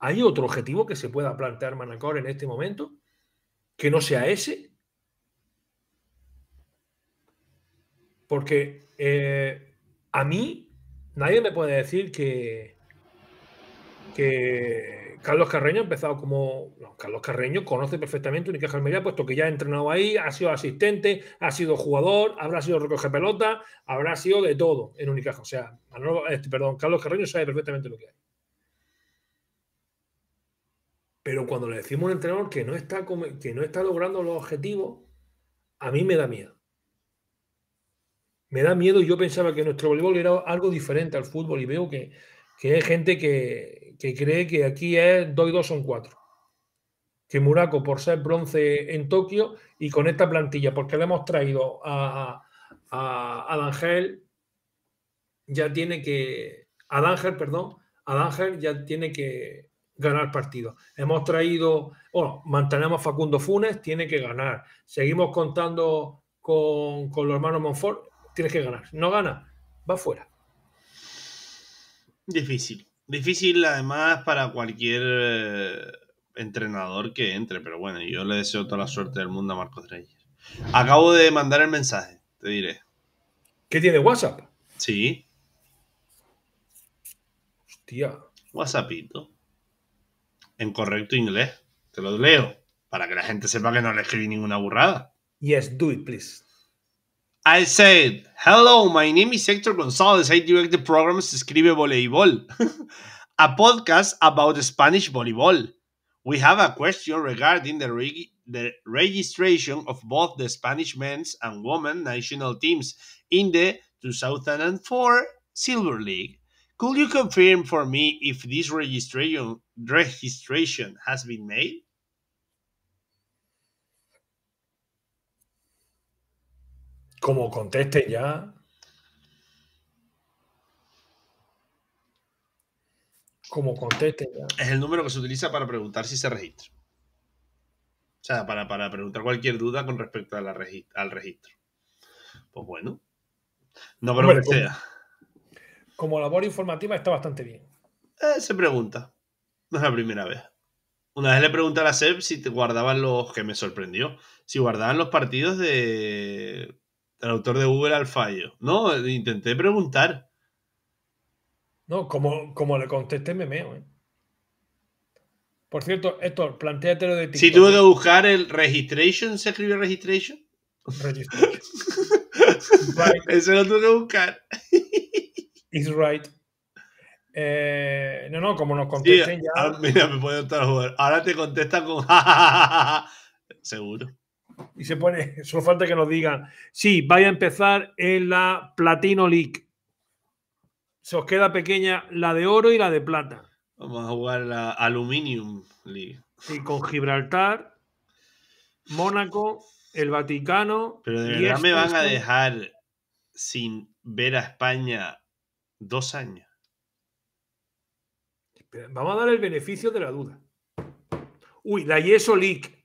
¿Hay otro objetivo que se pueda plantear Manacor en este momento? Que no sea ese. Porque eh, a mí nadie me puede decir que, Carlos Carreño ha empezado como. No, Carlos Carreño conoce perfectamente Unicaja Almería, puesto que ya ha entrenado ahí, ha sido asistente, ha sido jugador, habrá sido recoge pelota, habrá sido de todo en Unicaja. O sea, este, perdón, Carlos Carreño sabe perfectamente lo que hay. Pero cuando le decimos a un entrenador que no está, que no está logrando los objetivos, a mí me da miedo me da miedo. Yo pensaba que nuestro voleibol era algo diferente al fútbol y veo que, hay gente que, cree que aquí es 2 y 2 son 4. Que Muraco, por ser bronce en Tokio y con esta plantilla, porque le hemos traído a, a, ya tiene que. Ángel, perdón. Ángel ya tiene que ganar partido. Hemos traído. Bueno, mantenemos a Facundo Funes, tiene que ganar. Seguimos contando con, con los hermanos Monfort tienes que ganar. No gana, va fuera. Difícil. Difícil además para cualquier eh, entrenador que entre, pero bueno, yo le deseo toda la suerte del mundo a Marcos Dreyer. Acabo de mandar el mensaje, te diré. ¿Qué tiene WhatsApp? Sí. Hostia. WhatsAppito. En correcto inglés. Te lo leo. Para que la gente sepa que no le escribí ninguna burrada. Yes, do it, please. I said, Hello, my name is Hector Gonzalez. I direct the program Escribe Voleibol, a podcast about Spanish volleyball. We have a question regarding the, reg the registration of both the Spanish men's and women national teams in the 2004 Silver League. Could you confirm for me if this registration registration has been made? Como conteste ya. Como conteste ya. Es el número que se utiliza para preguntar si se registra. O sea, para, preguntar cualquier duda con respecto al registro. Pues bueno. No creo que sea. Como, labor informativa está bastante bien. Eh, se pregunta. No es la primera vez. Una vez le pregunté a la SEP si te guardaban los. que me sorprendió. Si guardaban los partidos de. El autor de Google al fallo. No, intenté preguntar. No, como, como le contesté, me meo. Eh. Por cierto, Héctor, planteate lo de TikTok. Si tuve ¿eh? que buscar el registration, ¿se escribió registration? Registration. Eso lo tuve que buscar. It's right. Eh, no, no, como nos contesten ya. Ahora, mira, me puede estar jugar. Ahora te contestan con Seguro. Y se pone, solo falta que nos digan, sí, vaya a empezar en la Platino League. Se os queda pequeña la de oro y la de plata. Vamos a jugar la Aluminium League. Sí, con Gibraltar, Mónaco, el Vaticano. Pero de verdad me van a dejar sin ver a España dos años. Vamos a dar el beneficio de la duda. Uy, la Yeso League.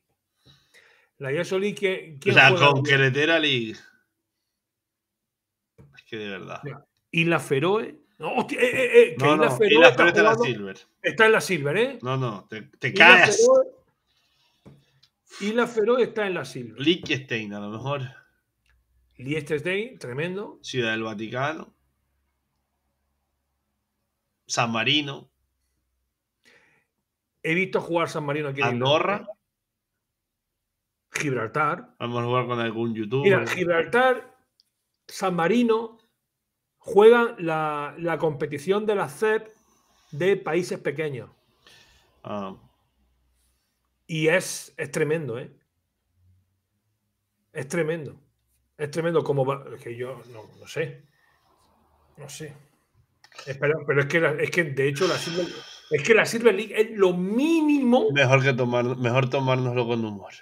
La Yaso League, La League. Es que de verdad. Y la Feroe. No, hostia, Feroe. está, en la Silver. está en la Silver, ¿eh? No, no, te, te caes. Y la Feroe está en la Silver. Liechtenstein, a lo mejor. Liechtenstein, tremendo. Ciudad del Vaticano. San Marino. He visto jugar San Marino aquí en Andorra. Gibraltar. Vamos a jugar con algún youtuber. Gibraltar, San Marino juegan la, la competición de la CEP de países pequeños. Ah. Y es, es tremendo, ¿eh? Es tremendo. Es tremendo como va. que yo no, sé. No sé. pero es que, es que de hecho la es que la Silver League es lo mínimo. Mejor que tomar, mejor tomárnoslo con humor.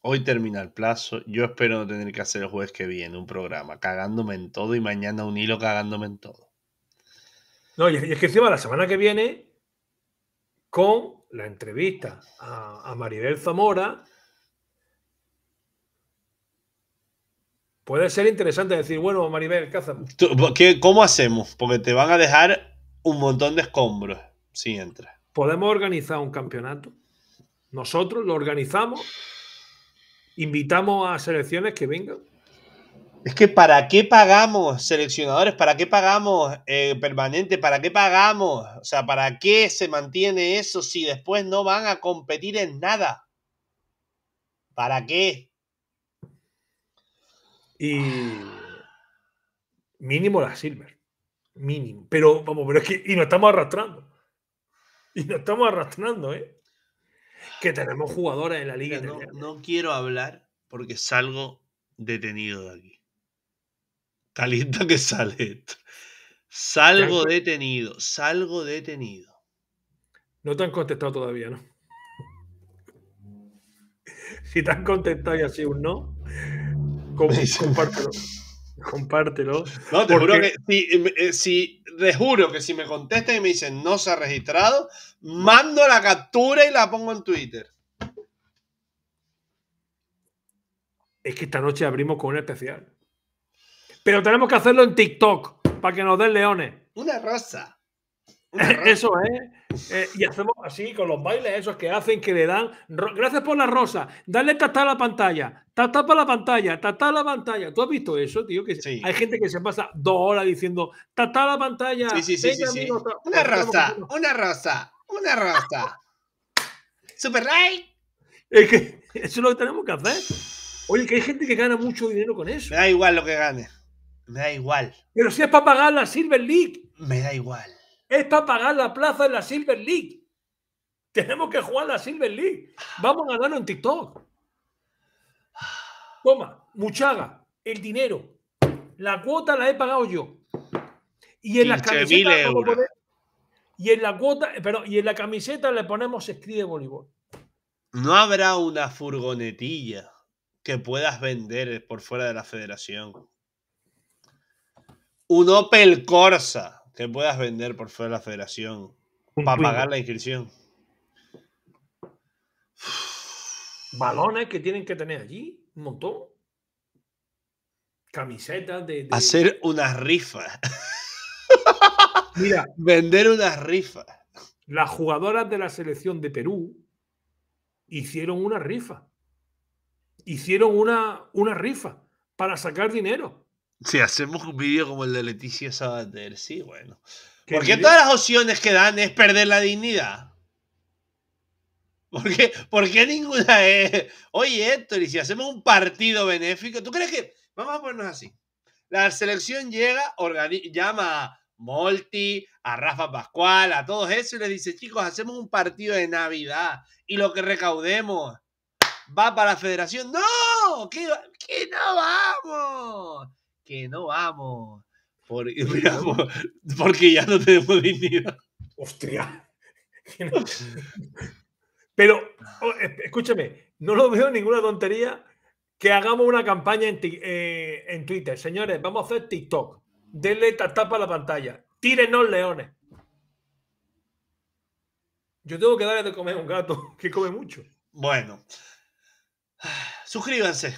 Hoy termina el plazo. Yo espero no tener que hacer el jueves que viene un programa cagándome en todo y mañana un hilo cagándome en todo. No, y es que encima la semana que viene, con la entrevista a, Maribel Zamora, puede ser interesante decir, bueno, Maribel, Qué, ¿Cómo hacemos? Porque te van a dejar un montón de escombros si entras. Podemos organizar un campeonato. Nosotros lo organizamos ¿Invitamos a selecciones que vengan? Es que ¿para qué pagamos seleccionadores? ¿Para qué pagamos eh, permanente? ¿Para qué pagamos? O sea, ¿para qué se mantiene eso si después no van a competir en nada? ¿Para qué? Y mínimo la Silver. Mínimo. Pero vamos, pero es que y nos estamos arrastrando. Y nos estamos arrastrando, ¿eh? que tenemos jugadores en la liga. No, quiero hablar porque salgo detenido de aquí. Caliente que sale Salgo detenido, salgo detenido. No te han contestado todavía, ¿no? si te han contestado y así un no, compártelo compártelo. No, te juro que si, eh, juro que si me contestan y me dicen no se ha registrado, mando la captura y la pongo en Twitter. Es que esta noche abrimos con un especial. Pero tenemos que hacerlo en TikTok para que nos den leones. Una rosa. Eso es. Eh, y hacemos así con los bailes esos que hacen, que le dan. Gracias por la rosa. Dale tata a la pantalla. Tata para la pantalla. Tata a la pantalla. ¿Tú has visto eso, tío? Que Hay gente que se pasa dos horas diciendo tata a la pantalla. una rosa, una rosa, una rosa. Super like. Es que eso es lo que tenemos que hacer. Oye, que hay gente que gana mucho dinero con eso. Me da igual lo que gane. Me da igual. Pero si es para pagar la Silver League. Me da igual es para pagar la plaza en la Silver League. Tenemos que jugar la Silver League. Vamos a ganar en TikTok. Toma, Muchaga, el dinero. La cuota la he pagado yo. Y en las camisetas y en la cuota, eh, pero y en la camiseta le ponemos escribe voleibol. No habrá una furgonetilla que puedas vender por fuera de la federación. Un Opel Corsa que puedas vender por fuera de la federación para pagar la inscripción. Balones que tienen que tener allí, un montón. Camisetas de, Hacer unas rifas. Mira. Vender unas rifas. Las jugadoras de la selección de Perú hicieron una rifa. Hicieron una, una rifa para sacar dinero. Si hacemos un vídeo como el de Leticia Sabater, sí, bueno. Porque todas las opciones que dan es perder la dignidad. ¿Por qué, ninguna es? Oye, Héctor, y si hacemos un partido benéfico, ¿tú crees que.? Vamos a ponernos así. La selección llega, llama a Molti, a Rafa Pascual, a todos esos y les dice, chicos, hacemos un partido de Navidad y lo que recaudemos va para la federación. ¡No! ¿Qué, no vamos? que no vamos. Por, porque ya no tenemos dignidad. Hostia. Mm. Pero, oh, escúchame, no lo veo ninguna tontería que hagamos una campaña en, eh, Twitter. Señores, vamos a hacer TikTok. Denle tapa a la pantalla. Tírenos leones. Yo tengo que darle de comer a un gato que come mucho. Bueno. Suscríbanse.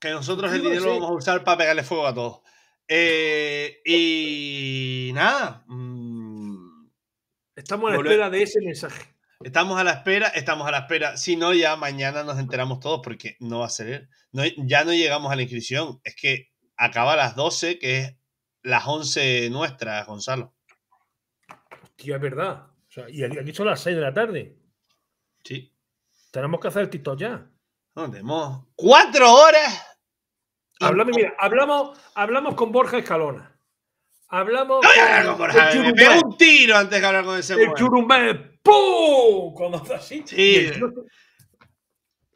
Que nosotros el dinero lo vamos a usar para pegarle fuego a todos. Eh, y nada. Mm, estamos a la espera de ese mensaje. Estamos a la espera, estamos a la espera. Si no, ya mañana nos enteramos todos porque no va a ser. ya no llegamos a la inscripción. Es que acaba las 12, que es las 11 nuestras, Gonzalo. Tío, es verdad. y aquí son las 6 de la tarde. Sí. Tenemos que hacer el TikTok ya. No, tenemos cuatro horas hablamos, hablamos con Borja Escalona. Hablamos con Borja. Me un tiro antes de hablar con ese El Churumbe, ¡pum! Cuando está así.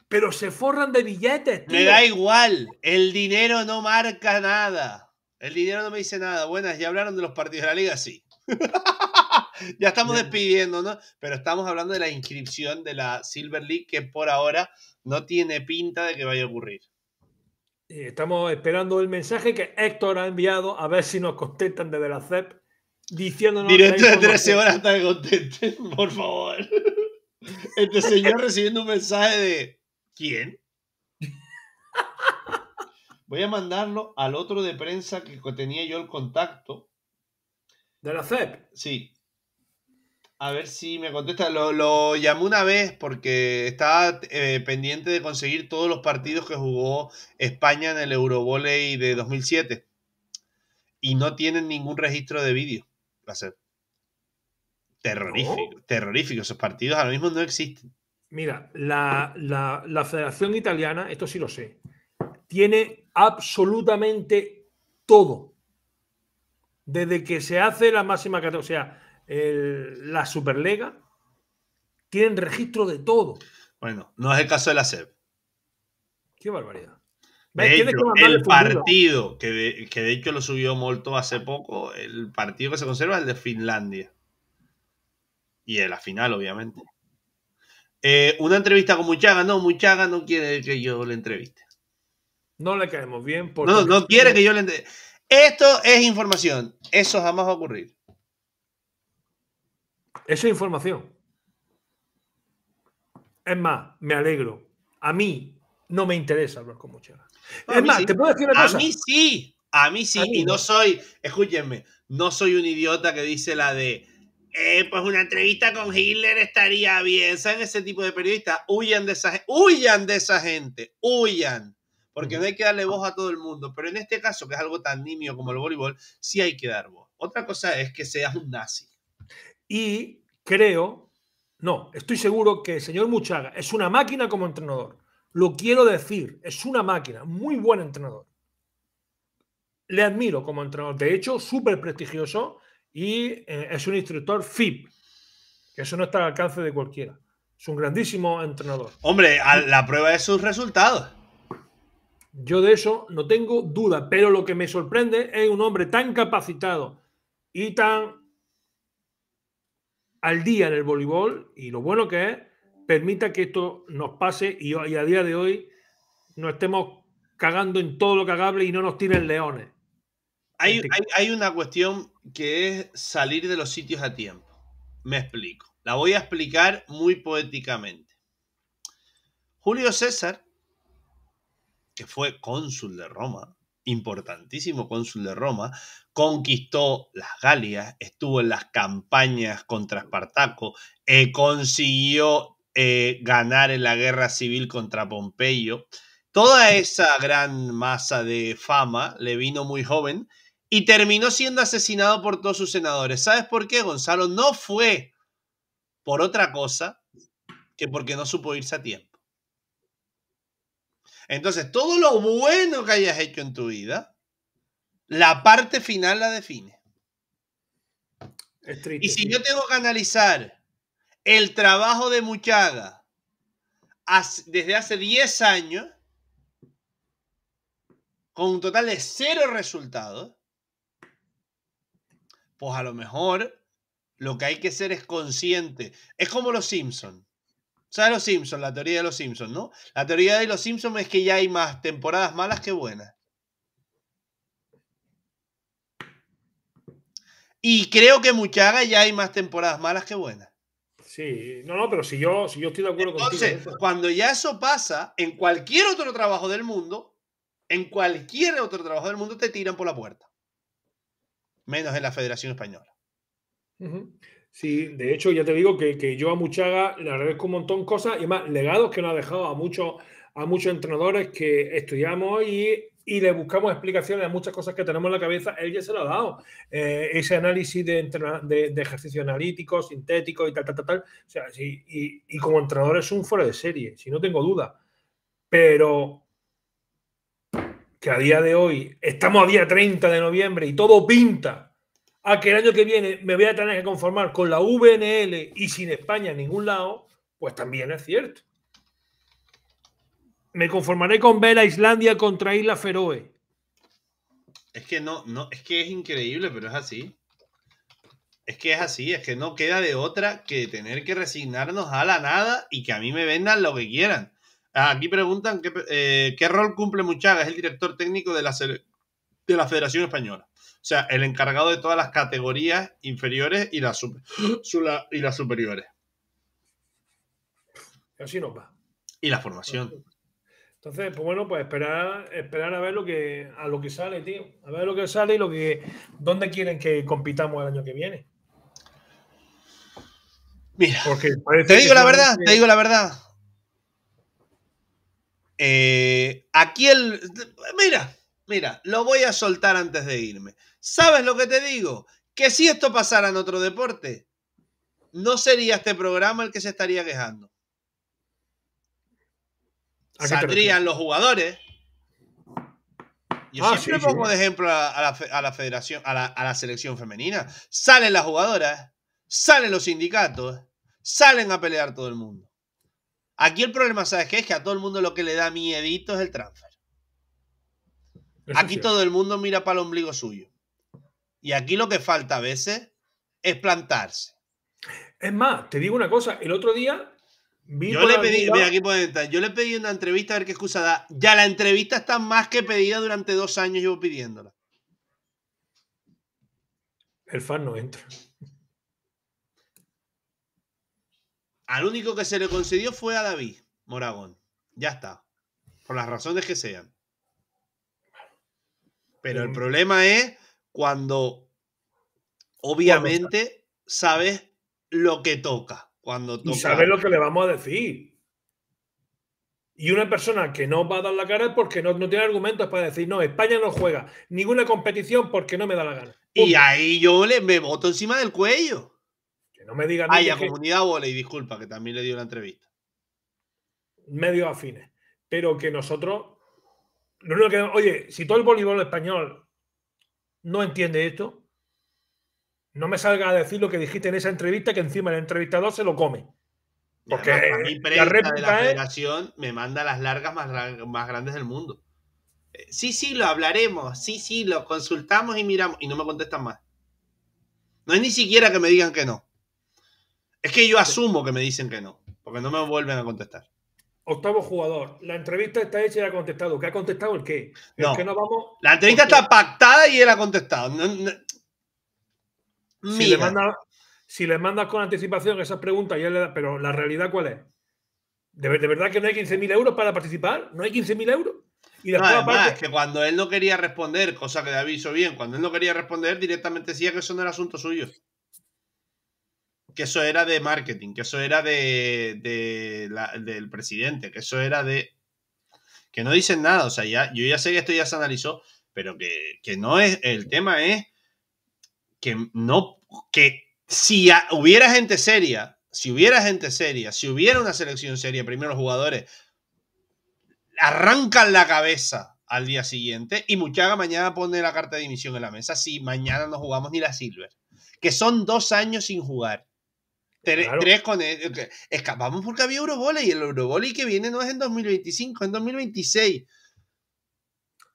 Pero se forran de billetes, Me da igual. El dinero no marca nada. El dinero no me dice nada. Buenas, ya hablaron de los partidos de la liga, sí. ya estamos despidiendo, ¿no? Pero estamos hablando de la inscripción de la Silver League que por ahora no tiene pinta de que vaya a ocurrir. Eh, estamos esperando el mensaje que Héctor ha enviado a ver si nos contestan desde la CEP diciéndonos. Directo de 13 horas hasta que por favor. Este señor recibiendo un mensaje de. ¿Quién? Voy a mandarlo al otro de prensa que tenía yo el contacto. ¿De la CEP? Sí, a ver si me contesta. Lo, llamó una vez porque estaba eh, pendiente de conseguir todos los partidos que jugó España en el Eurovolley de 2007. Y no tienen ningún registro de vídeo. Va a ser terrorífico. Esos partidos ahora mismo no existen. Mira, la, Federación Italiana, esto sí lo sé, tiene absolutamente todo. Desde que se hace la máxima categoría. O sea, la Superliga, tienen registro de todo. Bueno, no es el caso de la SEP. Qué barbaridad. el partido, que de, hecho lo subió Molto hace poco, el partido que se conserva el de Finlandia. Y de la final, obviamente. Eh, una entrevista con Muchaga, no, Muchaga no quiere que yo le entreviste. No le caemos bien. Porque... No, no quiere que yo le entreviste. Esto es información, eso jamás va a ocurrir. Esa es información. Es más, me alegro. A mí no me interesa hablar con Muchera. es más, te puedo decir una cosa. A mí sí, a mí sí. y no, soy, escúchenme, no soy un idiota que dice la de. Eh, pues una entrevista con Hitler estaría bien. ¿Saben ese tipo de periodistas? Huyan de esa, huyan de esa gente, huyan. Porque no hay que darle voz a todo el mundo. Pero en este caso, que es algo tan nimio como el voleibol, sí hay que dar voz. Otra cosa es que seas un nazi. Y creo, no, estoy seguro que el señor Muchaga es una máquina como entrenador. Lo quiero decir, es una máquina, muy buen entrenador. Le admiro como entrenador, de hecho, súper prestigioso y eh, es un instructor FIP, que eso no está al alcance de cualquiera. Es un grandísimo entrenador. Hombre, la prueba es sus resultados. Yo de eso no tengo duda, pero lo que me sorprende es un hombre tan capacitado y tan al día en el voleibol y lo bueno que es, permita que esto nos pase y, a día de hoy no estemos cagando en todo lo cagable y no nos tiren leones. hay, una cuestión que es salir de los sitios a tiempo. Me explico. La voy a explicar muy poéticamente. Julio César, que fue cónsul de Roma, importantísimo cónsul de Roma, conquistó las Galias, estuvo en las campañas contra Espartaco, eh, consiguió eh, ganar en la guerra civil contra Pompeyo. Toda esa gran masa de fama le vino muy joven y terminó siendo asesinado por todos sus senadores. ¿Sabes por qué, Gonzalo? No fue por otra cosa que porque no supo irse a tiempo. Entonces, todo lo bueno que hayas hecho en tu vida, la parte final la define. y si yo tengo que analizar el trabajo de Muchaga desde hace 10 años, con un total de cero resultados, pues a lo mejor lo que hay que ser es consciente. Es como los Simpsons. ¿Sabes los Simpsons? La teoría de los Simpsons, ¿no? La teoría de los Simpsons es que ya hay más temporadas malas que buenas. Y creo que Muchaga ya hay más temporadas malas que buenas. Sí, no, no, pero si yo, si yo estoy de acuerdo Entonces, cuando ya eso pasa, en cualquier otro trabajo del mundo, en cualquier otro trabajo del mundo te tiran por la puerta. Menos en la Federación Española. Sí, de hecho, ya te digo que, yo a Muchaga le agradezco un montón de cosas y más legados que nos ha dejado a muchos, a muchos entrenadores que estudiamos y, le buscamos explicaciones a muchas cosas que tenemos en la cabeza. Él ya se lo ha dado. Eh, ese análisis de, de, de, ejercicio analítico, sintético y tal, tal, tal, tal. O sea, sí, y, y como entrenador es un fuera de serie, si no tengo duda. Pero que a día de hoy, estamos a día 30 de noviembre y todo pinta a que el año que viene me voy a tener que conformar con la VNL y sin España en ningún lado, pues también es cierto. Me conformaré con ver a Islandia contra Isla Feroe. Es que no, no, es que es increíble, pero es así. Es que es así, es que no queda de otra que tener que resignarnos a la nada y que a mí me vendan lo que quieran. Ah, aquí preguntan eh, qué, rol cumple Muchaga, es el director técnico de la, de la Federación Española. O sea, el encargado de todas las categorías inferiores y las, y las superiores. Así nos va. Y la formación. Entonces, pues bueno, pues esperar, esperar a ver lo que a lo que sale, tío. A ver lo que sale y lo que dónde quieren que compitamos el año que viene. Mira, Porque te digo la verdad, te digo la verdad. Eh, aquí el. Mira, Mira, lo voy a soltar antes de irme. ¿Sabes lo que te digo? Que si esto pasara en otro deporte, no sería este programa el que se estaría quejando. Saldrían los jugadores. Yo ah, siempre pongo de ejemplo a, la, federación, a la, a la selección femenina. Salen las jugadoras, salen los sindicatos, salen a pelear todo el mundo. Aquí el problema, ¿sabes qué? Es que a todo el mundo lo que le da miedito es el transfer aquí todo el mundo mira para el ombligo suyo. Y aquí lo que falta a veces es plantarse. Es más, te digo una cosa, el otro día vi yo le pedí, yo le pedí una entrevista a ver qué excusa da. Ya la entrevista está más que pedida durante dos años yo pidiéndola. El fan no entra. Al único que se le concedió fue a David Moragón. Ya está. Por las razones que sean. Pero el problema es cuando obviamente sabes lo que toca. Cuando Y sabes lo que le vamos a decir. Y una persona que no va a dar la cara es porque no, tiene argumentos para decir, no, España no juega ninguna competición porque no me da la gana. Y ahí yo le, me boto encima del cuello. Que no me digan Ay, a ah, que... comunidad y disculpa, que también le dio la entrevista. Medio afines. Pero que nosotros oye, si todo el voleibol español no entiende esto, no me salga a decir lo que dijiste en esa entrevista, que encima el entrevistador se lo come. Porque la réplica la federación me manda las largas más, más grandes del mundo. Eh, sí, sí, lo hablaremos. Sí, sí, lo consultamos y miramos. Y no me contestan más. No es ni siquiera que me digan que no. Es que yo asumo que me dicen que no. Porque no me vuelven a contestar. Octavo jugador. La entrevista está hecha y ha contestado. ¿Qué ha contestado el qué? La entrevista está pactada y él ha contestado. Si, le mandas con anticipación esas preguntas, ya le da, pero la realidad cuál es? ¿De, verdad que no hay 15.000 euros para participar? ¿No hay 15.000 euros? Y después además, es que cuando él no quería responder, cosa que David aviso bien, cuando él no quería responder, directamente decía que eso no era asunto suyo que eso era de marketing, que eso era de, del presidente, que eso era de... que no dicen nada, o sea, ya, yo ya sé que esto ya se analizó, pero que, no es, el tema es que no, que si hubiera gente seria, si hubiera gente seria, si hubiera una selección seria, primero los jugadores arrancan la cabeza al día siguiente y Muchaga mañana pone la carta de dimisión en la mesa si mañana no jugamos ni la Silver, que son dos años sin jugar Tres, con Escapamos porque había Eurovolley y el Eurovolley que viene no es en 2025, es en 2026.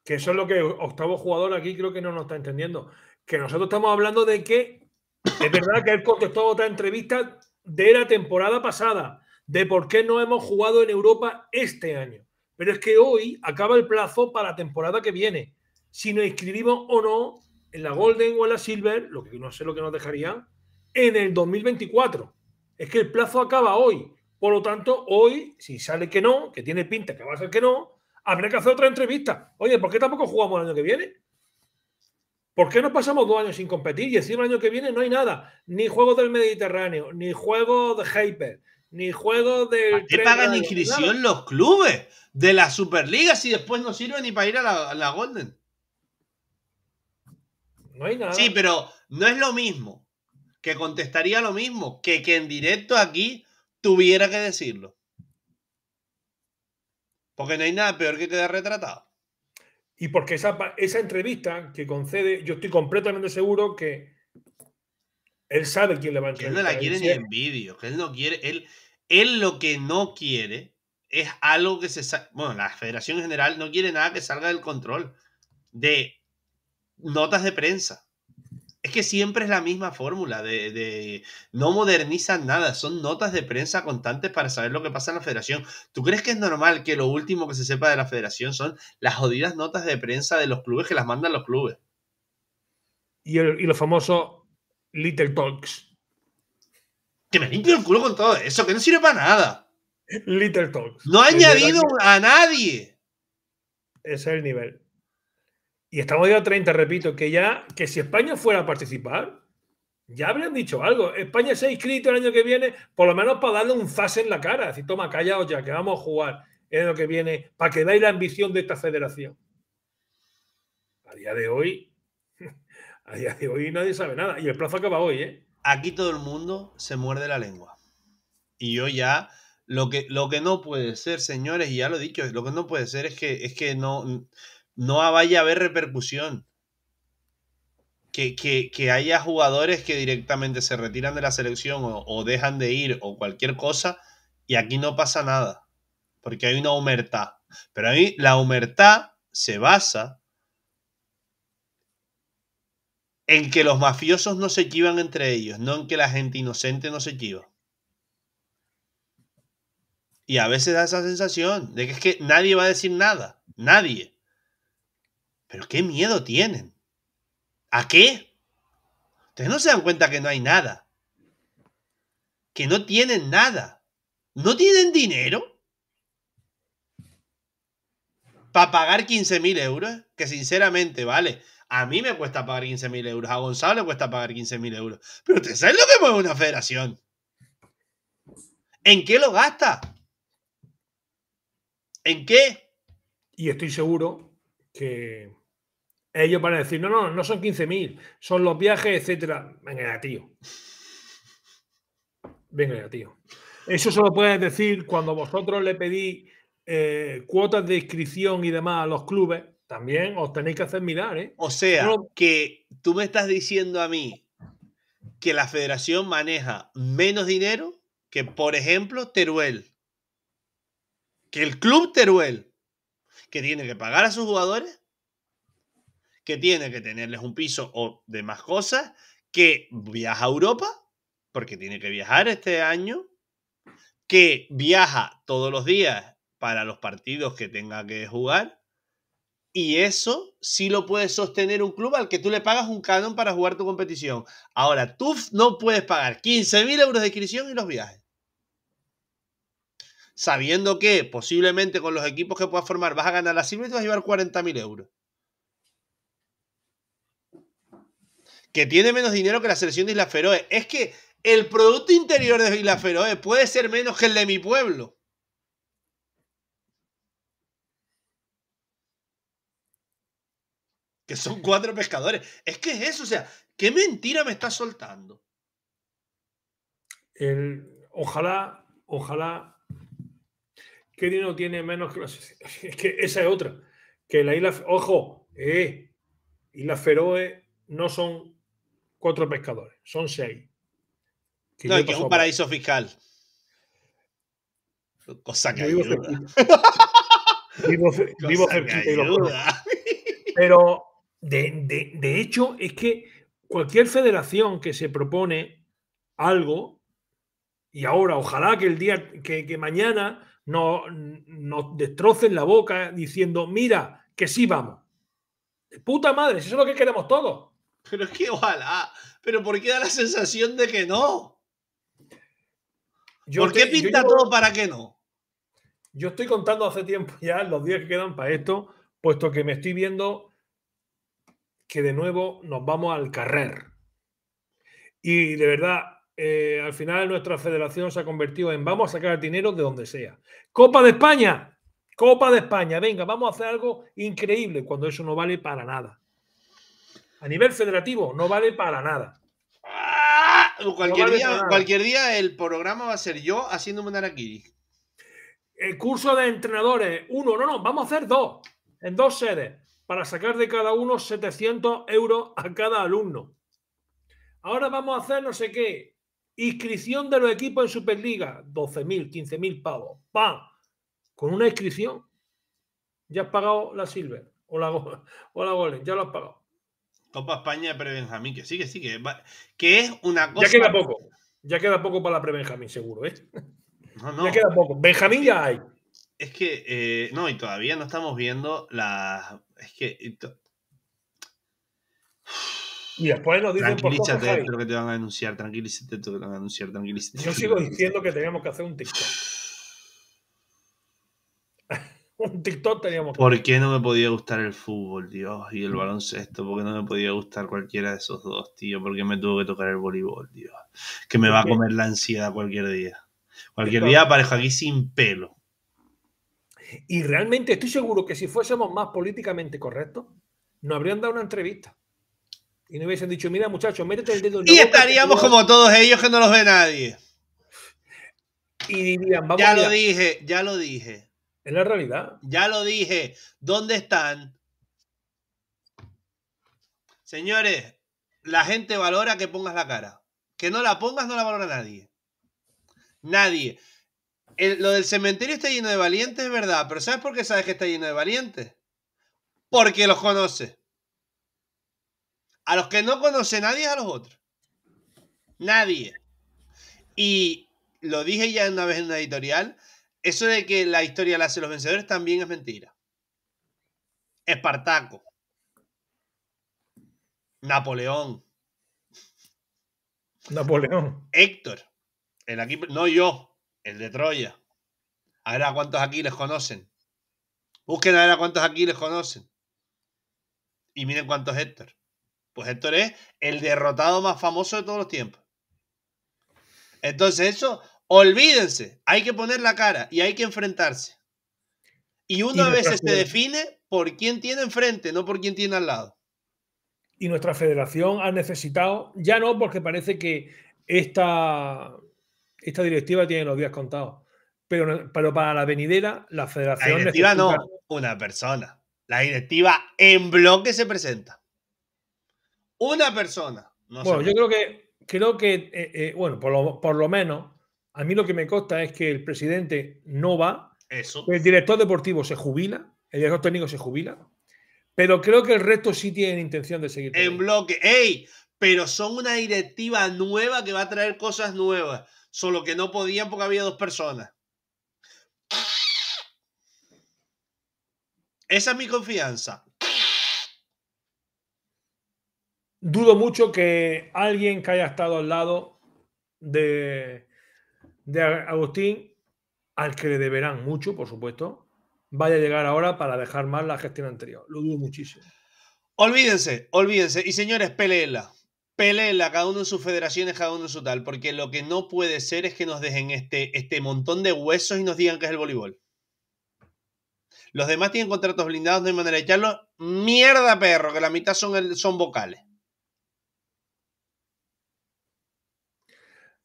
Que eso es lo que octavo jugador aquí creo que no nos está entendiendo. Que nosotros estamos hablando de que es verdad que él contestó otra entrevista de la temporada pasada, de por qué no hemos jugado en Europa este año. Pero es que hoy acaba el plazo para la temporada que viene. Si nos inscribimos o no en la Golden o en la Silver, lo que no sé lo que nos dejaría, en el 2024 es que el plazo acaba hoy. Por lo tanto, hoy, si sale que no, que tiene pinta que va a ser que no, habrá que hacer otra entrevista. Oye, ¿por qué tampoco jugamos el año que viene? ¿Por qué nos pasamos dos años sin competir? Y decir el año que viene no hay nada. Ni juegos del Mediterráneo, ni juegos de Hyper, ni juegos del. ¿Qué pagan inscripción los clubes de la Superliga si después no sirven ni para ir la, a la Golden? No hay nada. Sí, pero no es lo mismo que contestaría lo mismo, que, que en directo aquí tuviera que decirlo. Porque no hay nada peor que quedar retratado. Y porque esa, esa entrevista que concede, yo estoy completamente seguro que él sabe quién le va a entrevistar. él no la quiere ni en vídeo, que él no quiere. Él, lo que no quiere es algo que se. Bueno, la federación general no quiere nada que salga del control de notas de prensa. Es que siempre es la misma fórmula de, no modernizan nada, son notas de prensa constantes para saber lo que pasa en la federación. ¿Tú crees que es normal que lo último que se sepa de la federación son las jodidas notas de prensa de los clubes que las mandan los clubes? Y, el, y los famosos Little Talks. Que me limpio el culo con todo eso, que no sirve para nada. Little Talks. No ha añadido a nadie. Ese es el nivel. Y estamos ya a 30, repito, que ya, que si España fuera a participar, ya habrían dicho algo. España se ha inscrito el año que viene, por lo menos para darle un zas en la cara. Decir, toma, callaos ya, que vamos a jugar el año que viene, para que veáis la ambición de esta federación. A día de hoy, a día de hoy nadie sabe nada. Y el plazo acaba hoy, ¿eh? Aquí todo el mundo se muerde la lengua. Y yo ya, lo que, lo que no puede ser, señores, y ya lo he dicho, lo que no puede ser es que, es que no no vaya a haber repercusión. Que, haya jugadores que directamente se retiran de la selección o, dejan de ir o cualquier cosa y aquí no pasa nada, porque hay una humertad. Pero ahí la humertad se basa en que los mafiosos no se equivan entre ellos, no en que la gente inocente no se equiva. Y a veces da esa sensación de que es que nadie va a decir nada, nadie. Pero qué miedo tienen. ¿A qué? Ustedes no se dan cuenta que no hay nada. Que no tienen nada. No tienen dinero para pagar 15.000 euros. Que sinceramente, vale. A mí me cuesta pagar 15.000 euros. A Gonzalo le cuesta pagar 15.000 euros. Pero usted sabe lo que mueve una federación. ¿En qué lo gasta? ¿En qué? Y estoy seguro que ellos van a decir, no, no, no son 15.000, son los viajes, etcétera. Venga, tío. Venga, tío. Eso solo puedes decir cuando vosotros le pedís eh, cuotas de inscripción y demás a los clubes, también os tenéis que hacer mirar, ¿eh? O sea, que tú me estás diciendo a mí que la federación maneja menos dinero que, por ejemplo, Teruel. Que el club Teruel, que tiene que pagar a sus jugadores, que tiene que tenerles un piso o demás cosas, que viaja a Europa, porque tiene que viajar este año, que viaja todos los días para los partidos que tenga que jugar. Y eso sí lo puede sostener un club al que tú le pagas un canon para jugar tu competición. Ahora, tú no puedes pagar 15.000 euros de inscripción y los viajes. Sabiendo que posiblemente con los equipos que puedas formar vas a ganar la cifra y te vas a llevar 40.000 euros. que tiene menos dinero que la selección de Isla Feroe. Es que el Producto Interior de Isla Feroe puede ser menos que el de mi pueblo. Que son cuatro pescadores. Es que es eso, o sea, ¿qué mentira me está soltando? El, ojalá, ojalá. ¿Qué dinero tiene menos que la Es que esa es otra. Que la isla. Ojo, eh, Isla Feroe no son cuatro pescadores, son seis. No, que es un paraíso fiscal. Cosa que vivo ayuda. vivo, Pero de, hecho es que cualquier federación que se propone algo, y ahora ojalá que el día que, que mañana nos, no destrocen la boca diciendo, mira, que sí vamos. De puta madre, eso es lo que queremos todos. Pero es que ojalá. Pero ¿por qué da la sensación de que no? ¿Por qué pinta todo para que no? Yo estoy contando hace tiempo ya los días que quedan para esto, puesto que me estoy viendo que de nuevo nos vamos al carrer. Y de verdad, eh, al final nuestra federación se ha convertido en vamos a sacar dinero de donde sea. Copa de España, Copa de España, venga, vamos a hacer algo increíble cuando eso no vale para nada. A nivel federativo, no vale ah, para nada. cualquier, día, el programa va a ser yo haciéndome un araquiri. El curso de entrenadores, uno, no, no, vamos a hacer dos, en dos sedes, para sacar de cada uno 700 euros a cada alumno. Ahora vamos a hacer no sé qué, inscripción de los equipos en Superliga, 12.000, 15.000 pavos, ¡pam! Con una inscripción, ya has pagado la Silver o la, o la Golden, ya lo has pagado. Copa España pre-Benjamín, que sí, que sí, que, es una cosa. Ya queda poco. Ya queda poco para la pre-Benjamín, seguro, ¿eh? No, no. Ya queda poco. Benjamín ya hay. Es que, eh, no, y todavía no estamos viendo la… Es que. Y, después nos dicen por creo que te van a denunciar, tranquilízate, te van a denunciar, tranquilízate. Yo sigo diciendo que teníamos que hacer un TikTok un TikTok teníamos. ¿Por qué no me podía gustar el fútbol, Dios? Y el baloncesto, ¿por qué no me podía gustar cualquiera de esos dos, tío? ¿Por qué me tuvo que tocar el voleibol, Dios? Que me va a comer la ansiedad cualquier día. Cualquier día aparezco aquí sin pelo. Y realmente estoy seguro que si fuésemos más políticamente correctos, nos habrían dado una entrevista. Y nos hubiesen dicho, mira muchachos, métete el dedo Y estaríamos como todos ellos que no los ve nadie. Y dirían, Ya lo dije, ya lo dije. Es la realidad. Ya lo dije. ¿Dónde están? Señores, la gente valora que pongas la cara. Que no la pongas no la valora nadie. Nadie. lo del cementerio está lleno de valientes, es verdad. Pero ¿sabes por qué sabes que está lleno de valientes? Porque los conoce. A los que no conoce nadie es a los otros. Nadie. Y lo dije ya una vez en una editorial, eso de que la historia la hace los vencedores también es mentira. Espartaco. Napoleón. Napoleón. Héctor. El aquí, no yo, el de Troya. A ver a cuántos aquí les conocen. Busquen a ver a cuántos aquí les conocen. Y miren cuántos Héctor. Pues Héctor es el derrotado más famoso de todos los tiempos. Entonces eso, Olvídense, hay que poner la cara y hay que enfrentarse. Y uno a veces se define por quién tiene enfrente, no por quién tiene al lado. Y nuestra federación ha necesitado, ya no porque parece que esta, esta directiva tiene los días contados, pero, para la venidera, la federación... La directiva no, una persona. La directiva en bloque se presenta. Una persona. bueno, yo creo que, creo que eh, eh, bueno, por lo, por lo menos a mí lo que me consta es que el presidente no va, Eso. el director deportivo se jubila, el director técnico se jubila, pero creo que el resto sí tienen intención de seguir. En bloque, ¡ey! Pero son una directiva nueva que va a traer cosas nuevas, solo que no podían porque había dos personas. Esa es mi confianza. Dudo mucho que alguien que haya estado al lado de, de Agustín, al que le deberán mucho, por supuesto, vaya a llegar ahora para dejar mal la gestión anterior. Lo dudo muchísimo. Olvídense, olvídense. Y señores, peleenla. Peleenla, cada uno en sus federaciones, cada uno en su tal. Porque lo que no puede ser es que nos dejen este, este montón de huesos y nos digan que es el voleibol. Los demás tienen contratos blindados, no hay manera de echarlos. Mierda, perro, que la mitad son, son vocales.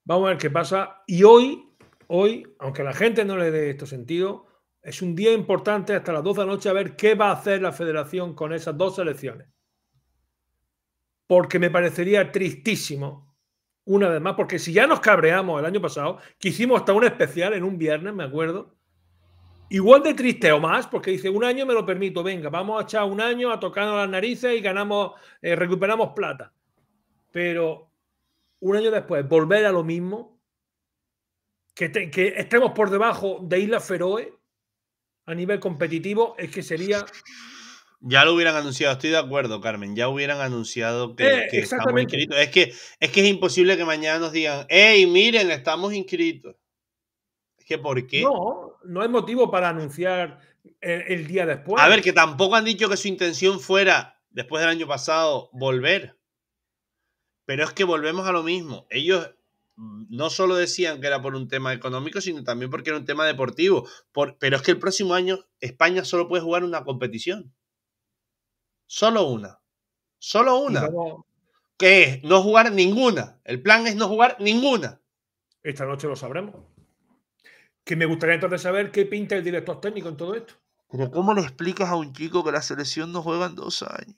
Vamos a ver qué pasa. Y hoy, hoy, aunque a la gente no le dé esto sentido, es un día importante hasta las 12 de la noche a ver qué va a hacer la federación con esas dos elecciones. Porque me parecería tristísimo, una vez más, porque si ya nos cabreamos el año pasado, que hicimos hasta un especial en un viernes, me acuerdo, igual de triste o más, porque dice, un año me lo permito, venga, vamos a echar un año a tocarnos las narices y ganamos, eh, recuperamos plata. Pero un año después, volver a lo mismo, que, estemos por debajo de Isla Feroe a nivel competitivo, es que sería ya lo hubieran anunciado, estoy de acuerdo, Carmen. Ya hubieran anunciado que, eh, estamos inscritos. Es que, es que es imposible que mañana nos digan, hey, miren, estamos inscritos. Es que ¿por qué? No, no hay motivo para anunciar eh, el, día después. A ver, que tampoco han dicho que su intención fuera, después del año pasado, volver. Pero es que volvemos a lo mismo. Ellos mm, no solo decían que era por un tema económico, sino también porque era un tema deportivo. pero es que el próximo año España solo puede jugar una competición. Solo una. Solo una. que es no jugar ninguna. El plan es no jugar ninguna. Esta noche lo sabremos. Que me gustaría entonces saber qué pinta el director técnico en todo esto. Pero ¿cómo le explicas a un chico que la selección no juega en dos años?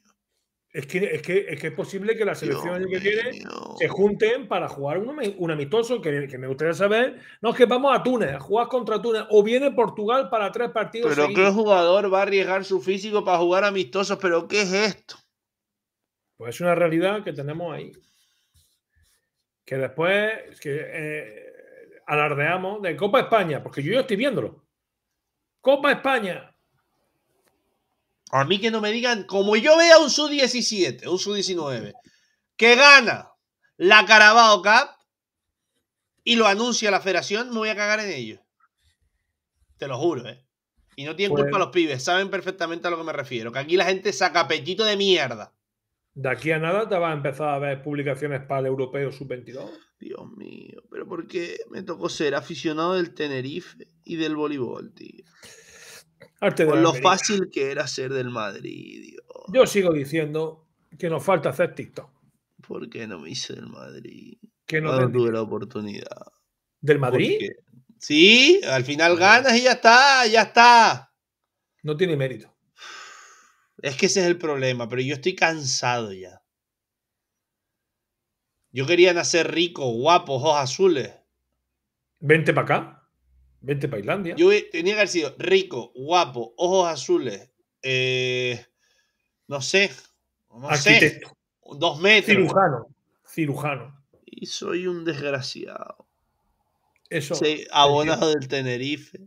Es que, es, posible que las selecciones que se junten para jugar un, amistoso que, me gustaría saber. No, es que vamos a Túnez, a contra Túnez. O viene Portugal para tres partidos. Pero ¿qué jugador va a arriesgar su físico para jugar amistosos? ¿Pero qué es esto? Pues es una realidad que tenemos ahí. Que después que, eh, alardeamos de Copa España, porque yo ya estoy viéndolo. Copa España, a mí que no me digan, como yo vea un sub-17, un sub-19, que gana la Carabao Cup y lo anuncia la federación, me voy a cagar en ellos. Te lo juro, ¿eh? Y no tienen culpa pues- los pibes, saben perfectamente a lo que me refiero. Que aquí la gente saca pechito de mierda. De aquí a nada te va a empezar a ver publicaciones para el europeo sub-22. Dios mío, pero ¿por qué me tocó ser aficionado del Tenerife y del voleibol, tío? lo fácil que era ser del Madrid. Yo sigo diciendo que nos falta hacer TikTok. ¿Por qué no me hice del Madrid? Que no, ah, tuve la oportunidad. ¿Del Madrid? Sí, al final ganas y ya está, ya está. No tiene mérito. Es que ese es el problema, pero yo estoy cansado ya. Yo quería nacer rico, guapo, ojos azules. Vente para acá. Vente para Islandia. Yo tenía que haber sido rico, guapo, ojos azules, eh, no sé, dos metros. Cirujano, cirujano. Y soy un desgraciado. Eso. abonado del Tenerife.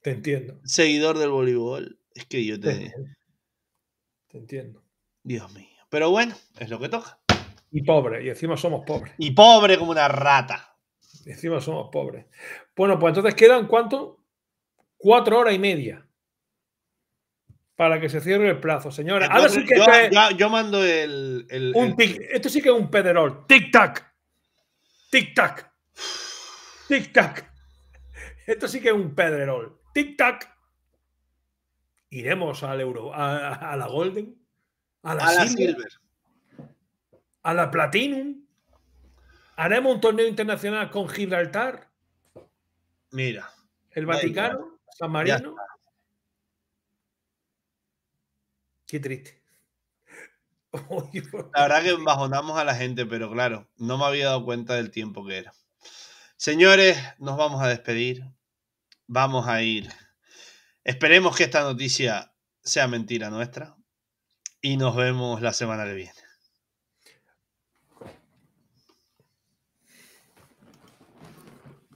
Te entiendo. Seguidor del voleibol. Es que yo te... te entiendo. Dios mío. Pero bueno, es lo que toca. Y pobre, y encima somos pobres. Y pobre como una rata. Encima somos pobres. Bueno, pues entonces quedan cuánto? Cuatro horas y media para que se cierre el plazo, señora. yo, mando el, Esto sí que es un pederol. Tic tac, tic tac, tic tac. Esto sí que es un pederol. Tic tac. Iremos al euro, a, la golden, a la silver, a la platinum. ¿Haremos un torneo internacional con Gibraltar? Mira. ¿El Vaticano? ¿San Marino? Qué triste. la verdad que embajonamos a la gente, pero claro, no me había dado cuenta del tiempo que era. Señores, nos vamos a despedir. Vamos a ir. Esperemos que esta noticia sea mentira nuestra. Y nos vemos la semana que viene.